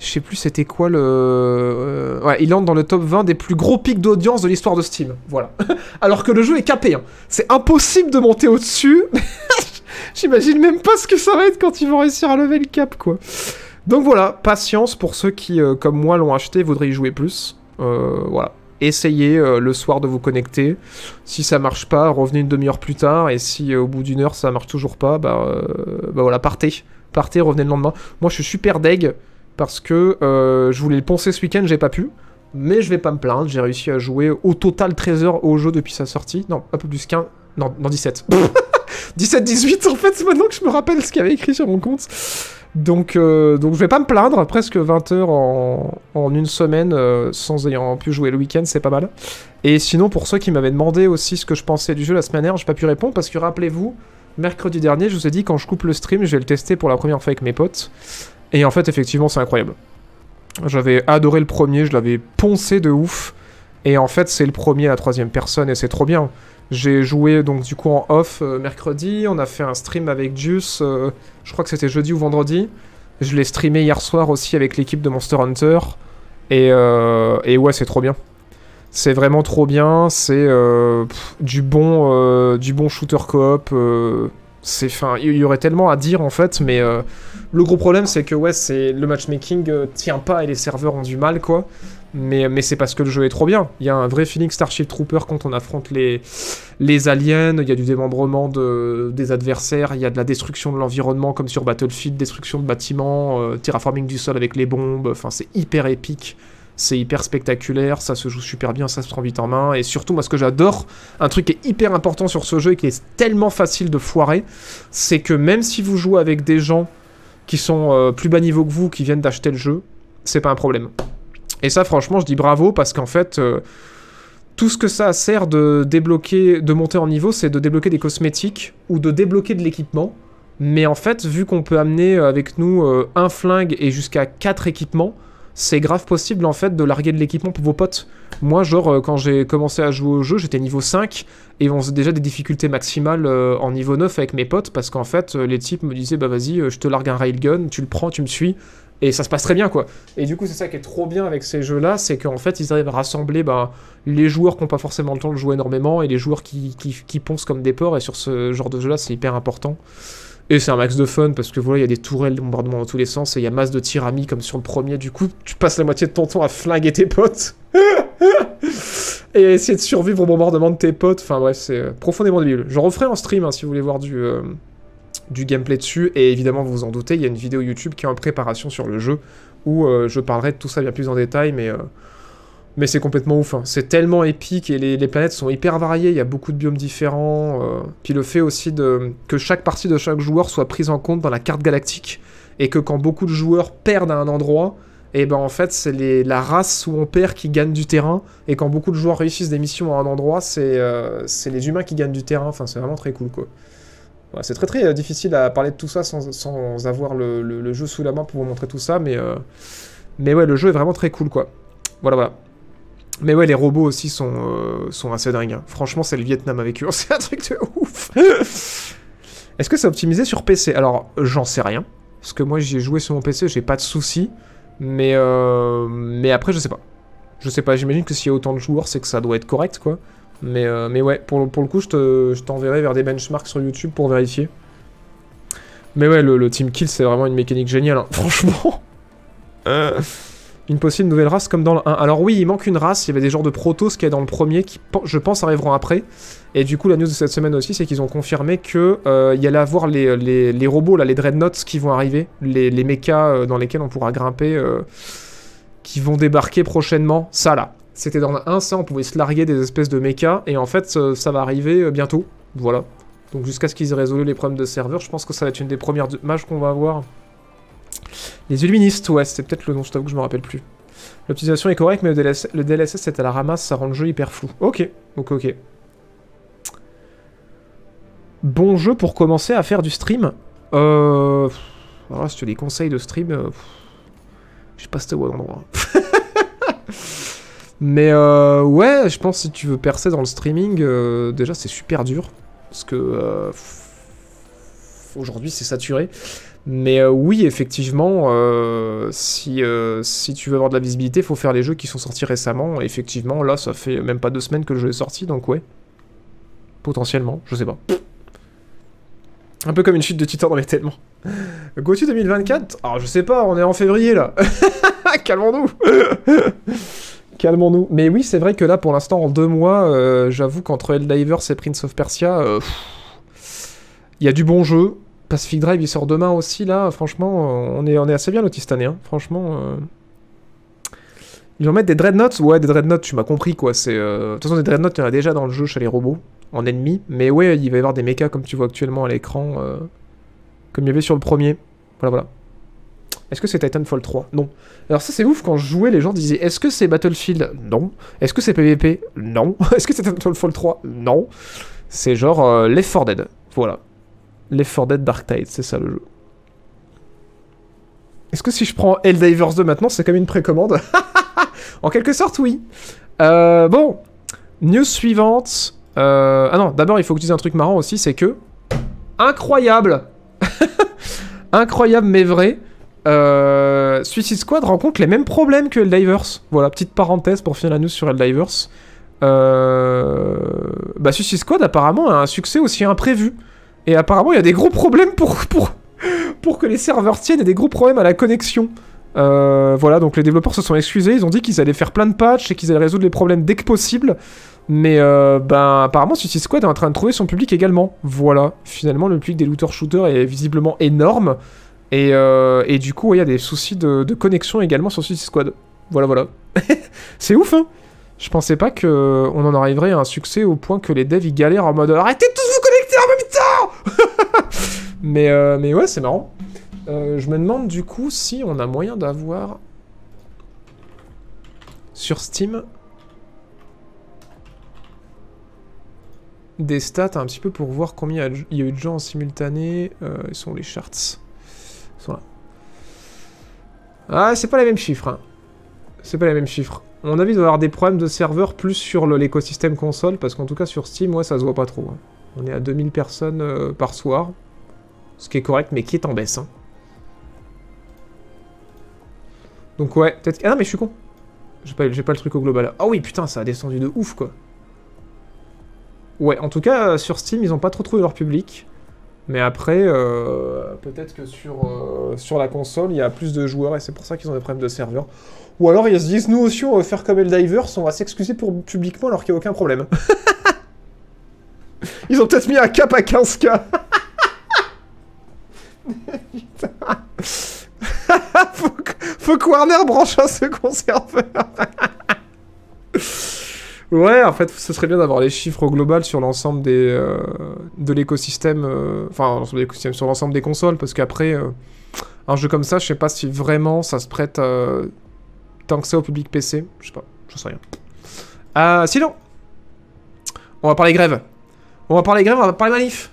Je sais plus c'était quoi le... Euh, ouais, il entre dans le top 20 des plus gros pics d'audience de l'histoire de Steam. Voilà. Alors que le jeu est capé. Hein. C'est impossible de monter au-dessus. J'imagine même pas ce que ça va être quand ils vont réussir à lever le cap, quoi. Donc voilà, patience pour ceux qui, euh, comme moi, l'ont acheté et voudraient y jouer plus. voilà essayez euh, le soir de vous connecter. Si ça marche pas, revenez une demi-heure plus tard. Et si euh, au bout d'une heure ça marche toujours pas, bah, euh, bah, voilà, partez. Partez, revenez le lendemain. Moi je suis super deg parce que je voulais le poncer ce week-end, j'ai pas pu. Mais je vais pas me plaindre, j'ai réussi à jouer au total 13 heures au jeu depuis sa sortie. Non, un peu plus qu'un. Non, non, 17. 17-18 en fait, c'est maintenant que je me rappelle ce qu'il y avait écrit sur mon compte. Donc, euh, donc je vais pas me plaindre, presque 20 heures en, une semaine, euh, sans ayant pu jouer le week-end, c'est pas mal. Et sinon, pour ceux qui m'avaient demandé aussi ce que je pensais du jeu la semaine dernière, j'ai pas pu répondre, parce que rappelez-vous, mercredi dernier, je vous ai dit, quand je coupe le stream, je vais le tester pour la première fois avec mes potes. Et en fait, effectivement, c'est incroyable. J'avais adoré le premier, je l'avais poncé de ouf. Et en fait, c'est le premier à la troisième personne, et c'est trop bien. J'ai joué, donc, du coup, en off euh, mercredi, on a fait un stream avec Juice je crois que c'était jeudi ou vendredi. Je l'ai streamé hier soir aussi avec l'équipe de Monster Hunter. Et, euh, ouais, c'est trop bien. C'est vraiment trop bien. C'est euh, du, bon, euh, du bon shooter coop. c'est fin. Il y aurait tellement à dire en fait, mais le gros problème c'est que ouais, le matchmaking tient pas et les serveurs ont du mal quoi. Mais, c'est parce que le jeu est trop bien. Il y a un vrai Phoenix Starship Trooper quand on affronte les, aliens, il y a du démembrement de, des adversaires, il y a de la destruction de l'environnement comme sur Battlefield, destruction de bâtiments, euh, terraforming du sol avec les bombes, enfin c'est hyper épique, c'est hyper spectaculaire, ça se joue super bien, ça se prend vite en main, et surtout moi ce que j'adore, un truc qui est hyper important sur ce jeu et qui est tellement facile de foirer, c'est que même si vous jouez avec des gens qui sont euh, plus bas niveau que vous, qui viennent d'acheter le jeu, c'est pas un problème. Et ça, franchement, je dis bravo parce qu'en fait, euh, tout ce que ça sert de débloquer, de monter en niveau, c'est de débloquer des cosmétiques ou de débloquer de l'équipement. Mais en fait, vu qu'on peut amener euh, avec nous euh, un flingue et jusqu'à quatre équipements, c'est grave possible en fait de larguer de l'équipement pour vos potes. Moi, genre, quand j'ai commencé à jouer au jeu, j'étais niveau 5 et on faisait déjà des difficultés maximales en niveau 9 avec mes potes parce qu'en fait, les types me disaient Bah vas-y, je te largue un railgun, tu le prends, tu me suis, et ça se passe très bien, quoi. Et du coup, c'est ça qui est trop bien avec ces jeux-là, c'est qu'en fait, ils arrivent à rassembler ben, les joueurs qui n'ont pas forcément le temps de jouer énormément et les joueurs qui, qui, poncent comme des porcs. Et sur ce genre de jeu-là, c'est hyper important. Et c'est un max de fun parce que voilà, il y a des tourelles de bombardement dans tous les sens et il y a masse de à comme sur le premier. Du coup, tu passes la moitié de ton temps à flinguer tes potes et à essayer de survivre au bombardement de tes potes. Enfin bref, c'est euh, profondément débile. J'en referai en stream hein, si vous voulez voir du. Euh, du gameplay dessus, et évidemment vous vous en doutez, il y a une vidéo YouTube qui est en préparation sur le jeu, où euh, je parlerai de tout ça bien plus en détail, mais, euh, mais c'est complètement ouf. Hein. C'est tellement épique, et les, planètes sont hyper variées, il y a beaucoup de biomes différents, euh. puis le fait aussi de, que chaque partie de chaque joueur soit prise en compte dans la carte galactique, et que quand beaucoup de joueurs perdent à un endroit, et ben en fait c'est la race où on perd qui gagne du terrain, et quand beaucoup de joueurs réussissent des missions à un endroit, c'est, c'est les humains qui gagnent du terrain, enfin c'est vraiment très cool quoi c'est très très euh, difficile à parler de tout ça sans, avoir le, jeu sous la main pour vous montrer tout ça, mais, euh, mais ouais, le jeu est vraiment très cool quoi. Voilà, voilà. Mais ouais, les robots aussi sont, euh, sont assez dingues. Hein. Franchement, c'est le Vietnam avec eux, c'est un truc de ouf. Est-ce que c'est optimisé sur PC Alors, j'en sais rien. Parce que moi, j'ai joué sur mon PC, j'ai pas de soucis. Mais, mais après, je sais pas. Je sais pas, j'imagine que s'il y a autant de joueurs, c'est que ça doit être correct quoi. Euh, mais, ouais, pour, le coup, je t'enverrai vers des benchmarks sur YouTube pour vérifier. Mais ouais, le, team kill, c'est vraiment une mécanique géniale, hein. franchement. Euh. Une possible nouvelle race comme dans le 1. Alors oui, il manque une race, il y avait des genres de protos qui est dans le premier qui, je pense, arriveront après. Et du coup, la news de cette semaine aussi, c'est qu'ils ont confirmé que euh, il y allait avoir les, robots, là, les dreadnoughts qui vont arriver, les, les mechas dans lesquels on pourra grimper, qui vont débarquer prochainement. Ça là, c'était dans un ça, on pouvait se larguer des espèces de mechas, et en fait, ça, va arriver euh, bientôt. Voilà. Donc jusqu'à ce qu'ils aient résolu les problèmes de serveur, je pense que ça va être une des premières mages qu'on va avoir. Les illuministes, ouais, c'est peut-être le nom, je t'avoue que je me rappelle plus. L'optimisation est correcte, mais le DLSS, le est à la ramasse, ça rend le jeu hyper flou. Ok, ok, ok. Bon jeu pour commencer à faire du stream. Euh... Alors si tu as des conseils de stream, euh, j'ai je sais pas si t'es au bon endroit. Mais euh, ouais, je pense que si tu veux percer dans le streaming, euh, déjà c'est super dur. Parce que euh, aujourd'hui c'est saturé. Mais oui, effectivement, si, si tu veux avoir de la visibilité, il faut faire les jeux qui sont sortis récemment. effectivement, là, ça fait même pas deux semaines que le jeu est sorti, donc ouais. Potentiellement, je sais pas. Un peu comme une chute de titan dans les tellement. to 2024 Ah, je sais pas, on est en février là. Calmons-nous Calmons-nous. Mais oui, c'est vrai que là, pour l'instant, en deux mois, euh, j'avoue qu'entre Helldivers et Prince of Persia, euh, il y a du bon jeu. Pacific Drive, il sort demain aussi, là. Franchement, euh, on est, on est assez bien lotis cette année. Hein. Franchement. Ils vont mettre des Dreadnoughts Ouais, des Dreadnoughts, tu m'as compris, quoi. C'est, De toute façon, des Dreadnoughts, il y en a déjà dans le jeu chez les robots, en ennemi. Mais ouais, il va y avoir des mechas comme tu vois actuellement à l'écran, comme il y avait sur le premier. Voilà, voilà. Est-ce que c'est Titanfall 3 Non. Alors ça c'est ouf, quand je jouais, les gens disaient est-ce que c'est Battlefield Non. Est-ce que c'est PvP Non. est-ce que c'est Titanfall 3 Non. C'est genre euh, Left 4 Dead. Voilà. Left 4 Dead Dark Tide, c'est ça le jeu. Est-ce que si je prends Helldivers 2 maintenant, c'est comme une précommande En quelque sorte, oui. Euh, bon. News suivante. Euh, ah non, d'abord, il faut que je dise un truc marrant aussi, c'est que... Incroyable Incroyable mais vrai. Euh, Suicide Squad rencontre les mêmes problèmes que Divers. Voilà, petite parenthèse pour finir la news sur Helldivers. Euh... Bah, Suicide Squad apparemment a un succès aussi imprévu. Et apparemment, il y a des gros problèmes pour, pour, pour que les serveurs tiennent et des gros problèmes à la connexion. Euh, voilà, donc les développeurs se sont excusés, ils ont dit qu'ils allaient faire plein de patchs et qu'ils allaient résoudre les problèmes dès que possible. Mais euh, ben, apparemment, Suicide Squad est en train de trouver son public également. Voilà, finalement, le public des looters shooters est visiblement énorme. Euh, et, du coup, il y a des soucis de, connexion également sur Suicide Squad. Voilà, voilà. c'est ouf, hein Je pensais pas qu'on euh, en arriverait à un succès au point que les devs, y galèrent en mode « Arrêtez de tous vous connecter en même temps !» mais, euh, mais ouais, c'est marrant. je me demande du coup si on a moyen d'avoir sur Steam des stats un petit peu pour voir combien il y a eu de gens en simultané. ils sont les charts ah, c'est pas les mêmes chiffres. Hein. C'est pas les mêmes chiffres. On a avis, il des problèmes de serveur plus sur l'écosystème console, parce qu'en tout cas sur Steam, ouais, ça se voit pas trop. Hein. On est à 2000 personnes euh, par soir. Ce qui est correct, mais qui est en baisse. Hein. Donc ouais, peut-être... Ah non, mais je suis con. J'ai pas, le truc au global. Ah oui, putain, ça a descendu de ouf, quoi. Ouais, en tout cas, sur Steam, ils ont pas trop trouvé leur public. Mais après, euh, peut-être que sur, euh, sur la console, il y a plus de joueurs et c'est pour ça qu'ils ont des problèmes de serveur. Ou alors ils se disent, nous aussi, on va faire comme Divers, on va s'excuser publiquement alors qu'il n'y a aucun problème. ils ont peut-être mis un cap à 15k. faut, faut que Warner branche un second serveur. Ouais, en fait, ce serait bien d'avoir les chiffres au global sur l'ensemble des euh, de l'écosystème, euh, enfin sur l'ensemble des consoles, parce qu'après euh, un jeu comme ça, je sais pas si vraiment ça se prête tant que ça au public PC, je sais pas, je sais rien. Ah, sinon, on va parler grève. On va parler grève, on va parler manif.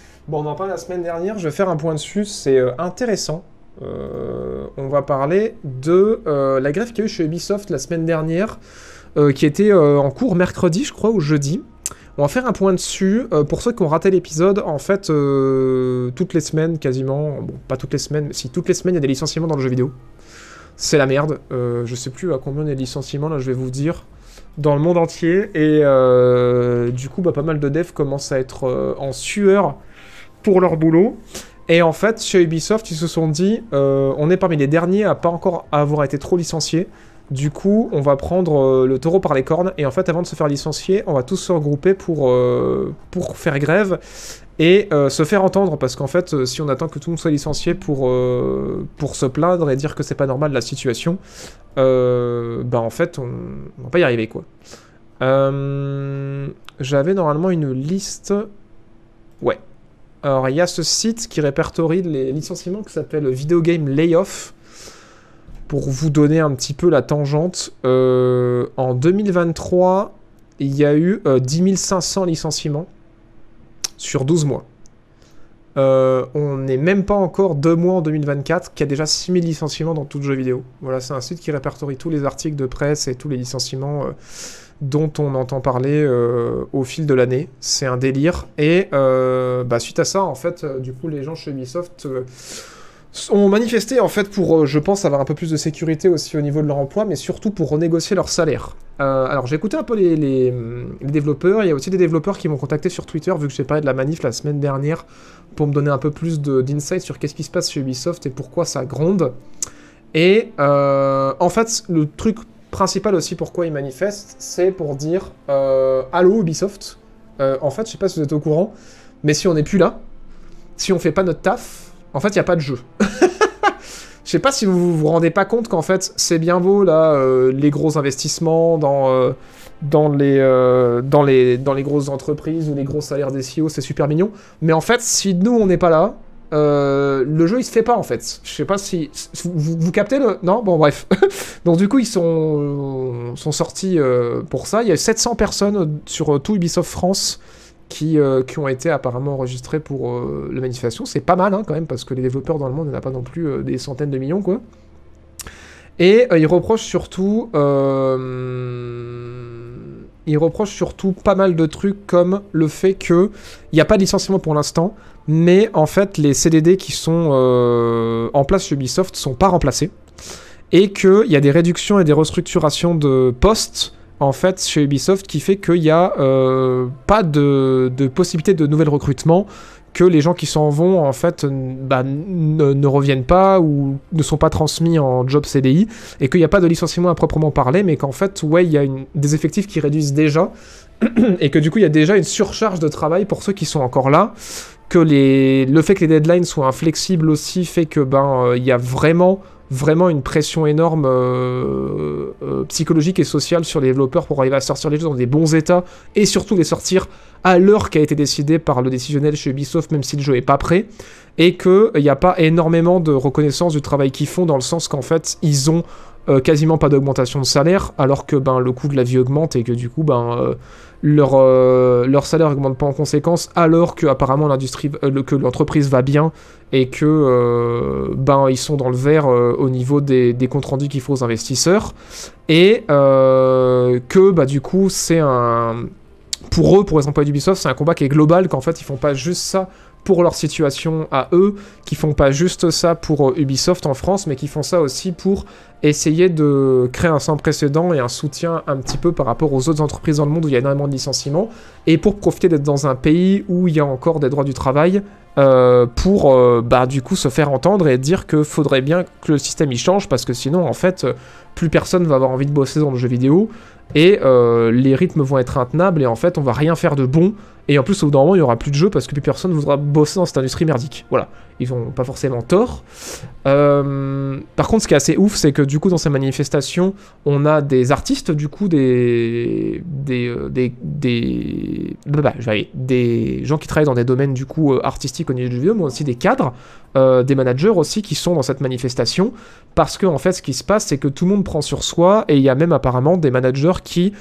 bon, on en parlait la semaine dernière. Je vais faire un point dessus, c'est intéressant. on va parler de la grève qu'il y a eu chez Ubisoft la semaine dernière. Euh, qui était euh, en cours mercredi, je crois, ou jeudi. On va faire un point dessus. Euh, pour ceux qui ont raté l'épisode, en fait, toutes les semaines, quasiment, bon, pas toutes les semaines, mais si toutes les semaines, il y a des licenciements dans le jeu vidéo. C'est la merde. Je je sais plus à combien il y a de licenciements, là, je vais vous dire, dans le monde entier. Et du coup, bah, pas mal de devs commencent à être en sueur pour leur boulot. Et en fait, chez Ubisoft, ils se sont dit, on est parmi les derniers à pas encore avoir été trop licenciés. Du coup, on va prendre euh, le taureau par les cornes, et en fait, avant de se faire licencier, on va tous se regrouper pour, euh, faire grève et euh, se faire entendre parce qu'en fait si on attend que tout le monde soit licencié pour, se plaindre et dire que c'est pas normal la situation bah en fait on, on, va pas y arriver quoi j'avais normalement une liste ouais alors il y a ce site qui répertorie les licenciements qui s'appelle Video Game Layoff pour vous donner un petit peu la tangente, euh, en 2023, il y a eu 10 euh, 500 licenciements sur 12 mois. Euh, on n'est même pas encore deux mois en 2024 qu'il y a déjà 6000 licenciements dans tout le jeu vidéo. Voilà, c'est un site qui répertorie tous les articles de presse et tous les licenciements dont on entend parler au fil de l'année. C'est un délire. Et bah, suite à ça, en fait, du coup, les gens chez Ubisoft ont manifesté en fait pour, euh, je pense, avoir un peu plus de sécurité aussi au niveau de leur emploi, mais surtout pour renégocier leur salaire. Euh, alors j'ai écouté un peu les, développeurs, il y a aussi des développeurs qui m'ont contacté sur Twitter vu que j'ai parlé de la manif la semaine dernière pour me donner un peu plus d'insight sur qu'est-ce qui se passe chez Ubisoft et pourquoi ça gronde. Et euh, en fait le truc principal aussi pourquoi ils manifestent, c'est pour dire euh, Allô Ubisoft, en fait je sais pas si vous êtes au courant, mais si on n'est plus là, si on fait pas notre taf, en fait il n'y a pas de jeu. Je sais pas si vous vous rendez pas compte qu'en fait, c'est bien beau, là, euh, les gros investissements dans, euh, dans, les, euh, dans, les, dans les grosses entreprises ou les gros salaires des CEO, c'est super mignon. Mais en fait, si nous, on n'est pas là, le jeu, il se fait pas, en fait. Je sais pas si... Vous, captez le... Non Bon, bref. Donc, du coup, ils sont, sont sortis pour ça. Il y a 700 personnes sur tout Ubisoft France euh, qui, ont été apparemment enregistrés pour euh, la manifestation. C'est pas mal hein, quand même, parce que les développeurs dans le monde n'en a pas non plus euh, des centaines de millions, quoi. Et ils reprochent surtout... surtout pas mal de trucs comme le fait que il n'y a pas de licenciement pour l'instant, mais en fait les CDD qui sont en place chez Ubisoft sont pas remplacés et qu'il y a des réductions et des restructurations de postes en fait, chez Ubisoft, qui fait qu'il n'y a euh, pas de, possibilité de nouvel recrutement, que les gens qui s'en vont, en fait, bah, ne, reviennent pas ou ne sont pas transmis en job CDI, et qu'il n'y a pas de licenciement à proprement parler, mais qu'en fait, ouais, il y a des effectifs qui réduisent déjà, et que du coup, il y a déjà une surcharge de travail pour ceux qui sont encore là, que les, le fait que les deadlines soient inflexibles aussi fait que, ben, euh, il y a vraiment vraiment une pression énorme euh, euh, psychologique et sociale sur les développeurs pour arriver à sortir les jeux dans des bons états et surtout les sortir à l'heure qui a été décidé par le décisionnel chez Ubisoft, même si le jeu est pas prêt, et qu'il n'y euh, a pas énormément de reconnaissance du travail qu'ils font, dans le sens qu'en fait, ils ont euh, quasiment pas d'augmentation de salaire, alors que ben, le coût de la vie augmente et que du coup, ben, euh, leur, leur salaire augmente pas en conséquence, alors que apparemment l'industrie, que l'entreprise va bien et que ben, ils sont dans le vert au niveau des, des comptes rendus qu'il faut aux investisseurs, et que bah, du coup, c'est un pour eux, pour les employés d'Ubisoft, c'est un combat qui est global, qu'en fait, ils font pas juste ça pour leur situation à eux, qui font pas juste ça pour euh, Ubisoft en France, mais qui font ça aussi pour essayer de créer un sans précédent et un soutien un petit peu par rapport aux autres entreprises dans le monde où il y a énormément de licenciements, et pour profiter d'être dans un pays où il y a encore des droits du travail, euh, pour euh, bah, du coup se faire entendre et dire que faudrait bien que le système y change, parce que sinon en fait plus personne va avoir envie de bosser dans le jeu vidéo, et euh, les rythmes vont être intenables et en fait on va rien faire de bon et en plus au bout d'un moment il n'y aura plus de jeu parce que plus personne voudra bosser dans cette industrie merdique. Voilà, ils n'ont pas forcément tort. Euh, par contre ce qui est assez ouf c'est que du coup dans ces manifestations on a des artistes du coup des des euh, des des, bah, bah des gens qui travaillent dans des domaines du coup artistiques au niveau du vieux, mais aussi des cadres euh, des managers aussi qui sont dans cette manifestation, parce que en fait ce qui se passe c'est que tout le monde prend sur soi, et il y a même apparemment des managers qui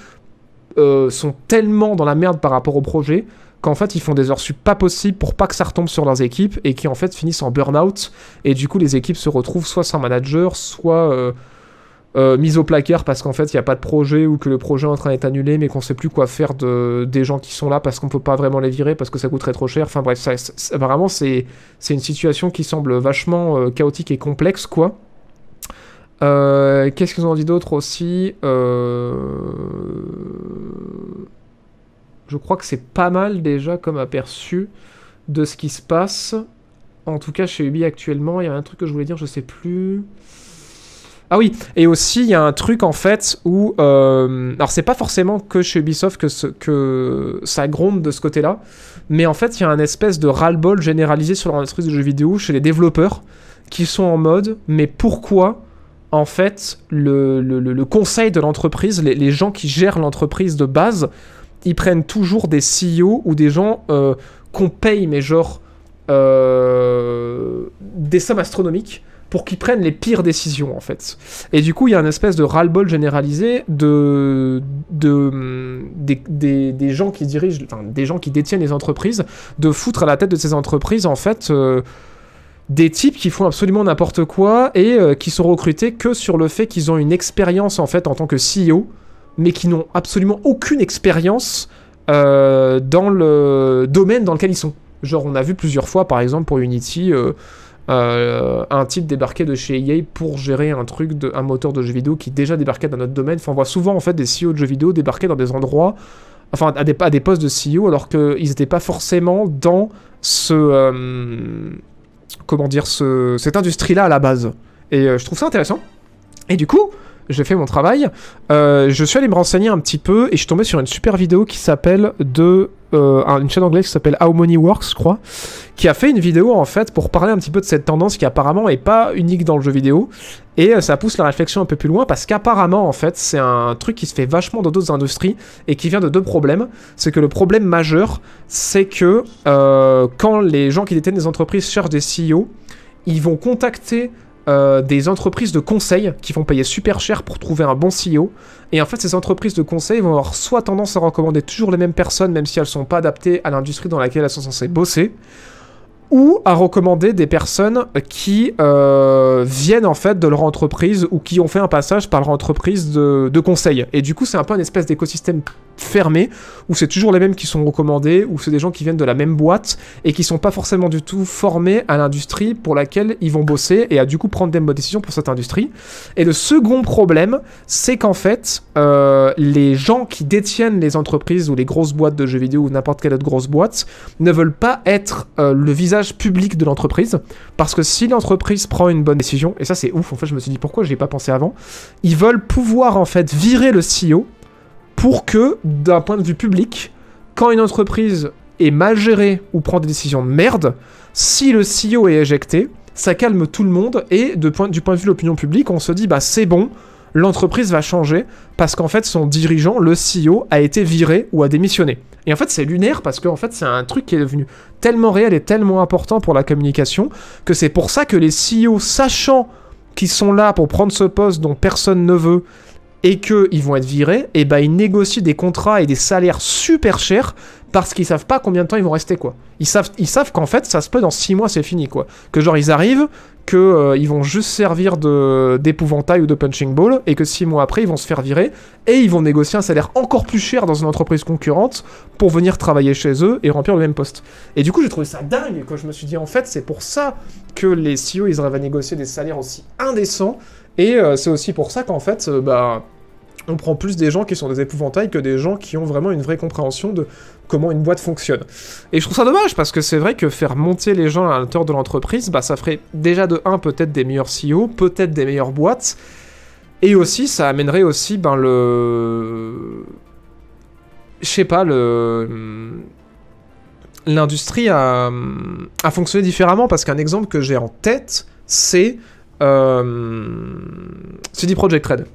euh, sont tellement dans la merde par rapport au projet qu'en fait ils font des heures sup pas possibles pour pas que ça retombe sur leurs équipes, et qui en fait finissent en burn-out, et du coup les équipes se retrouvent soit sans manager, soit... Euh, euh, mise au placard parce qu'en fait il n'y a pas de projet ou que le projet est en train d'être annulé mais qu'on sait plus quoi faire de, des gens qui sont là parce qu'on peut pas vraiment les virer parce que ça coûterait trop cher. Enfin bref, ça, c'est, une situation qui semble vachement euh, chaotique et complexe quoi. Euh, qu'est-ce qu'ils ont dit d'autre aussi Je crois que c'est pas mal déjà comme aperçu de ce qui se passe. En tout cas chez Ubi actuellement, il y a un truc que je voulais dire, je sais plus. Ah oui, et aussi il y a un truc en fait où... Euh, alors c'est pas forcément que chez Ubisoft que, que ça gronde de ce côté-là, mais en fait il y a un espèce de ras-le-bol généralisé sur l'industrie de jeu vidéo chez les développeurs qui sont en mode mais pourquoi en fait le, conseil de l'entreprise, les, gens qui gèrent l'entreprise de base, ils prennent toujours des CEO ou des gens euh, qu'on paye mais genre euh, des sommes astronomiques pour qu'ils prennent les pires décisions en fait. Et du coup, il y a une espèce de ras-le-bol généralisé de, de mm, des, gens qui dirigent, enfin, des gens qui détiennent les entreprises, de foutre à la tête de ces entreprises en fait. Euh, des types qui font absolument n'importe quoi et euh, qui sont recrutés que sur le fait qu'ils ont une expérience en fait en tant que CEO, mais qui n'ont absolument aucune expérience euh, dans le domaine dans lequel ils sont. Genre, on a vu plusieurs fois, par exemple, pour Unity, euh, un type débarqué de chez EA pour gérer un truc, de, un moteur de jeu vidéo qui déjà débarquait dans notre domaine. on voit souvent en fait des CEO de jeux vidéo débarquer dans des endroits, enfin à des, postes de CEO alors qu'ils n'étaient pas forcément dans ce, euh, comment dire, ce, cette industrie-là à la base. Et euh, je trouve ça intéressant. Et du coup, j'ai fait mon travail. je suis allé me renseigner un petit peu et je suis tombé sur une super vidéo qui s'appelle de euh, une chaîne anglaise qui s'appelle How Money Works, je crois, qui a fait une vidéo en fait pour parler un petit peu de cette tendance qui apparemment est pas unique dans le jeu vidéo. Et euh, ça pousse la réflexion un peu plus loin parce qu'apparemment en fait c'est un truc qui se fait vachement dans d'autres industries et qui vient de deux problèmes. C'est que le problème majeur c'est que euh, quand les gens qui détiennent des entreprises cherchent des CEO, ils vont contacter euh, des entreprises de conseil qui vont payer super cher pour trouver un bon CEO. Et en fait, ces entreprises de conseil vont avoir soit tendance à recommander toujours les mêmes personnes, même si elles sont pas adaptées à l'industrie dans laquelle elles sont censées bosser, ou à recommander des personnes qui euh, viennent en fait de leur entreprise ou qui ont fait un passage par leur entreprise de, conseil. Et du coup, c'est un peu une espèce d'écosystème fermé où c'est toujours les mêmes qui sont recommandés, où c'est des gens qui viennent de la même boîte et qui sont pas forcément du tout formés à l'industrie pour laquelle ils vont bosser et à du coup prendre des bonnes décisions pour cette industrie. Et le second problème, c'est qu'en fait, euh, les gens qui détiennent les entreprises ou les grosses boîtes de jeux vidéo ou n'importe quelle autre grosse boîte ne veulent pas être euh, le visage public de l'entreprise. Parce que si l'entreprise prend une bonne décision, et ça c'est ouf, en fait je me suis dit pourquoi j'ai pas pensé avant, ils veulent pouvoir en fait virer le CEO pour que, d'un point de vue public, quand une entreprise est mal gérée ou prend des décisions de merde, si le CEO est éjecté, ça calme tout le monde et de point, du point de vue de l'opinion publique, on se dit bah c'est bon, l'entreprise va changer parce qu'en fait son dirigeant, le CEO, a été viré ou a démissionné. Et en fait, c'est lunaire parce que fait, c'est un truc qui est devenu tellement réel et tellement important pour la communication que c'est pour ça que les CEO, sachant qu'ils sont là pour prendre ce poste dont personne ne veut et qu'ils vont être virés, et eh ben ils négocient des contrats et des salaires super chers parce qu'ils savent pas combien de temps ils vont rester quoi. Ils savent, ils savent qu'en fait ça se peut dans 6 mois c'est fini quoi. Que genre ils arrivent, que euh, ils vont juste servir de d'épouvantail ou de punching ball et que 6 mois après ils vont se faire virer et ils vont négocier un salaire encore plus cher dans une entreprise concurrente pour venir travailler chez eux et remplir le même poste. Et du coup j'ai trouvé ça dingue quand je me suis dit en fait c'est pour ça que les CEO ils arrivent à négocier des salaires aussi indécents et euh, c'est aussi pour ça qu'en fait euh, bah on prend plus des gens qui sont des épouvantails que des gens qui ont vraiment une vraie compréhension de comment une boîte fonctionne. Et je trouve ça dommage parce que c'est vrai que faire monter les gens à l'intérieur de l'entreprise, bah, ça ferait déjà de 1 peut-être des meilleurs CEO, peut-être des meilleures boîtes, et aussi ça amènerait aussi ben le... Je sais pas, le... Hmm, l'industrie hmm, à, fonctionner différemment parce qu'un exemple que j'ai en tête, c'est euh, hmm, CD Project Red.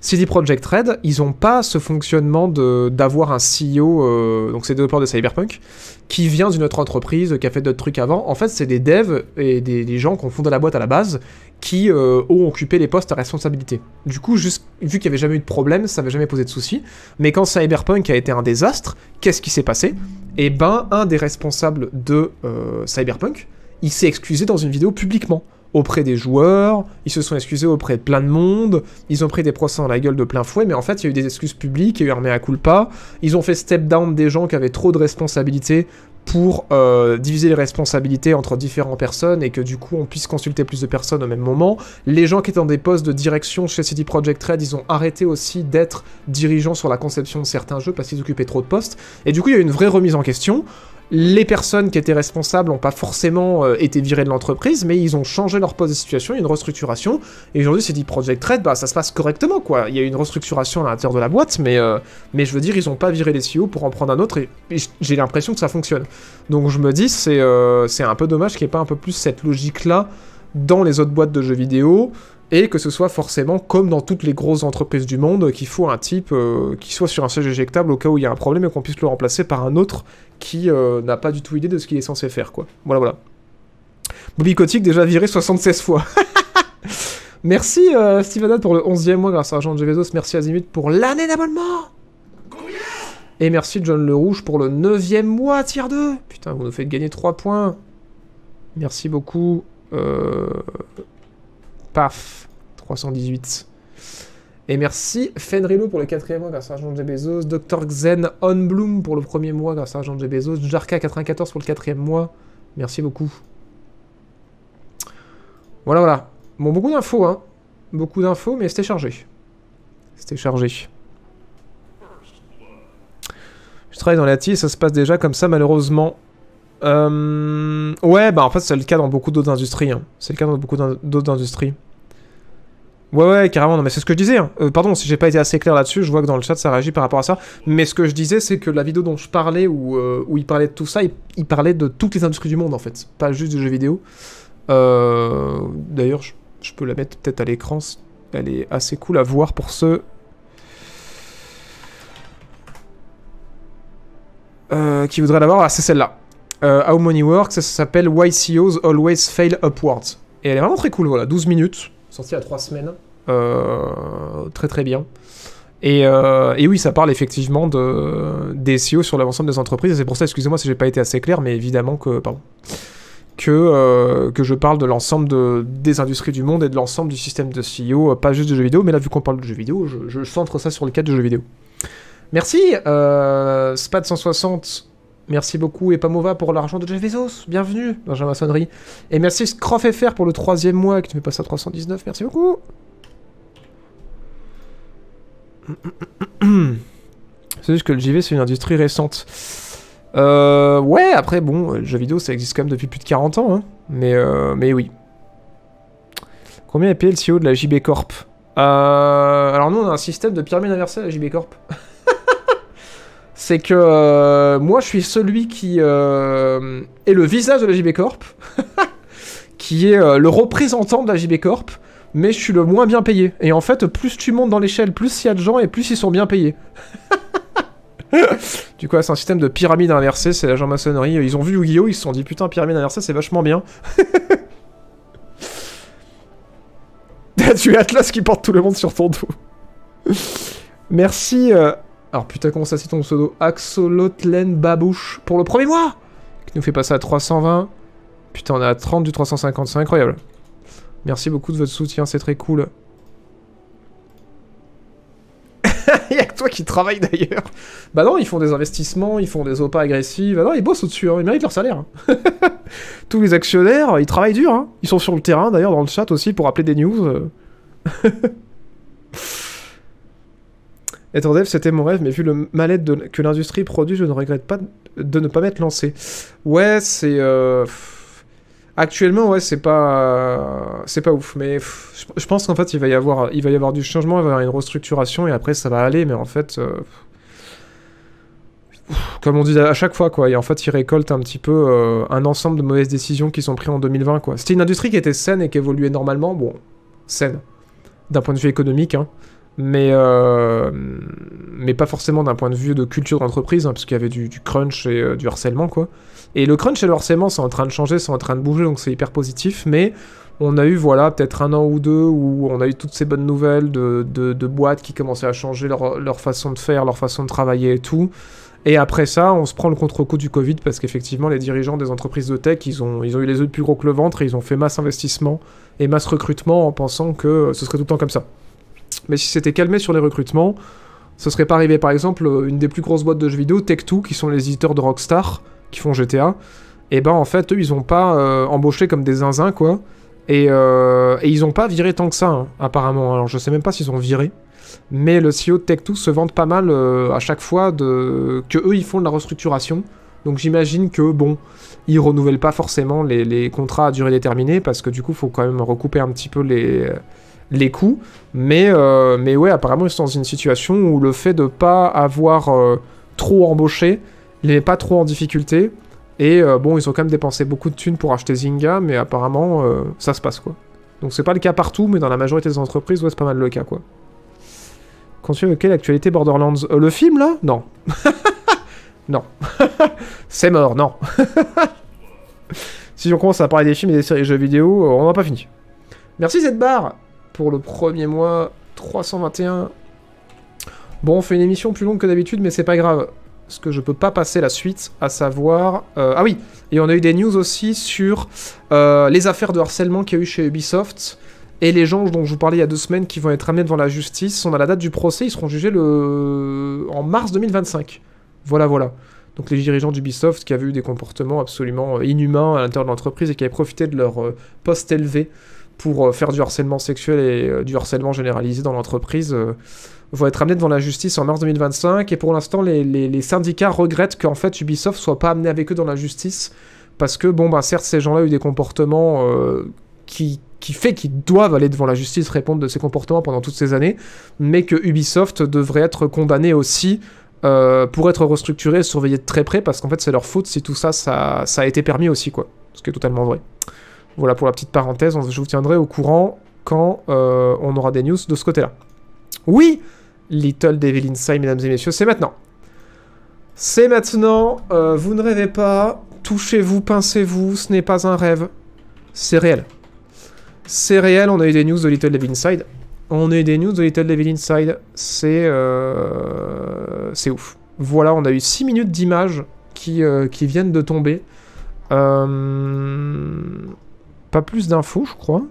CD Project Red, ils n'ont pas ce fonctionnement d'avoir un CEO, euh, donc c'est développeurs de Cyberpunk, qui vient d'une autre entreprise, qui a fait d'autres trucs avant. En fait, c'est des devs et des, gens qui ont fondé la boîte à la base qui euh, ont occupé les postes à responsabilité. Du coup, vu qu'il n'y avait jamais eu de problème, ça n'avait jamais posé de soucis, Mais quand Cyberpunk a été un désastre, qu'est-ce qui s'est passé Eh ben, un des responsables de euh, Cyberpunk, il s'est excusé dans une vidéo publiquement auprès des joueurs, ils se sont excusés auprès de plein de monde, ils ont pris des procès en la gueule de plein fouet, mais en fait, il y a eu des excuses publiques, il y a eu un mea culpa, ils ont fait step down des gens qui avaient trop de responsabilités pour euh, diviser les responsabilités entre différentes personnes et que du coup on puisse consulter plus de personnes au même moment. Les gens qui étaient dans des postes de direction chez City Project Red, ils ont arrêté aussi d'être dirigeants sur la conception de certains jeux parce qu'ils occupaient trop de postes. Et du coup il y a eu une vraie remise en question les personnes qui étaient responsables n'ont pas forcément euh, été virées de l'entreprise, mais ils ont changé leur poste de situation, une restructuration, et aujourd'hui c'est dit Project Red, bah ça se passe correctement quoi, il y a eu une restructuration à l'intérieur de la boîte, mais, euh, mais je veux dire, ils n'ont pas viré les CEO pour en prendre un autre, et, j'ai l'impression que ça fonctionne. Donc je me dis, c'est euh, un peu dommage qu'il n'y ait pas un peu plus cette logique-là dans les autres boîtes de jeux vidéo, et que ce soit forcément comme dans toutes les grosses entreprises du monde qu'il faut un type euh, qui soit sur un siège éjectable au cas où il y a un problème et qu'on puisse le remplacer par un autre qui euh, n'a pas du tout idée de ce qu'il est censé faire quoi. Voilà voilà. Bobby Kotick déjà viré 76 fois. Merci euh, Steven pour le 11e mois grâce à jean de Merci Azimut pour l'année d'abonnement. Et merci John Le Rouge pour le 9e mois, tier 2. Putain, vous nous faites gagner 3 points. Merci beaucoup. Euh... Paf, 318. Et merci Fenrilo pour le quatrième mois grâce à Argent Bezos, Dr Xen Onbloom pour le premier mois grâce à jean Bezos, Jarka94 pour le quatrième mois. Merci beaucoup. Voilà, voilà. Bon, beaucoup d'infos, hein. Beaucoup d'infos, mais c'était chargé. C'était chargé. Je travaille dans la TI, ça se passe déjà comme ça, malheureusement. Euh, ouais, bah en fait, c'est le cas dans beaucoup d'autres industries. Hein. C'est le cas dans beaucoup d'autres industries. Ouais, ouais, carrément. Non, mais c'est ce que je disais. Hein. Euh, pardon, si j'ai pas été assez clair là-dessus, je vois que dans le chat ça réagit par rapport à ça. Mais ce que je disais, c'est que la vidéo dont je parlais, où, euh, où il parlait de tout ça, il, parlait de toutes les industries du monde en fait, pas juste du jeu vidéo. D'ailleurs, je, peux la mettre peut-être à l'écran. Elle est assez cool à voir pour ceux. qui voudraient la voir, ah, c'est celle-là. Euh, How Money Works, ça, s'appelle Why CEOs Always Fail Upwards. Et elle est vraiment très cool, voilà, 12 minutes, sortie à 3 semaines, euh, très très bien. Euh, et, oui, ça parle effectivement de, des CEO sur l'ensemble des entreprises, et c'est pour ça, excusez-moi si j'ai pas été assez clair, mais évidemment que... Pardon. Que, que, je parle de l'ensemble de, des industries du monde et de l'ensemble du système de CEO, pas juste de jeux vidéo, mais là vu qu'on parle de jeux vidéo, je, centre ça sur le cadre de jeux vidéo. Merci, euh, SPAD 160 Merci beaucoup Epamova pour l'argent de Jeff Bienvenue dans la maçonnerie. Et merci ScroffFR pour le troisième mois qui nous fait passer à 319. Merci beaucoup. C'est juste que le JV, c'est une industrie récente. Euh, ouais, après, bon, le euh, jeu vidéo, ça existe quand même depuis plus de 40 ans. Hein. Mais, euh, mais oui. Combien est payé le CEO de la JB Corp Alors nous, on a un système de pyramide inversée à la JB Corp. c'est que euh, moi je suis celui qui euh, est le visage de la JB Corp, qui est euh, le représentant de la JB Corp, mais je suis le moins bien payé. Et en fait, plus tu montes dans l'échelle, plus il y a de gens et plus ils sont bien payés. du coup, c'est un système de pyramide inversée, c'est la maçonnerie. Ils ont vu Yu-Gi-Oh, ils se sont dit putain, pyramide inversée, c'est vachement bien. tu es Atlas qui porte tout le monde sur ton dos. Merci. Alors putain, comment ça c'est ton pseudo Axolotlen Babouche pour le premier mois Qui nous fait passer à 320. Putain, on est à 30 du 350, c'est incroyable. Merci beaucoup de votre soutien, c'est très cool. Y'a que toi qui travaille d'ailleurs. Bah non, ils font des investissements, ils font des opas agressives. Bah non, ils bossent au-dessus, hein, ils méritent leur salaire. Hein. Tous les actionnaires, ils travaillent dur. Hein. Ils sont sur le terrain d'ailleurs, dans le chat aussi, pour appeler des news. Euh. Être dev, c'était mon rêve, mais vu le mal-être que l'industrie produit, je ne regrette pas de ne pas m'être lancé. Ouais, c'est... Euh, actuellement, ouais, c'est pas, c'est pas ouf, mais je pense qu'en fait, il va y avoir, il va y avoir du changement, il va y avoir une restructuration et après, ça va aller. Mais en fait, euh, comme on dit à chaque fois, quoi, et en fait, il récolte un petit peu euh, un ensemble de mauvaises décisions qui sont prises en 2020, quoi. C'était une industrie qui était saine et qui évoluait normalement, bon, saine d'un point de vue économique, hein mais, euh, mais pas forcément d'un point de vue de culture d'entreprise, hein, parce qu'il y avait du, crunch et euh, du harcèlement, quoi. Et le crunch et le harcèlement sont en train de changer, sont en train de bouger, donc c'est hyper positif, mais on a eu, voilà, peut-être un an ou deux où on a eu toutes ces bonnes nouvelles de, de, boîtes qui commençaient à changer leur, leur, façon de faire, leur façon de travailler et tout. Et après ça, on se prend le contre-coup du Covid parce qu'effectivement, les dirigeants des entreprises de tech, ils ont, ils ont eu les œufs plus gros que le ventre et ils ont fait masse investissement et masse recrutement en pensant que ce serait tout le temps comme ça mais si c'était calmé sur les recrutements, ce serait pas arrivé. Par exemple, euh, une des plus grosses boîtes de jeux vidéo, Tech2, qui sont les éditeurs de Rockstar, qui font GTA, et eh ben en fait, eux, ils ont pas euh, embauché comme des zinzins, quoi. Euh, et, ils ont pas viré tant que ça, hein, apparemment. Alors, je sais même pas s'ils ont viré. Mais le CEO de Tech2 se vante pas mal à chaque fois de... que eux, ils font de la restructuration. Donc j'imagine que, bon, ils renouvellent pas forcément les, contrats à durée déterminée, parce que du coup, faut quand même recouper un petit peu les, les coûts. Mais, euh, mais ouais, apparemment, ils sont dans une situation où le fait de pas avoir euh, trop embauché les met pas trop en difficulté. Et euh, bon, ils ont quand même dépensé beaucoup de thunes pour acheter Zynga, mais apparemment, ça se passe quoi. Donc c'est pas le cas partout, mais dans la majorité des entreprises, ouais, c'est pas mal le cas quoi. Continuez avec l'actualité Borderlands. le film là Non. non. c'est mort, non. si on commence à parler des films et des séries jeux vidéo, on n'a pas fini. Merci cette barre pour le premier mois, 321. Bon, on fait une émission plus longue que d'habitude, mais c'est pas grave. ce que je peux pas passer la suite, à savoir... Euh, ah oui, et on a eu des news aussi sur euh, les affaires de harcèlement qu'il y a eu chez Ubisoft, et les gens dont je vous parlais il y a deux semaines qui vont être amenés devant la justice. On a la date du procès, ils seront jugés le... en mars 2025. Voilà, voilà. Donc les dirigeants d'Ubisoft qui avaient eu des comportements absolument inhumains à l'intérieur de l'entreprise et qui avaient profité de leur euh, poste élevé pour euh, faire du harcèlement sexuel et euh, du harcèlement généralisé dans l'entreprise euh, vont être amenés devant la justice en mars 2025. Et pour l'instant, les, syndicats regrettent qu'en fait Ubisoft soit pas amené avec eux dans la justice parce que bon, bah, certes, ces gens-là ont eu des comportements qui qui fait qu'ils doivent aller devant la justice répondre de ces comportements pendant toutes ces années, mais que Ubisoft devrait être condamné aussi pour être restructuré et surveillé de très près, parce qu'en fait c'est leur faute si tout ça, ça a été permis aussi, quoi. Ce qui est totalement vrai. Voilà pour la petite parenthèse, je vous tiendrai au courant quand euh, on aura des news de ce côté-là. Oui, Little Devil Inside, mesdames et messieurs, c'est maintenant. C'est maintenant, euh, vous ne rêvez pas, touchez-vous, pincez-vous, ce n'est pas un rêve, c'est réel. C'est réel, on a eu des news de Little Devil Inside. On a eu des news de Little Devil Inside, c'est... Euh, c'est ouf. Voilà, on a eu 6 minutes d'images qui, qui viennent de tomber. Euh... Pas plus d'infos, je crois.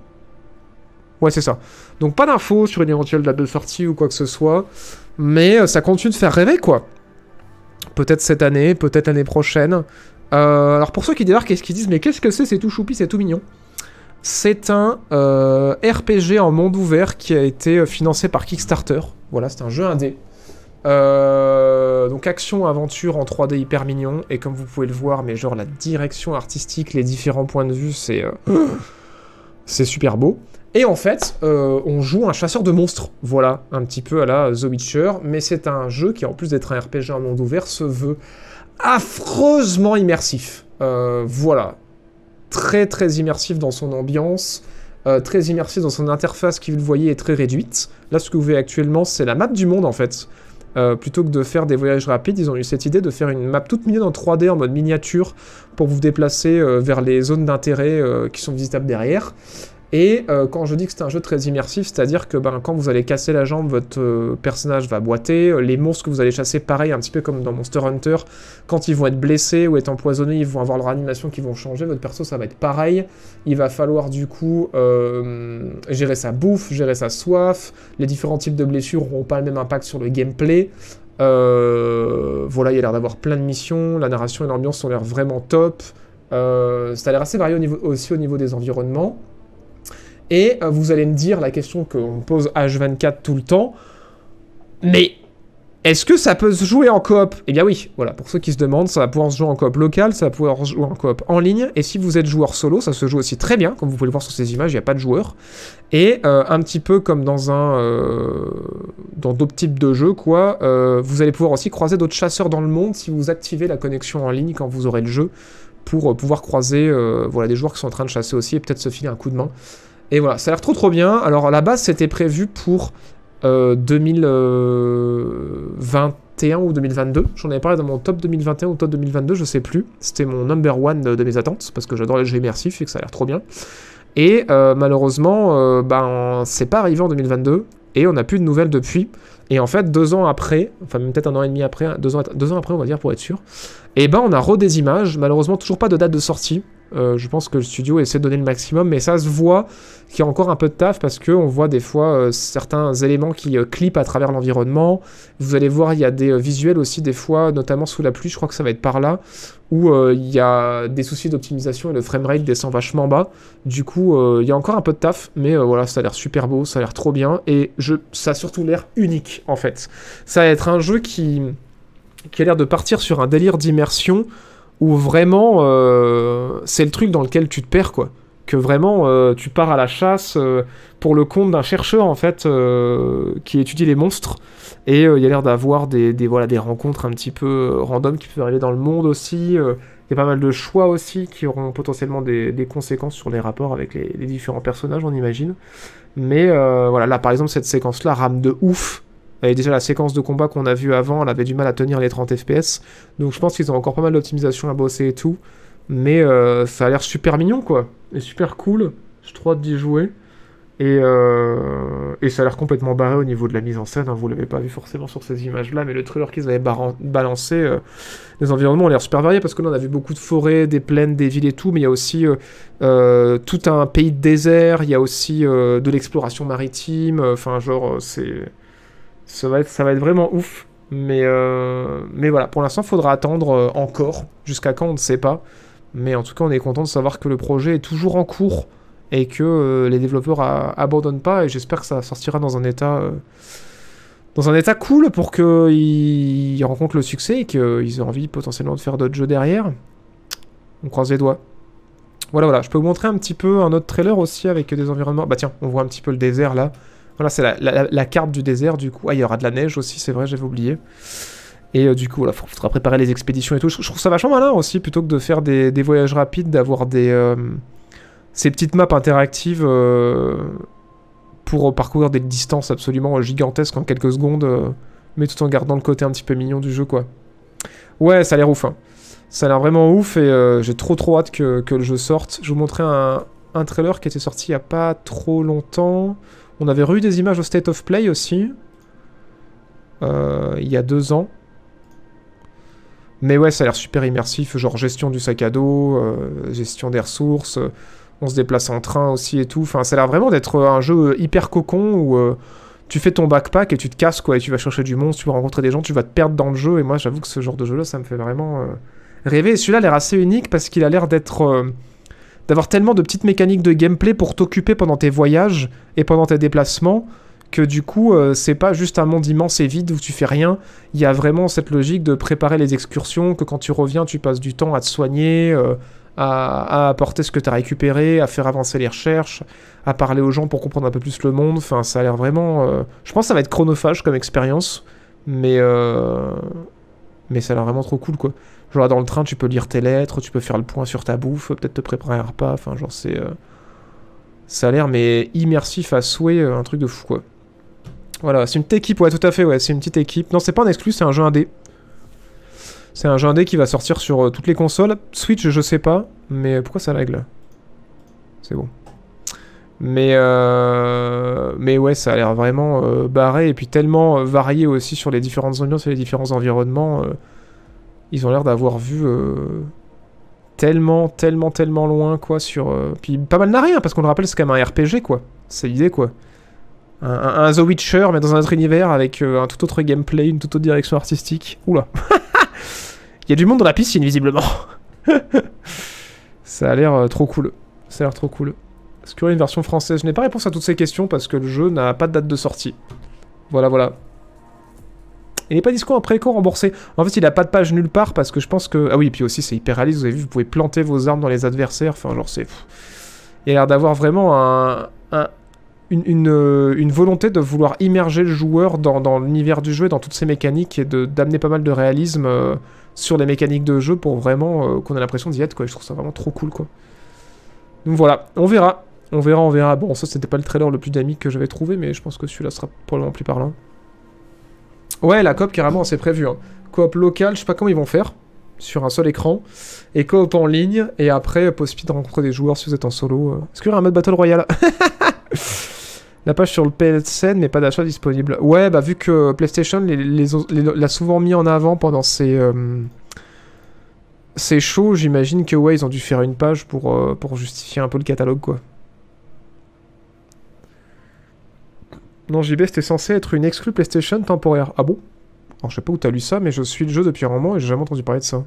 Ouais, c'est ça. Donc pas d'infos sur une éventuelle date de sortie ou quoi que ce soit. Mais euh, ça continue de faire rêver, quoi. Peut-être cette année, peut-être l'année prochaine. Euh, alors pour ceux qui débarquent ce qu'ils disent mais qu'est-ce que c'est, c'est tout choupi, c'est tout mignon. C'est un euh, RPG en monde ouvert qui a été financé par Kickstarter. Voilà, c'est un jeu indé. Euh, donc action, aventure en 3D hyper mignon, et comme vous pouvez le voir, mais genre la direction artistique, les différents points de vue, c'est... Euh, c'est super beau. Et en fait, euh, on joue un chasseur de monstres, voilà, un petit peu à la The Witcher, mais c'est un jeu qui, en plus d'être un RPG en monde ouvert, se veut affreusement immersif. voilà, très très immersif dans son ambiance, très immersif dans son interface qui, vous le voyez, est très réduite. Là, ce que vous voyez actuellement, c'est la map du monde, en fait. Euh, plutôt que de faire des voyages rapides, ils ont eu cette idée de faire une map toute mise en 3D en mode miniature pour vous déplacer euh, vers les zones d'intérêt euh, qui sont visitables derrière. Et euh, quand je dis que c'est un jeu très immersif, c'est-à-dire que ben, quand vous allez casser la jambe, votre euh, personnage va boiter, les monstres que vous allez chasser, pareil, un petit peu comme dans Monster Hunter, quand ils vont être blessés ou être empoisonnés, ils vont avoir leur animation qui vont changer, votre perso ça va être pareil, il va falloir du coup euh, gérer sa bouffe, gérer sa soif, les différents types de blessures n'auront pas le même impact sur le gameplay, voilà, il y a l'air d'avoir plein de missions, la narration et l'ambiance ont l'air vraiment top, ça a l'air assez varié aussi au niveau des environnements, et euh, vous allez me dire la question qu'on pose H24 tout le temps. Mais est-ce que ça peut se jouer en coop Eh bien oui, voilà, pour ceux qui se demandent, ça va pouvoir se jouer en coop local, ça va pouvoir se jouer en coop en ligne, et si vous êtes joueur solo, ça se joue aussi très bien, comme vous pouvez le voir sur ces images, il n'y a pas de joueur. Et euh, un petit peu comme dans un... Euh, dans d'autres types de jeux, quoi, vous allez pouvoir aussi croiser d'autres chasseurs dans le monde si vous activez la connexion en ligne quand vous aurez le jeu, pour pouvoir croiser voilà, des joueurs qui sont en train de chasser aussi, et peut-être se filer un coup de main. Et voilà, ça a l'air trop trop bien. Alors à la base, c'était prévu pour 2021 euh, euh, ou 2022. J'en avais parlé dans mon top 2021 ou top 2022, je sais plus. C'était mon number one de, mes attentes parce que j'adore les jeux immersifs et que ça a l'air trop bien. Et euh, malheureusement, euh, ben c'est pas arrivé en 2022 et on n'a plus de nouvelles depuis. Et en fait, deux ans après, enfin même peut-être un an et demi après, deux ans, deux ans après on va dire pour être sûr, et eh ben on a re des images, malheureusement toujours pas de date de sortie, euh, je pense que le studio essaie de donner le maximum, mais ça se voit qu'il y a encore un peu de taf parce qu'on voit des fois euh, certains éléments qui euh, clipent à travers l'environnement. Vous allez voir, il y a des visuels aussi des fois, notamment sous la pluie, je crois que ça va être par là, où il y a des soucis d'optimisation et le framerate descend vachement bas. Du coup, il y a encore un peu de taf, mais voilà, ça a l'air super beau, ça a l'air trop bien, et je, ça a surtout l'air unique en fait. Ça va être un jeu qui, qui a l'air de partir sur un délire d'immersion où vraiment euh, c'est le truc dans lequel tu te perds quoi. Que vraiment euh, tu pars à la chasse euh, pour le compte d'un chercheur en fait qui étudie les monstres et il y a l'air d'avoir des, voilà des rencontres un petit peu random qui peuvent arriver dans le monde aussi. Il y a pas mal de choix aussi qui auront potentiellement des, conséquences sur les rapports avec les, les différents personnages on imagine. Mais voilà là par exemple cette séquence là rame de ouf et déjà la séquence de combat qu'on a vue avant, elle avait du mal à tenir les 30 FPS. Donc je pense qu'ils ont encore pas mal d'optimisation à bosser et tout. Mais euh, ça a l'air super mignon quoi. Et super cool. Je crois d'y jouer. Et, euh, et, ça a l'air complètement barré au niveau de la mise en scène. Vous hein. Vous l'avez pas vu forcément sur ces images-là, mais le trailer qu'ils avaient balancé, euh, les environnements ont l'air super variés parce que là on a vu beaucoup de forêts, des plaines, des villes et tout, mais il y a aussi tout un pays de désert, il y a aussi de l'exploration maritime. Enfin, genre, c'est ça va être, vraiment ouf. Mais, euh, mais voilà, pour l'instant, il faudra attendre euh, encore. Jusqu'à quand, on ne sait pas. Mais en tout cas, on est content de savoir que le projet est toujours en cours et que euh, les développeurs n'abandonnent abandonnent pas. Et j'espère que ça sortira dans un état, dans un état cool pour qu'ils rencontrent le succès et qu'ils aient envie potentiellement de faire d'autres jeux derrière. On croise les doigts. Voilà, voilà. Je peux vous montrer un petit peu un autre trailer aussi avec des environnements. Bah tiens, on voit un petit peu le désert là. Voilà, c'est la, carte du désert, du coup. Ah, il y aura de la neige aussi, c'est vrai, j'avais oublié. Et euh, du coup, il faudra préparer les expéditions et tout. Je, trouve ça vachement malin aussi, plutôt que de faire des, voyages rapides, d'avoir des... Euh, ces petites maps interactives euh, pour parcourir des distances absolument gigantesques en quelques secondes, mais tout en gardant le côté un petit peu mignon du jeu, quoi. Ouais, ça a l'air ouf, hein. Ça a l'air vraiment ouf et j'ai trop trop hâte que, le jeu sorte. Je vous montrer un, un trailer qui était sorti il n'y a pas trop longtemps on avait eu des images au State of Play aussi. Euh, il y a deux ans. Mais ouais, ça a l'air super immersif, genre gestion du sac à dos, euh, gestion des ressources, euh, on se déplace en train aussi et tout. Enfin, ça a l'air vraiment d'être un jeu hyper cocon où tu fais ton backpack et tu te casses quoi, et tu vas chercher du monstre, tu vas rencontrer des gens, tu vas te perdre dans le jeu. Et moi, j'avoue que ce genre de jeu-là, ça me fait vraiment rêver. Et celui-là a l'air assez unique parce qu'il a l'air d'être d'avoir tellement de petites mécaniques de gameplay pour t'occuper pendant tes voyages et pendant tes déplacements que du coup euh, c'est pas juste un monde immense et vide où tu fais rien, il y a vraiment cette logique de préparer les excursions, que quand tu reviens tu passes du temps à te soigner, euh, à, apporter ce que tu as récupéré, à faire avancer les recherches, à parler aux gens pour comprendre un peu plus le monde, enfin ça a l'air vraiment... Euh, je pense que ça va être chronophage comme expérience, mais, mais ça a l'air vraiment trop cool quoi. Genre dans le train, tu peux lire tes lettres, tu peux faire le point sur ta bouffe, peut-être te préparer un repas, enfin genre c'est... Euh, ça a l'air mais immersif à souhait, euh, un truc de fou quoi. Voilà, c'est une petite équipe, ouais tout à fait, ouais, c'est une petite équipe. Non c'est pas un exclu, c'est un jeu indé. C'est un jeu indé qui va sortir sur euh, toutes les consoles. Switch je sais pas, mais pourquoi ça règle C'est bon. Mais, euh... mais ouais, ça a l'air vraiment barré et puis tellement varié aussi sur les différentes ambiances et les différents environnements ils ont l'air d'avoir vu euh, tellement, tellement, tellement loin, quoi, sur... Euh, puis pas mal narré, rien, hein, parce qu'on le rappelle, c'est quand même un RPG, quoi. C'est l'idée, quoi. Un, The Witcher, mais dans un autre univers, avec euh, un tout autre gameplay, une toute autre direction artistique. Oula Il y a du monde dans la piscine, visiblement Ça a l'air trop cool. Ça a l'air trop cool. Est-ce qu'il y aurait une version française Je n'ai pas réponse à toutes ces questions, parce que le jeu n'a pas de date de sortie. Voilà, voilà. Il n'est pas discours en préco remboursé. En fait, il n'a pas de page nulle part parce que je pense que. Ah oui, et puis aussi, c'est hyper réaliste. Vous avez vu, vous pouvez planter vos armes dans les adversaires. Enfin, genre, c'est. Il a l'air d'avoir vraiment un, une, euh, une, volonté de vouloir immerger le joueur dans, l'univers du jeu et dans toutes ses mécaniques et d'amener pas mal de réalisme euh, sur les mécaniques de jeu pour vraiment euh, qu'on ait l'impression d'y être. Quoi. Je trouve ça vraiment trop cool. quoi. Donc voilà, on verra. On verra, on verra. Bon, ça, c'était pas le trailer le plus dynamique que j'avais trouvé, mais je pense que celui-là sera probablement plus parlant. Ouais, la coop' carrément, c'est prévu. Hein. Coop local, je sais pas comment ils vont faire, sur un seul écran. Et coop en ligne, et après, euh, post de rencontrer des joueurs si vous êtes en solo. Euh. Est-ce qu'il y aura un mode Battle Royale La page sur le PSN, mais pas d'achat disponible. Ouais, bah vu que PlayStation l'a souvent mis en avant pendant euh, ces shows, j'imagine que ouais, ils ont dû faire une page pour, pour justifier un peu le catalogue, quoi. Non, JB, c'était censé être une exclue PlayStation temporaire. Ah bon Alors, je sais pas où t'as lu ça, mais je suis le jeu depuis un moment et j'ai jamais entendu parler de ça.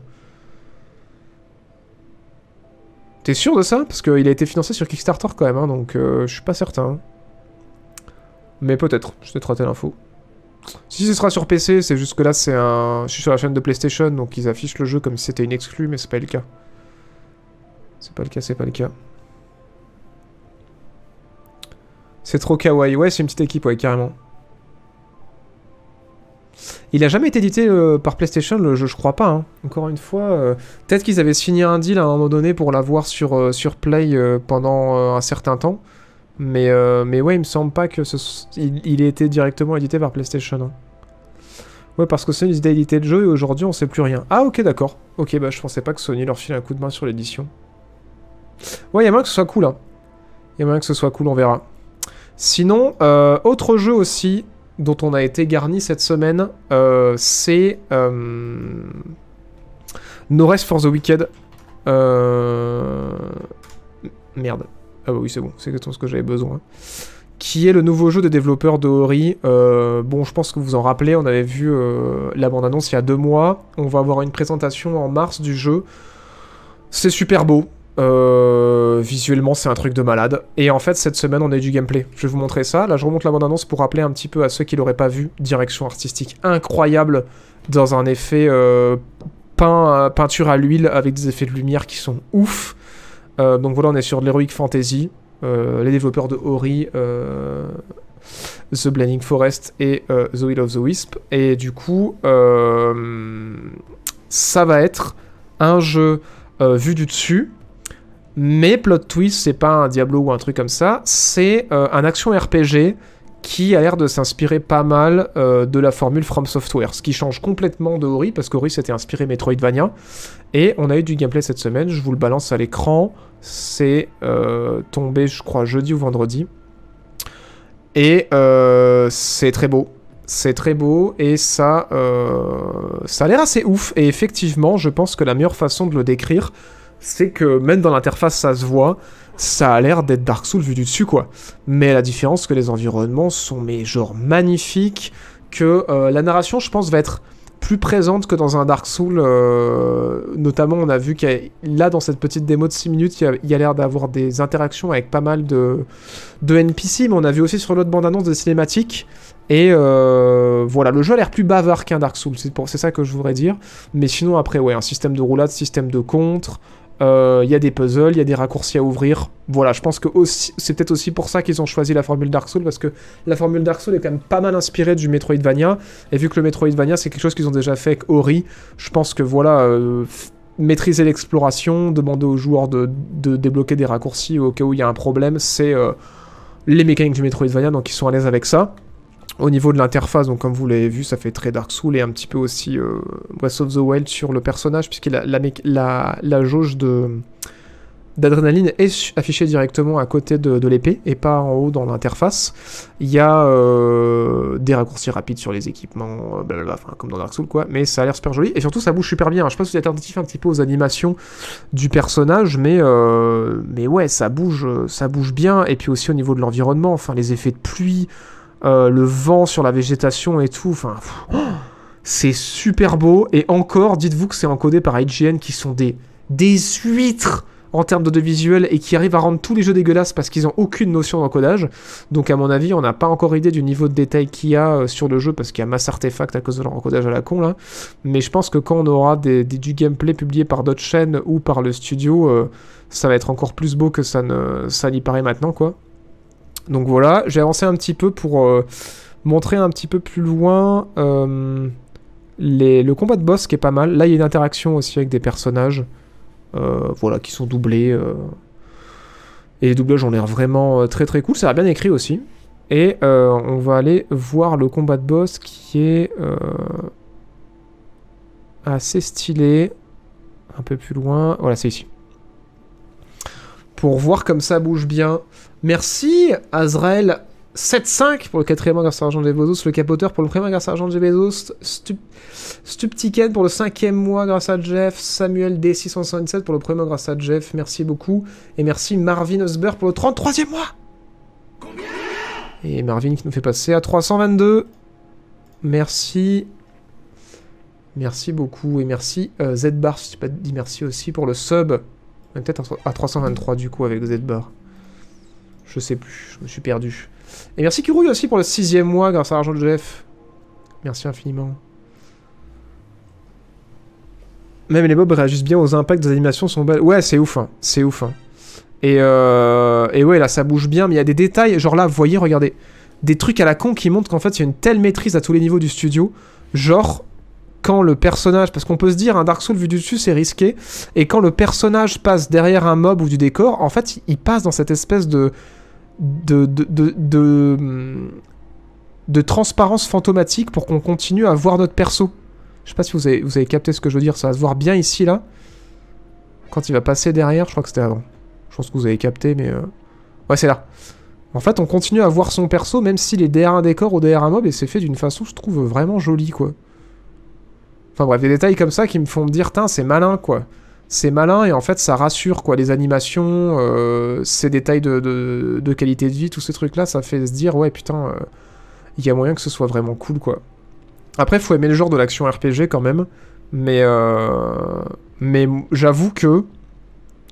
T'es sûr de ça Parce qu'il a été financé sur Kickstarter quand même, hein, donc euh, je suis pas certain. Mais peut-être, je te traite l'info. Si ce sera sur PC, c'est juste que là c'est un... Je suis sur la chaîne de PlayStation, donc ils affichent le jeu comme si c'était une exclue, mais c'est pas le cas. C'est pas le cas, c'est pas le cas. C'est trop kawaii. Ouais, c'est une petite équipe, ouais, carrément. Il a jamais été édité euh, par PlayStation, le jeu, je crois pas. Hein. Encore une fois, euh, peut-être qu'ils avaient signé un deal à un moment donné pour l'avoir sur, euh, sur Play pendant un certain temps. Mais, mais ouais, il me semble pas que il, ait été directement édité par PlayStation. Hein. Ouais, parce que Sony a édité le jeu et aujourd'hui on sait plus rien. Ah, ok, d'accord. Ok, bah je pensais pas que Sony leur file un coup de main sur l'édition. Ouais, il y a moyen que ce soit cool. Hein. Y a moyen que ce soit cool, on verra. Sinon, euh, autre jeu aussi dont on a été garni cette semaine, euh, c'est euh, No Rest for the Wicked. Merde. Ah bah oui, c'est bon, c'est exactement ce que j'avais besoin. Qui est le nouveau jeu des développeurs de Ori. bon, je pense que vous en rappelez, on avait vu la bande-annonce il y a deux mois. On va avoir une présentation en mars du jeu. C'est super beau, euh, visuellement, c'est un truc de malade. Et en fait, cette semaine, on a eu du gameplay. Je vais vous montrer ça. Là, je remonte la bande-annonce pour rappeler un petit peu à ceux qui l'auraient pas vu. Direction artistique incroyable dans un effet euh, euh, peinture à l'huile avec des effets de lumière qui sont ouf. donc voilà, on est sur de l'Heroic Fantasy. les développeurs de Ori, The Blending Forest et The Will of the Wisp. Et du coup, ça va être un jeu vu du dessus mais plot twist, c'est pas un Diablo ou un truc comme ça, c'est euh, un action RPG qui a l'air de s'inspirer pas mal euh, de la formule From Software, ce qui change complètement de Ori, parce qu'Ori s'était inspiré Metroidvania, et on a eu du gameplay cette semaine, je vous le balance à l'écran, c'est euh, tombé je crois jeudi ou vendredi, et c'est très beau, c'est très beau, et ça, ça a l'air assez ouf, et effectivement je pense que la meilleure façon de le décrire, c'est que même dans l'interface, ça se voit, ça a l'air d'être Dark Souls vu du dessus, quoi. Mais la différence, que les environnements sont, mais genre, magnifiques, que euh, la narration, je pense, va être plus présente que dans un Dark Souls. Euh, notamment, on a vu qu'il là, dans cette petite démo de 6 minutes, il y a, l'air d'avoir des interactions avec pas mal de, NPC, mais on a vu aussi sur l'autre bande-annonce des cinématiques. Et euh, voilà, le jeu a l'air plus bavard qu'un Dark Souls, c'est, c'est ça que je voudrais dire. Mais sinon, après, ouais, un système de roulade, système de contre, il euh, y a des puzzles, il y a des raccourcis à ouvrir. Voilà, je pense que c'est peut-être aussi pour ça qu'ils ont choisi la formule Dark Souls, parce que la formule Dark Souls est quand même pas mal inspirée du Metroidvania. Et vu que le Metroidvania, c'est quelque chose qu'ils ont déjà fait avec Ori, je pense que voilà, euh, maîtriser l'exploration, demander aux joueurs de, débloquer des raccourcis au cas où il y a un problème, c'est euh, les mécaniques du Metroidvania, donc ils sont à l'aise avec ça. Au niveau de l'interface, donc comme vous l'avez vu, ça fait très Dark Souls et un petit peu aussi euh, Breath of the Wild sur le personnage, puisque la, la, jauge de d'adrénaline est affichée directement à côté de, l'épée et pas en haut dans l'interface. Il y a euh, des raccourcis rapides sur les équipements, euh, comme dans Dark Souls quoi, mais ça a l'air super joli et surtout ça bouge super bien. Je pense que si vous êtes attentif un petit peu aux animations du personnage, mais, mais ouais, ça bouge, ça bouge bien et puis aussi au niveau de l'environnement, enfin les effets de pluie. Euh, le vent sur la végétation et tout. Enfin, c'est super beau. Et encore, dites-vous que c'est encodé par IGN qui sont des, des huîtres en termes de visuel et qui arrivent à rendre tous les jeux dégueulasses parce qu'ils n'ont aucune notion d'encodage. Donc à mon avis, on n'a pas encore idée du niveau de détail qu'il y a euh, sur le jeu parce qu'il y a masse artefact à cause de leur encodage à la con là. Mais je pense que quand on aura des, du gameplay publié par d'autres chaînes ou par le studio, euh, ça va être encore plus beau que ça n'y ça paraît maintenant quoi. Donc voilà, j'ai avancé un petit peu pour euh, montrer un petit peu plus loin euh, le combat de boss qui est pas mal. Là, il y a une interaction aussi avec des personnages euh, voilà, qui sont doublés. et les doublages ont l'air vraiment très très cool. Ça a bien écrit aussi. Et on va aller voir le combat de boss qui est assez stylé. Un peu plus loin. Voilà, c'est ici pour voir comme ça bouge bien. Merci Azrael 75 pour le quatrième mois grâce à l'argent de Bezos, le capoteur pour le premier grâce à l'argent de Bezos, Stup Stuptiken pour le cinquième mois grâce à Jeff, Samuel D667 pour le premier mois grâce à Jeff, merci beaucoup, et merci Marvin Osber pour le 33e mois Et Marvin qui nous fait passer à 322 Merci. Merci beaucoup, et merci Z euh, Zbar, si tu pas dit merci aussi pour le sub. On peut-être à 323 du coup avec Z-Bar. Je sais plus, je me suis perdu. Et merci Kirouille aussi pour le sixième mois grâce à l'argent de Jeff. Merci infiniment. Même les mobs réagissent bien aux impacts des animations sont belles. Ouais, c'est ouf, hein. c'est ouf. Hein. Et, euh, Et ouais, là ça bouge bien, mais il y a des détails. Genre là, vous voyez, regardez. Des trucs à la con qui montrent qu'en fait il y a une telle maîtrise à tous les niveaux du studio. Genre, quand le personnage, parce qu'on peut se dire un Dark Souls vu du dessus c'est risqué, et quand le personnage passe derrière un mob ou du décor, en fait il passe dans cette espèce de de, de, de, de, transparence fantomatique pour qu'on continue à voir notre perso. Je sais pas si vous avez, vous avez capté ce que je veux dire, ça va se voir bien ici là. Quand il va passer derrière, je crois que c'était avant. Je pense que vous avez capté, mais... Euh, ouais, c'est là. En fait, on continue à voir son perso, même s'il est derrière un décor ou derrière un mob, et c'est fait d'une façon, je trouve, vraiment jolie, quoi. Enfin bref, des détails comme ça qui me font me dire, tiens, c'est malin, quoi. C'est malin et en fait, ça rassure, quoi. Les animations, euh, ces détails de, qualité de vie, tous ces trucs-là, ça fait se dire, ouais, putain, euh, il y a moyen que ce soit vraiment cool, quoi. Après, il faut aimer le genre de l'action RPG quand même, mais, euh, mais j'avoue que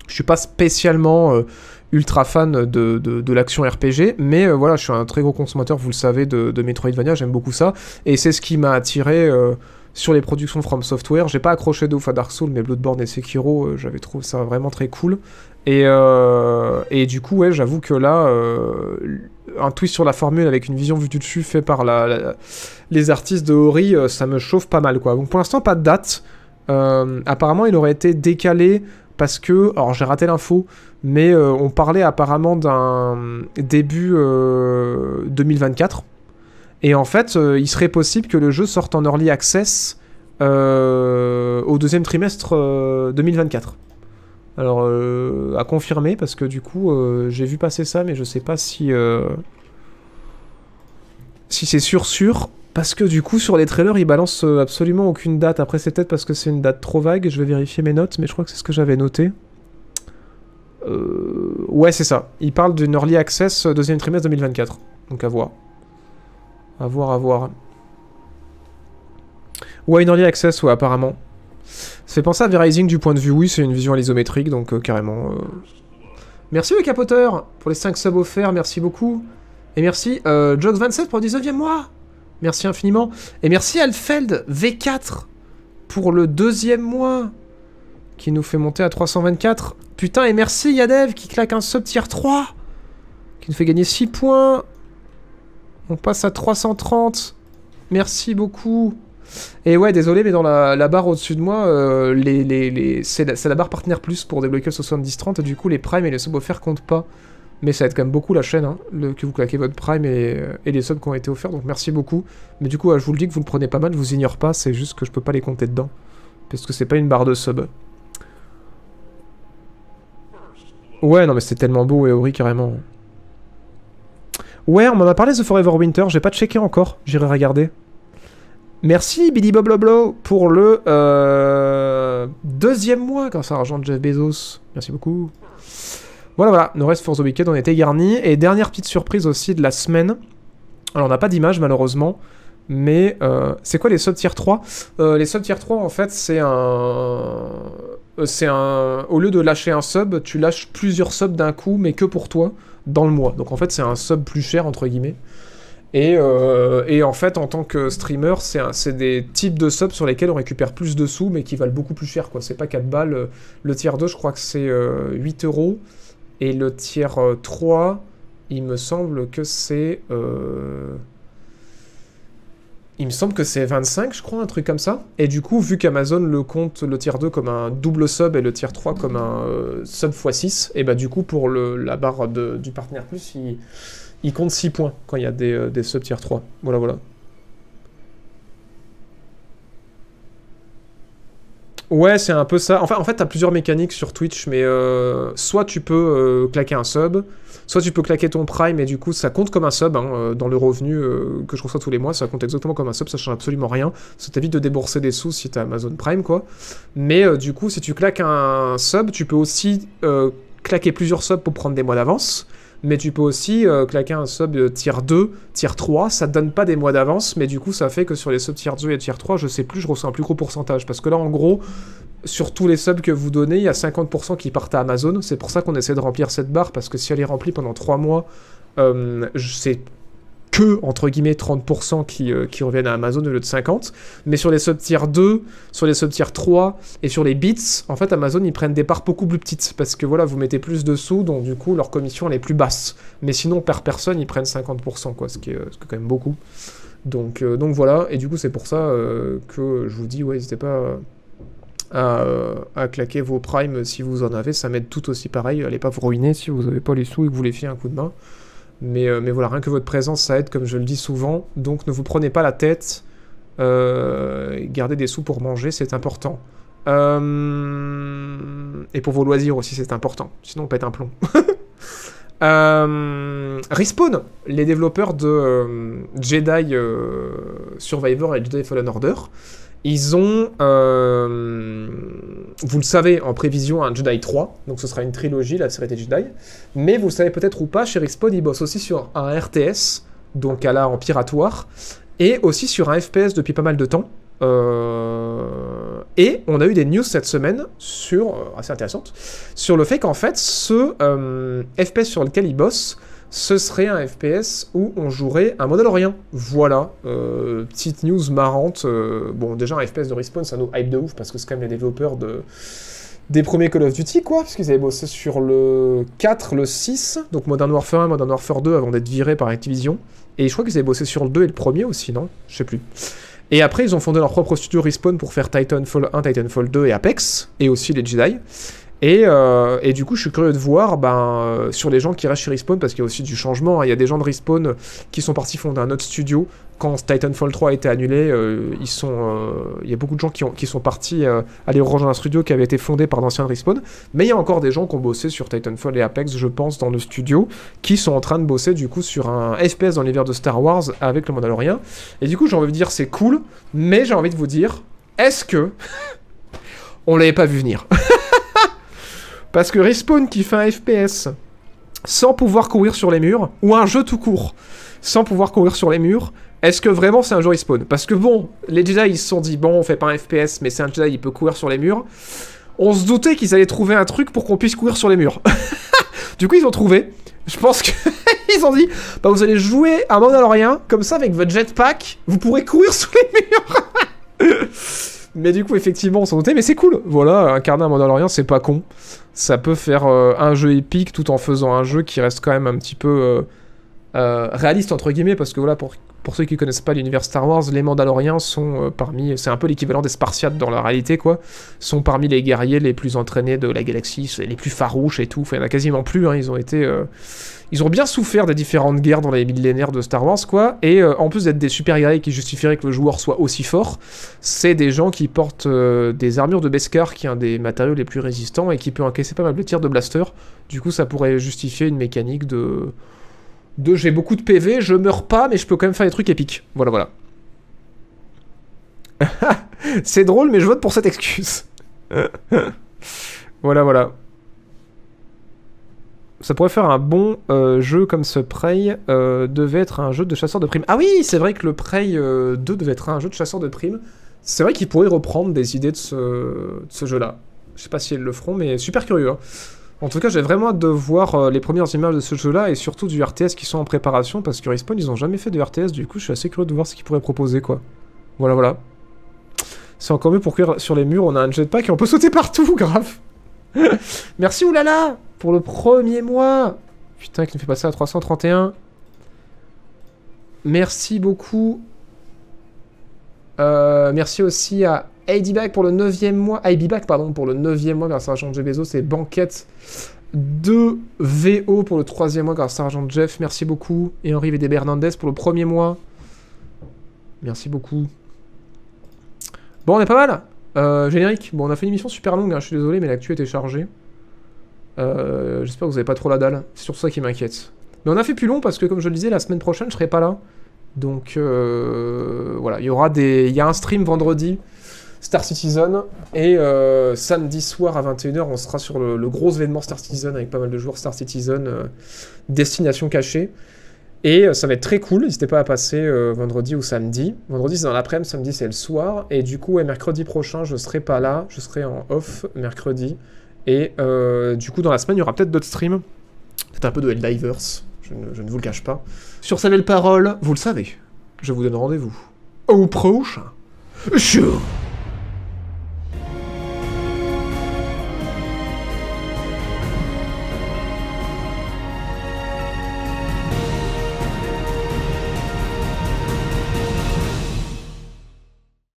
je suis pas spécialement ultra fan de, de, l'action RPG, mais voilà, je suis un très gros consommateur, vous le savez, de, de Metroidvania, j'aime beaucoup ça, et c'est ce qui m'a attiré sur les productions From Software. J'ai pas accroché de à Dark Souls, mais Bloodborne et Sekiro, euh, j'avais trouvé ça vraiment très cool. Et, euh, du coup, ouais, j'avoue que là, euh, un twist sur la formule avec une vision vue du dessus fait par la, les artistes de Hori, ça me chauffe pas mal, quoi. Donc pour l'instant, pas de date. apparemment, il aurait été décalé parce que, alors j'ai raté l'info, mais on parlait apparemment d'un début 2024 et en fait, euh, il serait possible que le jeu sorte en early access euh, au deuxième trimestre 2024. Euh, Alors, à confirmer, parce que du coup, j'ai vu passer ça, mais je sais pas si. si c'est sûr, sûr. Parce que du coup, sur les trailers, ils balancent absolument aucune date. Après, c'est peut-être parce que c'est une date trop vague. Je vais vérifier mes notes, mais je crois que c'est ce que j'avais noté. ouais, c'est ça. Ils parlent d'une early access deuxième trimestre 2024. Donc, à voir. À voir, à voir. Ouais, une early access, ouais, apparemment. Ça fait penser à V-Rising du point de vue, oui, c'est une vision isométrique, donc euh, carrément. Euh. Merci le capoteur pour les 5 subs offerts, merci beaucoup. Et merci euh, Jogs27 pour le 19 e mois Merci infiniment. Et merci Alfeld V4 pour le deuxième mois qui nous fait monter à 324. Putain, et merci Yadev qui claque un sub tier 3 qui nous fait gagner 6 points. On passe à 330. Merci beaucoup. Et ouais, désolé, mais dans la, barre au-dessus de moi, euh, les, c'est la, barre partenaire plus pour débloquer le 70-30. Du coup, les primes et les subs offerts comptent pas. Mais ça aide quand même beaucoup la chaîne, hein, le, que vous claquez votre prime euh, et, les subs qui ont été offerts. Donc merci beaucoup. Mais du coup, je vous le dis que vous le prenez pas mal, je vous ignore pas. C'est juste que je peux pas les compter dedans. Parce que c'est pas une barre de sub. Ouais, non, mais c'est tellement beau et horrible carrément. Ouais, on m'en a parlé The Forever Winter, j'ai pas checké encore, j'irai regarder. Merci Billy Bob pour le euh, deuxième mois grâce à l'argent de Jeff Bezos. Merci beaucoup. Voilà, voilà, nous reste for the Weekend, on était garnis, Et dernière petite surprise aussi de la semaine. Alors on n'a pas d'image malheureusement, mais euh, c'est quoi les sub tier 3 euh, Les sub tier 3 en fait c'est un... C'est un... Au lieu de lâcher un sub, tu lâches plusieurs subs d'un coup mais que pour toi dans le mois. Donc en fait, c'est un sub plus cher, entre guillemets. Et, euh, en fait, en tant que streamer, c'est des types de subs sur lesquels on récupère plus de sous, mais qui valent beaucoup plus cher. quoi. C'est pas 4 balles. Le tiers 2, je crois que c'est 8 euh, euros. Et le tiers 3, euh, il me semble que c'est il me semble que c'est 25, je crois, un truc comme ça. Et du coup, vu qu'Amazon le compte le tier 2 comme un double sub et le tier 3 comme un euh, sub x6, et bah du coup, pour le, la barre du partenaire plus, il, compte 6 points quand il y a des, sub tier 3. Voilà, voilà. Ouais, c'est un peu ça. Enfin, en fait, t'as plusieurs mécaniques sur Twitch, mais euh, soit tu peux euh, claquer un sub, soit tu peux claquer ton Prime, et du coup, ça compte comme un sub hein, euh, dans le revenu euh, que je reçois tous les mois. Ça compte exactement comme un sub, ça change absolument rien. Ça t'évite de débourser des sous si t'as Amazon Prime, quoi. Mais du coup, si tu claques un sub, tu peux aussi claquer plusieurs subs pour prendre des mois d'avance mais tu peux aussi euh, claquer un sub euh, tier 2, tier 3, ça te donne pas des mois d'avance, mais du coup ça fait que sur les subs tier 2 et tier 3, je sais plus, je reçois un plus gros pourcentage, parce que là en gros, sur tous les subs que vous donnez, il y a 50% qui partent à Amazon, c'est pour ça qu'on essaie de remplir cette barre, parce que si elle est remplie pendant 3 mois, c'est euh, que, entre guillemets, 30% euh, qui, reviennent à Amazon au lieu de 50%. Mais sur les sub-tiers 2, sur les sub-tiers 3 et sur les bits, en fait, Amazon, ils prennent des parts beaucoup plus petites parce que voilà, vous mettez plus de sous, donc du coup, leur commission, elle est plus basse. Mais sinon, par personne, ils prennent 50%, quoi, euh, ce qui est, quand même beaucoup. Donc, euh, donc voilà, et du coup, c'est pour ça que je vous dis, ouais, n'hésitez pas. À, à, claquer vos primes si vous en avez, ça m'aide tout aussi pareil, allez pas vous ruiner si vous n'avez pas les sous et que vous les fiez un coup de main. Euh, mais, voilà, rien que votre présence, ça aide, comme je le dis souvent. Donc ne vous prenez pas la tête. Euh, gardez des sous pour manger, c'est important. Euh, et pour vos loisirs aussi, c'est important. Sinon, on pète un plomb. Respawn, les développeurs de Jedi Survivor et Jedi Fallen Order, ils ont, euh, vous le savez, en prévision un Jedi 3, donc ce sera une trilogie, la série des Jedi. Mais vous le savez peut-être ou pas, chez Xbox, ils bossent aussi sur un RTS, donc à la empiratoire, et aussi sur un FPS depuis pas mal de temps. Euh, et on a eu des news cette semaine sur, euh, assez intéressantes, sur le fait qu'en fait, ce FPS sur lequel ils bossent ce serait un FPS où on jouerait un Mandalorian. Voilà, euh, petite news marrante. Euh, bon, déjà, un FPS de Respawn, ça nous hype de ouf, parce que c'est quand même les développeurs de... des premiers Call of Duty, quoi, parce qu'ils avaient bossé sur le 4, le 6, donc Modern Warfare 1, Modern Warfare 2, avant d'être virés par Activision. Et je crois qu'ils avaient bossé sur le 2 et le premier aussi, non Je sais plus. Et après, ils ont fondé leur propre studio Respawn pour faire Titanfall 1, Titanfall 2 et Apex, et aussi les Jedi. Euh, et, du coup, je suis curieux de voir ben, euh, sur les gens qui restent chez Respawn, parce qu'il y a aussi du changement. Hein. Il y a des gens de Respawn qui sont partis fonder un autre studio. Quand Titanfall 3 a été annulé, euh, il y a beaucoup de gens qui, sont partis aller rejoindre un studio qui avait été fondé par d'anciens Respawn. Mais il y a encore des gens qui ont bossé sur Titanfall et Apex, je pense, dans le studio, qui sont en train de bosser du coup sur un FPS dans l'univers de Star Wars avec le Mandalorian. Et du coup, j'ai envie de dire c'est cool, mais j'ai envie de vous dire, est-ce que on l'avait pas vu venir Parce que Respawn qui fait un FPS sans pouvoir courir sur les murs, ou un jeu tout court sans pouvoir courir sur les murs, est-ce que vraiment c'est un jeu Respawn Parce que bon, les Jedi ils se sont dit, bon on fait pas un FPS, mais c'est un Jedi, il peut courir sur les murs. On se doutait qu'ils allaient trouver un truc pour qu'on puisse courir sur les murs. du coup ils ont trouvé, je pense qu'ils ont dit, bah vous allez jouer à Mandalorian, comme ça avec votre jetpack, vous pourrez courir sur les murs Mais du coup, effectivement, on s'en doutait, mais c'est cool. Voilà, incarner un Mandalorian, c'est pas con. Ça peut faire euh, un jeu épique tout en faisant un jeu qui reste quand même un petit peu euh, euh, réaliste, entre guillemets, parce que voilà, pour pour ceux qui connaissent pas l'univers Star Wars, les Mandaloriens sont euh, parmi, c'est un peu l'équivalent des Spartiates dans la réalité, quoi, sont parmi les guerriers les plus entraînés de la galaxie, les plus farouches et tout. Enfin, il y en a quasiment plus. Hein, ils ont été, euh, ils ont bien souffert des différentes guerres dans les millénaires de Star Wars, quoi. Et euh, en plus d'être des super guerriers qui justifieraient que le joueur soit aussi fort, c'est des gens qui portent des armures de Beskar, qui est un des matériaux les plus résistants et qui peut encaisser pas mal de tirs de blaster. Du coup, ça pourrait justifier une mécanique de deux, j'ai beaucoup de PV, je meurs pas, mais je peux quand même faire des trucs épiques. Voilà, voilà. c'est drôle, mais je vote pour cette excuse. voilà, voilà. Ça pourrait faire un bon euh, jeu comme ce Prey euh, devait être un jeu de chasseur de primes. Ah oui, c'est vrai que le Prey 2 euh, devait être un jeu de chasseur de primes. C'est vrai qu'ils pourraient reprendre des idées de ce, jeu-là. Je sais pas si le feront, mais super curieux. Hein. En tout cas, j'ai vraiment hâte de voir euh, les premières images de ce jeu-là et surtout du RTS qui sont en préparation parce que Respawn, ils ont jamais fait de RTS, du coup, je suis assez curieux de voir ce qu'ils pourraient proposer, quoi. Voilà, voilà. C'est encore mieux pour que sur les murs, on a un jetpack et on peut sauter partout, grave Merci oulala pour le premier mois Putain, qui nous fait passer à 331. Merci beaucoup. Euh, merci aussi à back pour le 9e mois, back, pardon, pour le 9e mois grâce à Argent Jeff Bezos c'est Banquette 2 VO pour le 3e mois grâce à Argent Jeff. Merci beaucoup. Et Henri védé Bernandez pour le premier mois. Merci beaucoup. Bon, on est pas mal. Euh, générique. Bon, on a fait une émission super longue, hein, je suis désolé, mais l'actu était chargée. Euh, j'espère que vous avez pas trop la dalle. C'est sur ça qui m'inquiète. Mais on a fait plus long parce que, comme je le disais, la semaine prochaine, je serai pas là. Donc euh, voilà, il y aura des, il y a un stream vendredi Star Citizen. Et euh, samedi soir à 21h, on sera sur le, gros événement Star Citizen avec pas mal de joueurs Star Citizen, euh, destination cachée. Et euh, ça va être très cool, n'hésitez pas à passer vendredi ou samedi. Vendredi c'est dans l'après-midi, samedi c'est le soir. Et du coup, mercredi prochain, je serai pas là, je serai en off mercredi. Et du coup, dans la semaine, il y aura peut-être d'autres streams. C'est un peu de Helldivers, je ne, je ne vous le cache pas. Sur sa belle parole vous le savez, je vous donne rendez-vous au prochain. Sure.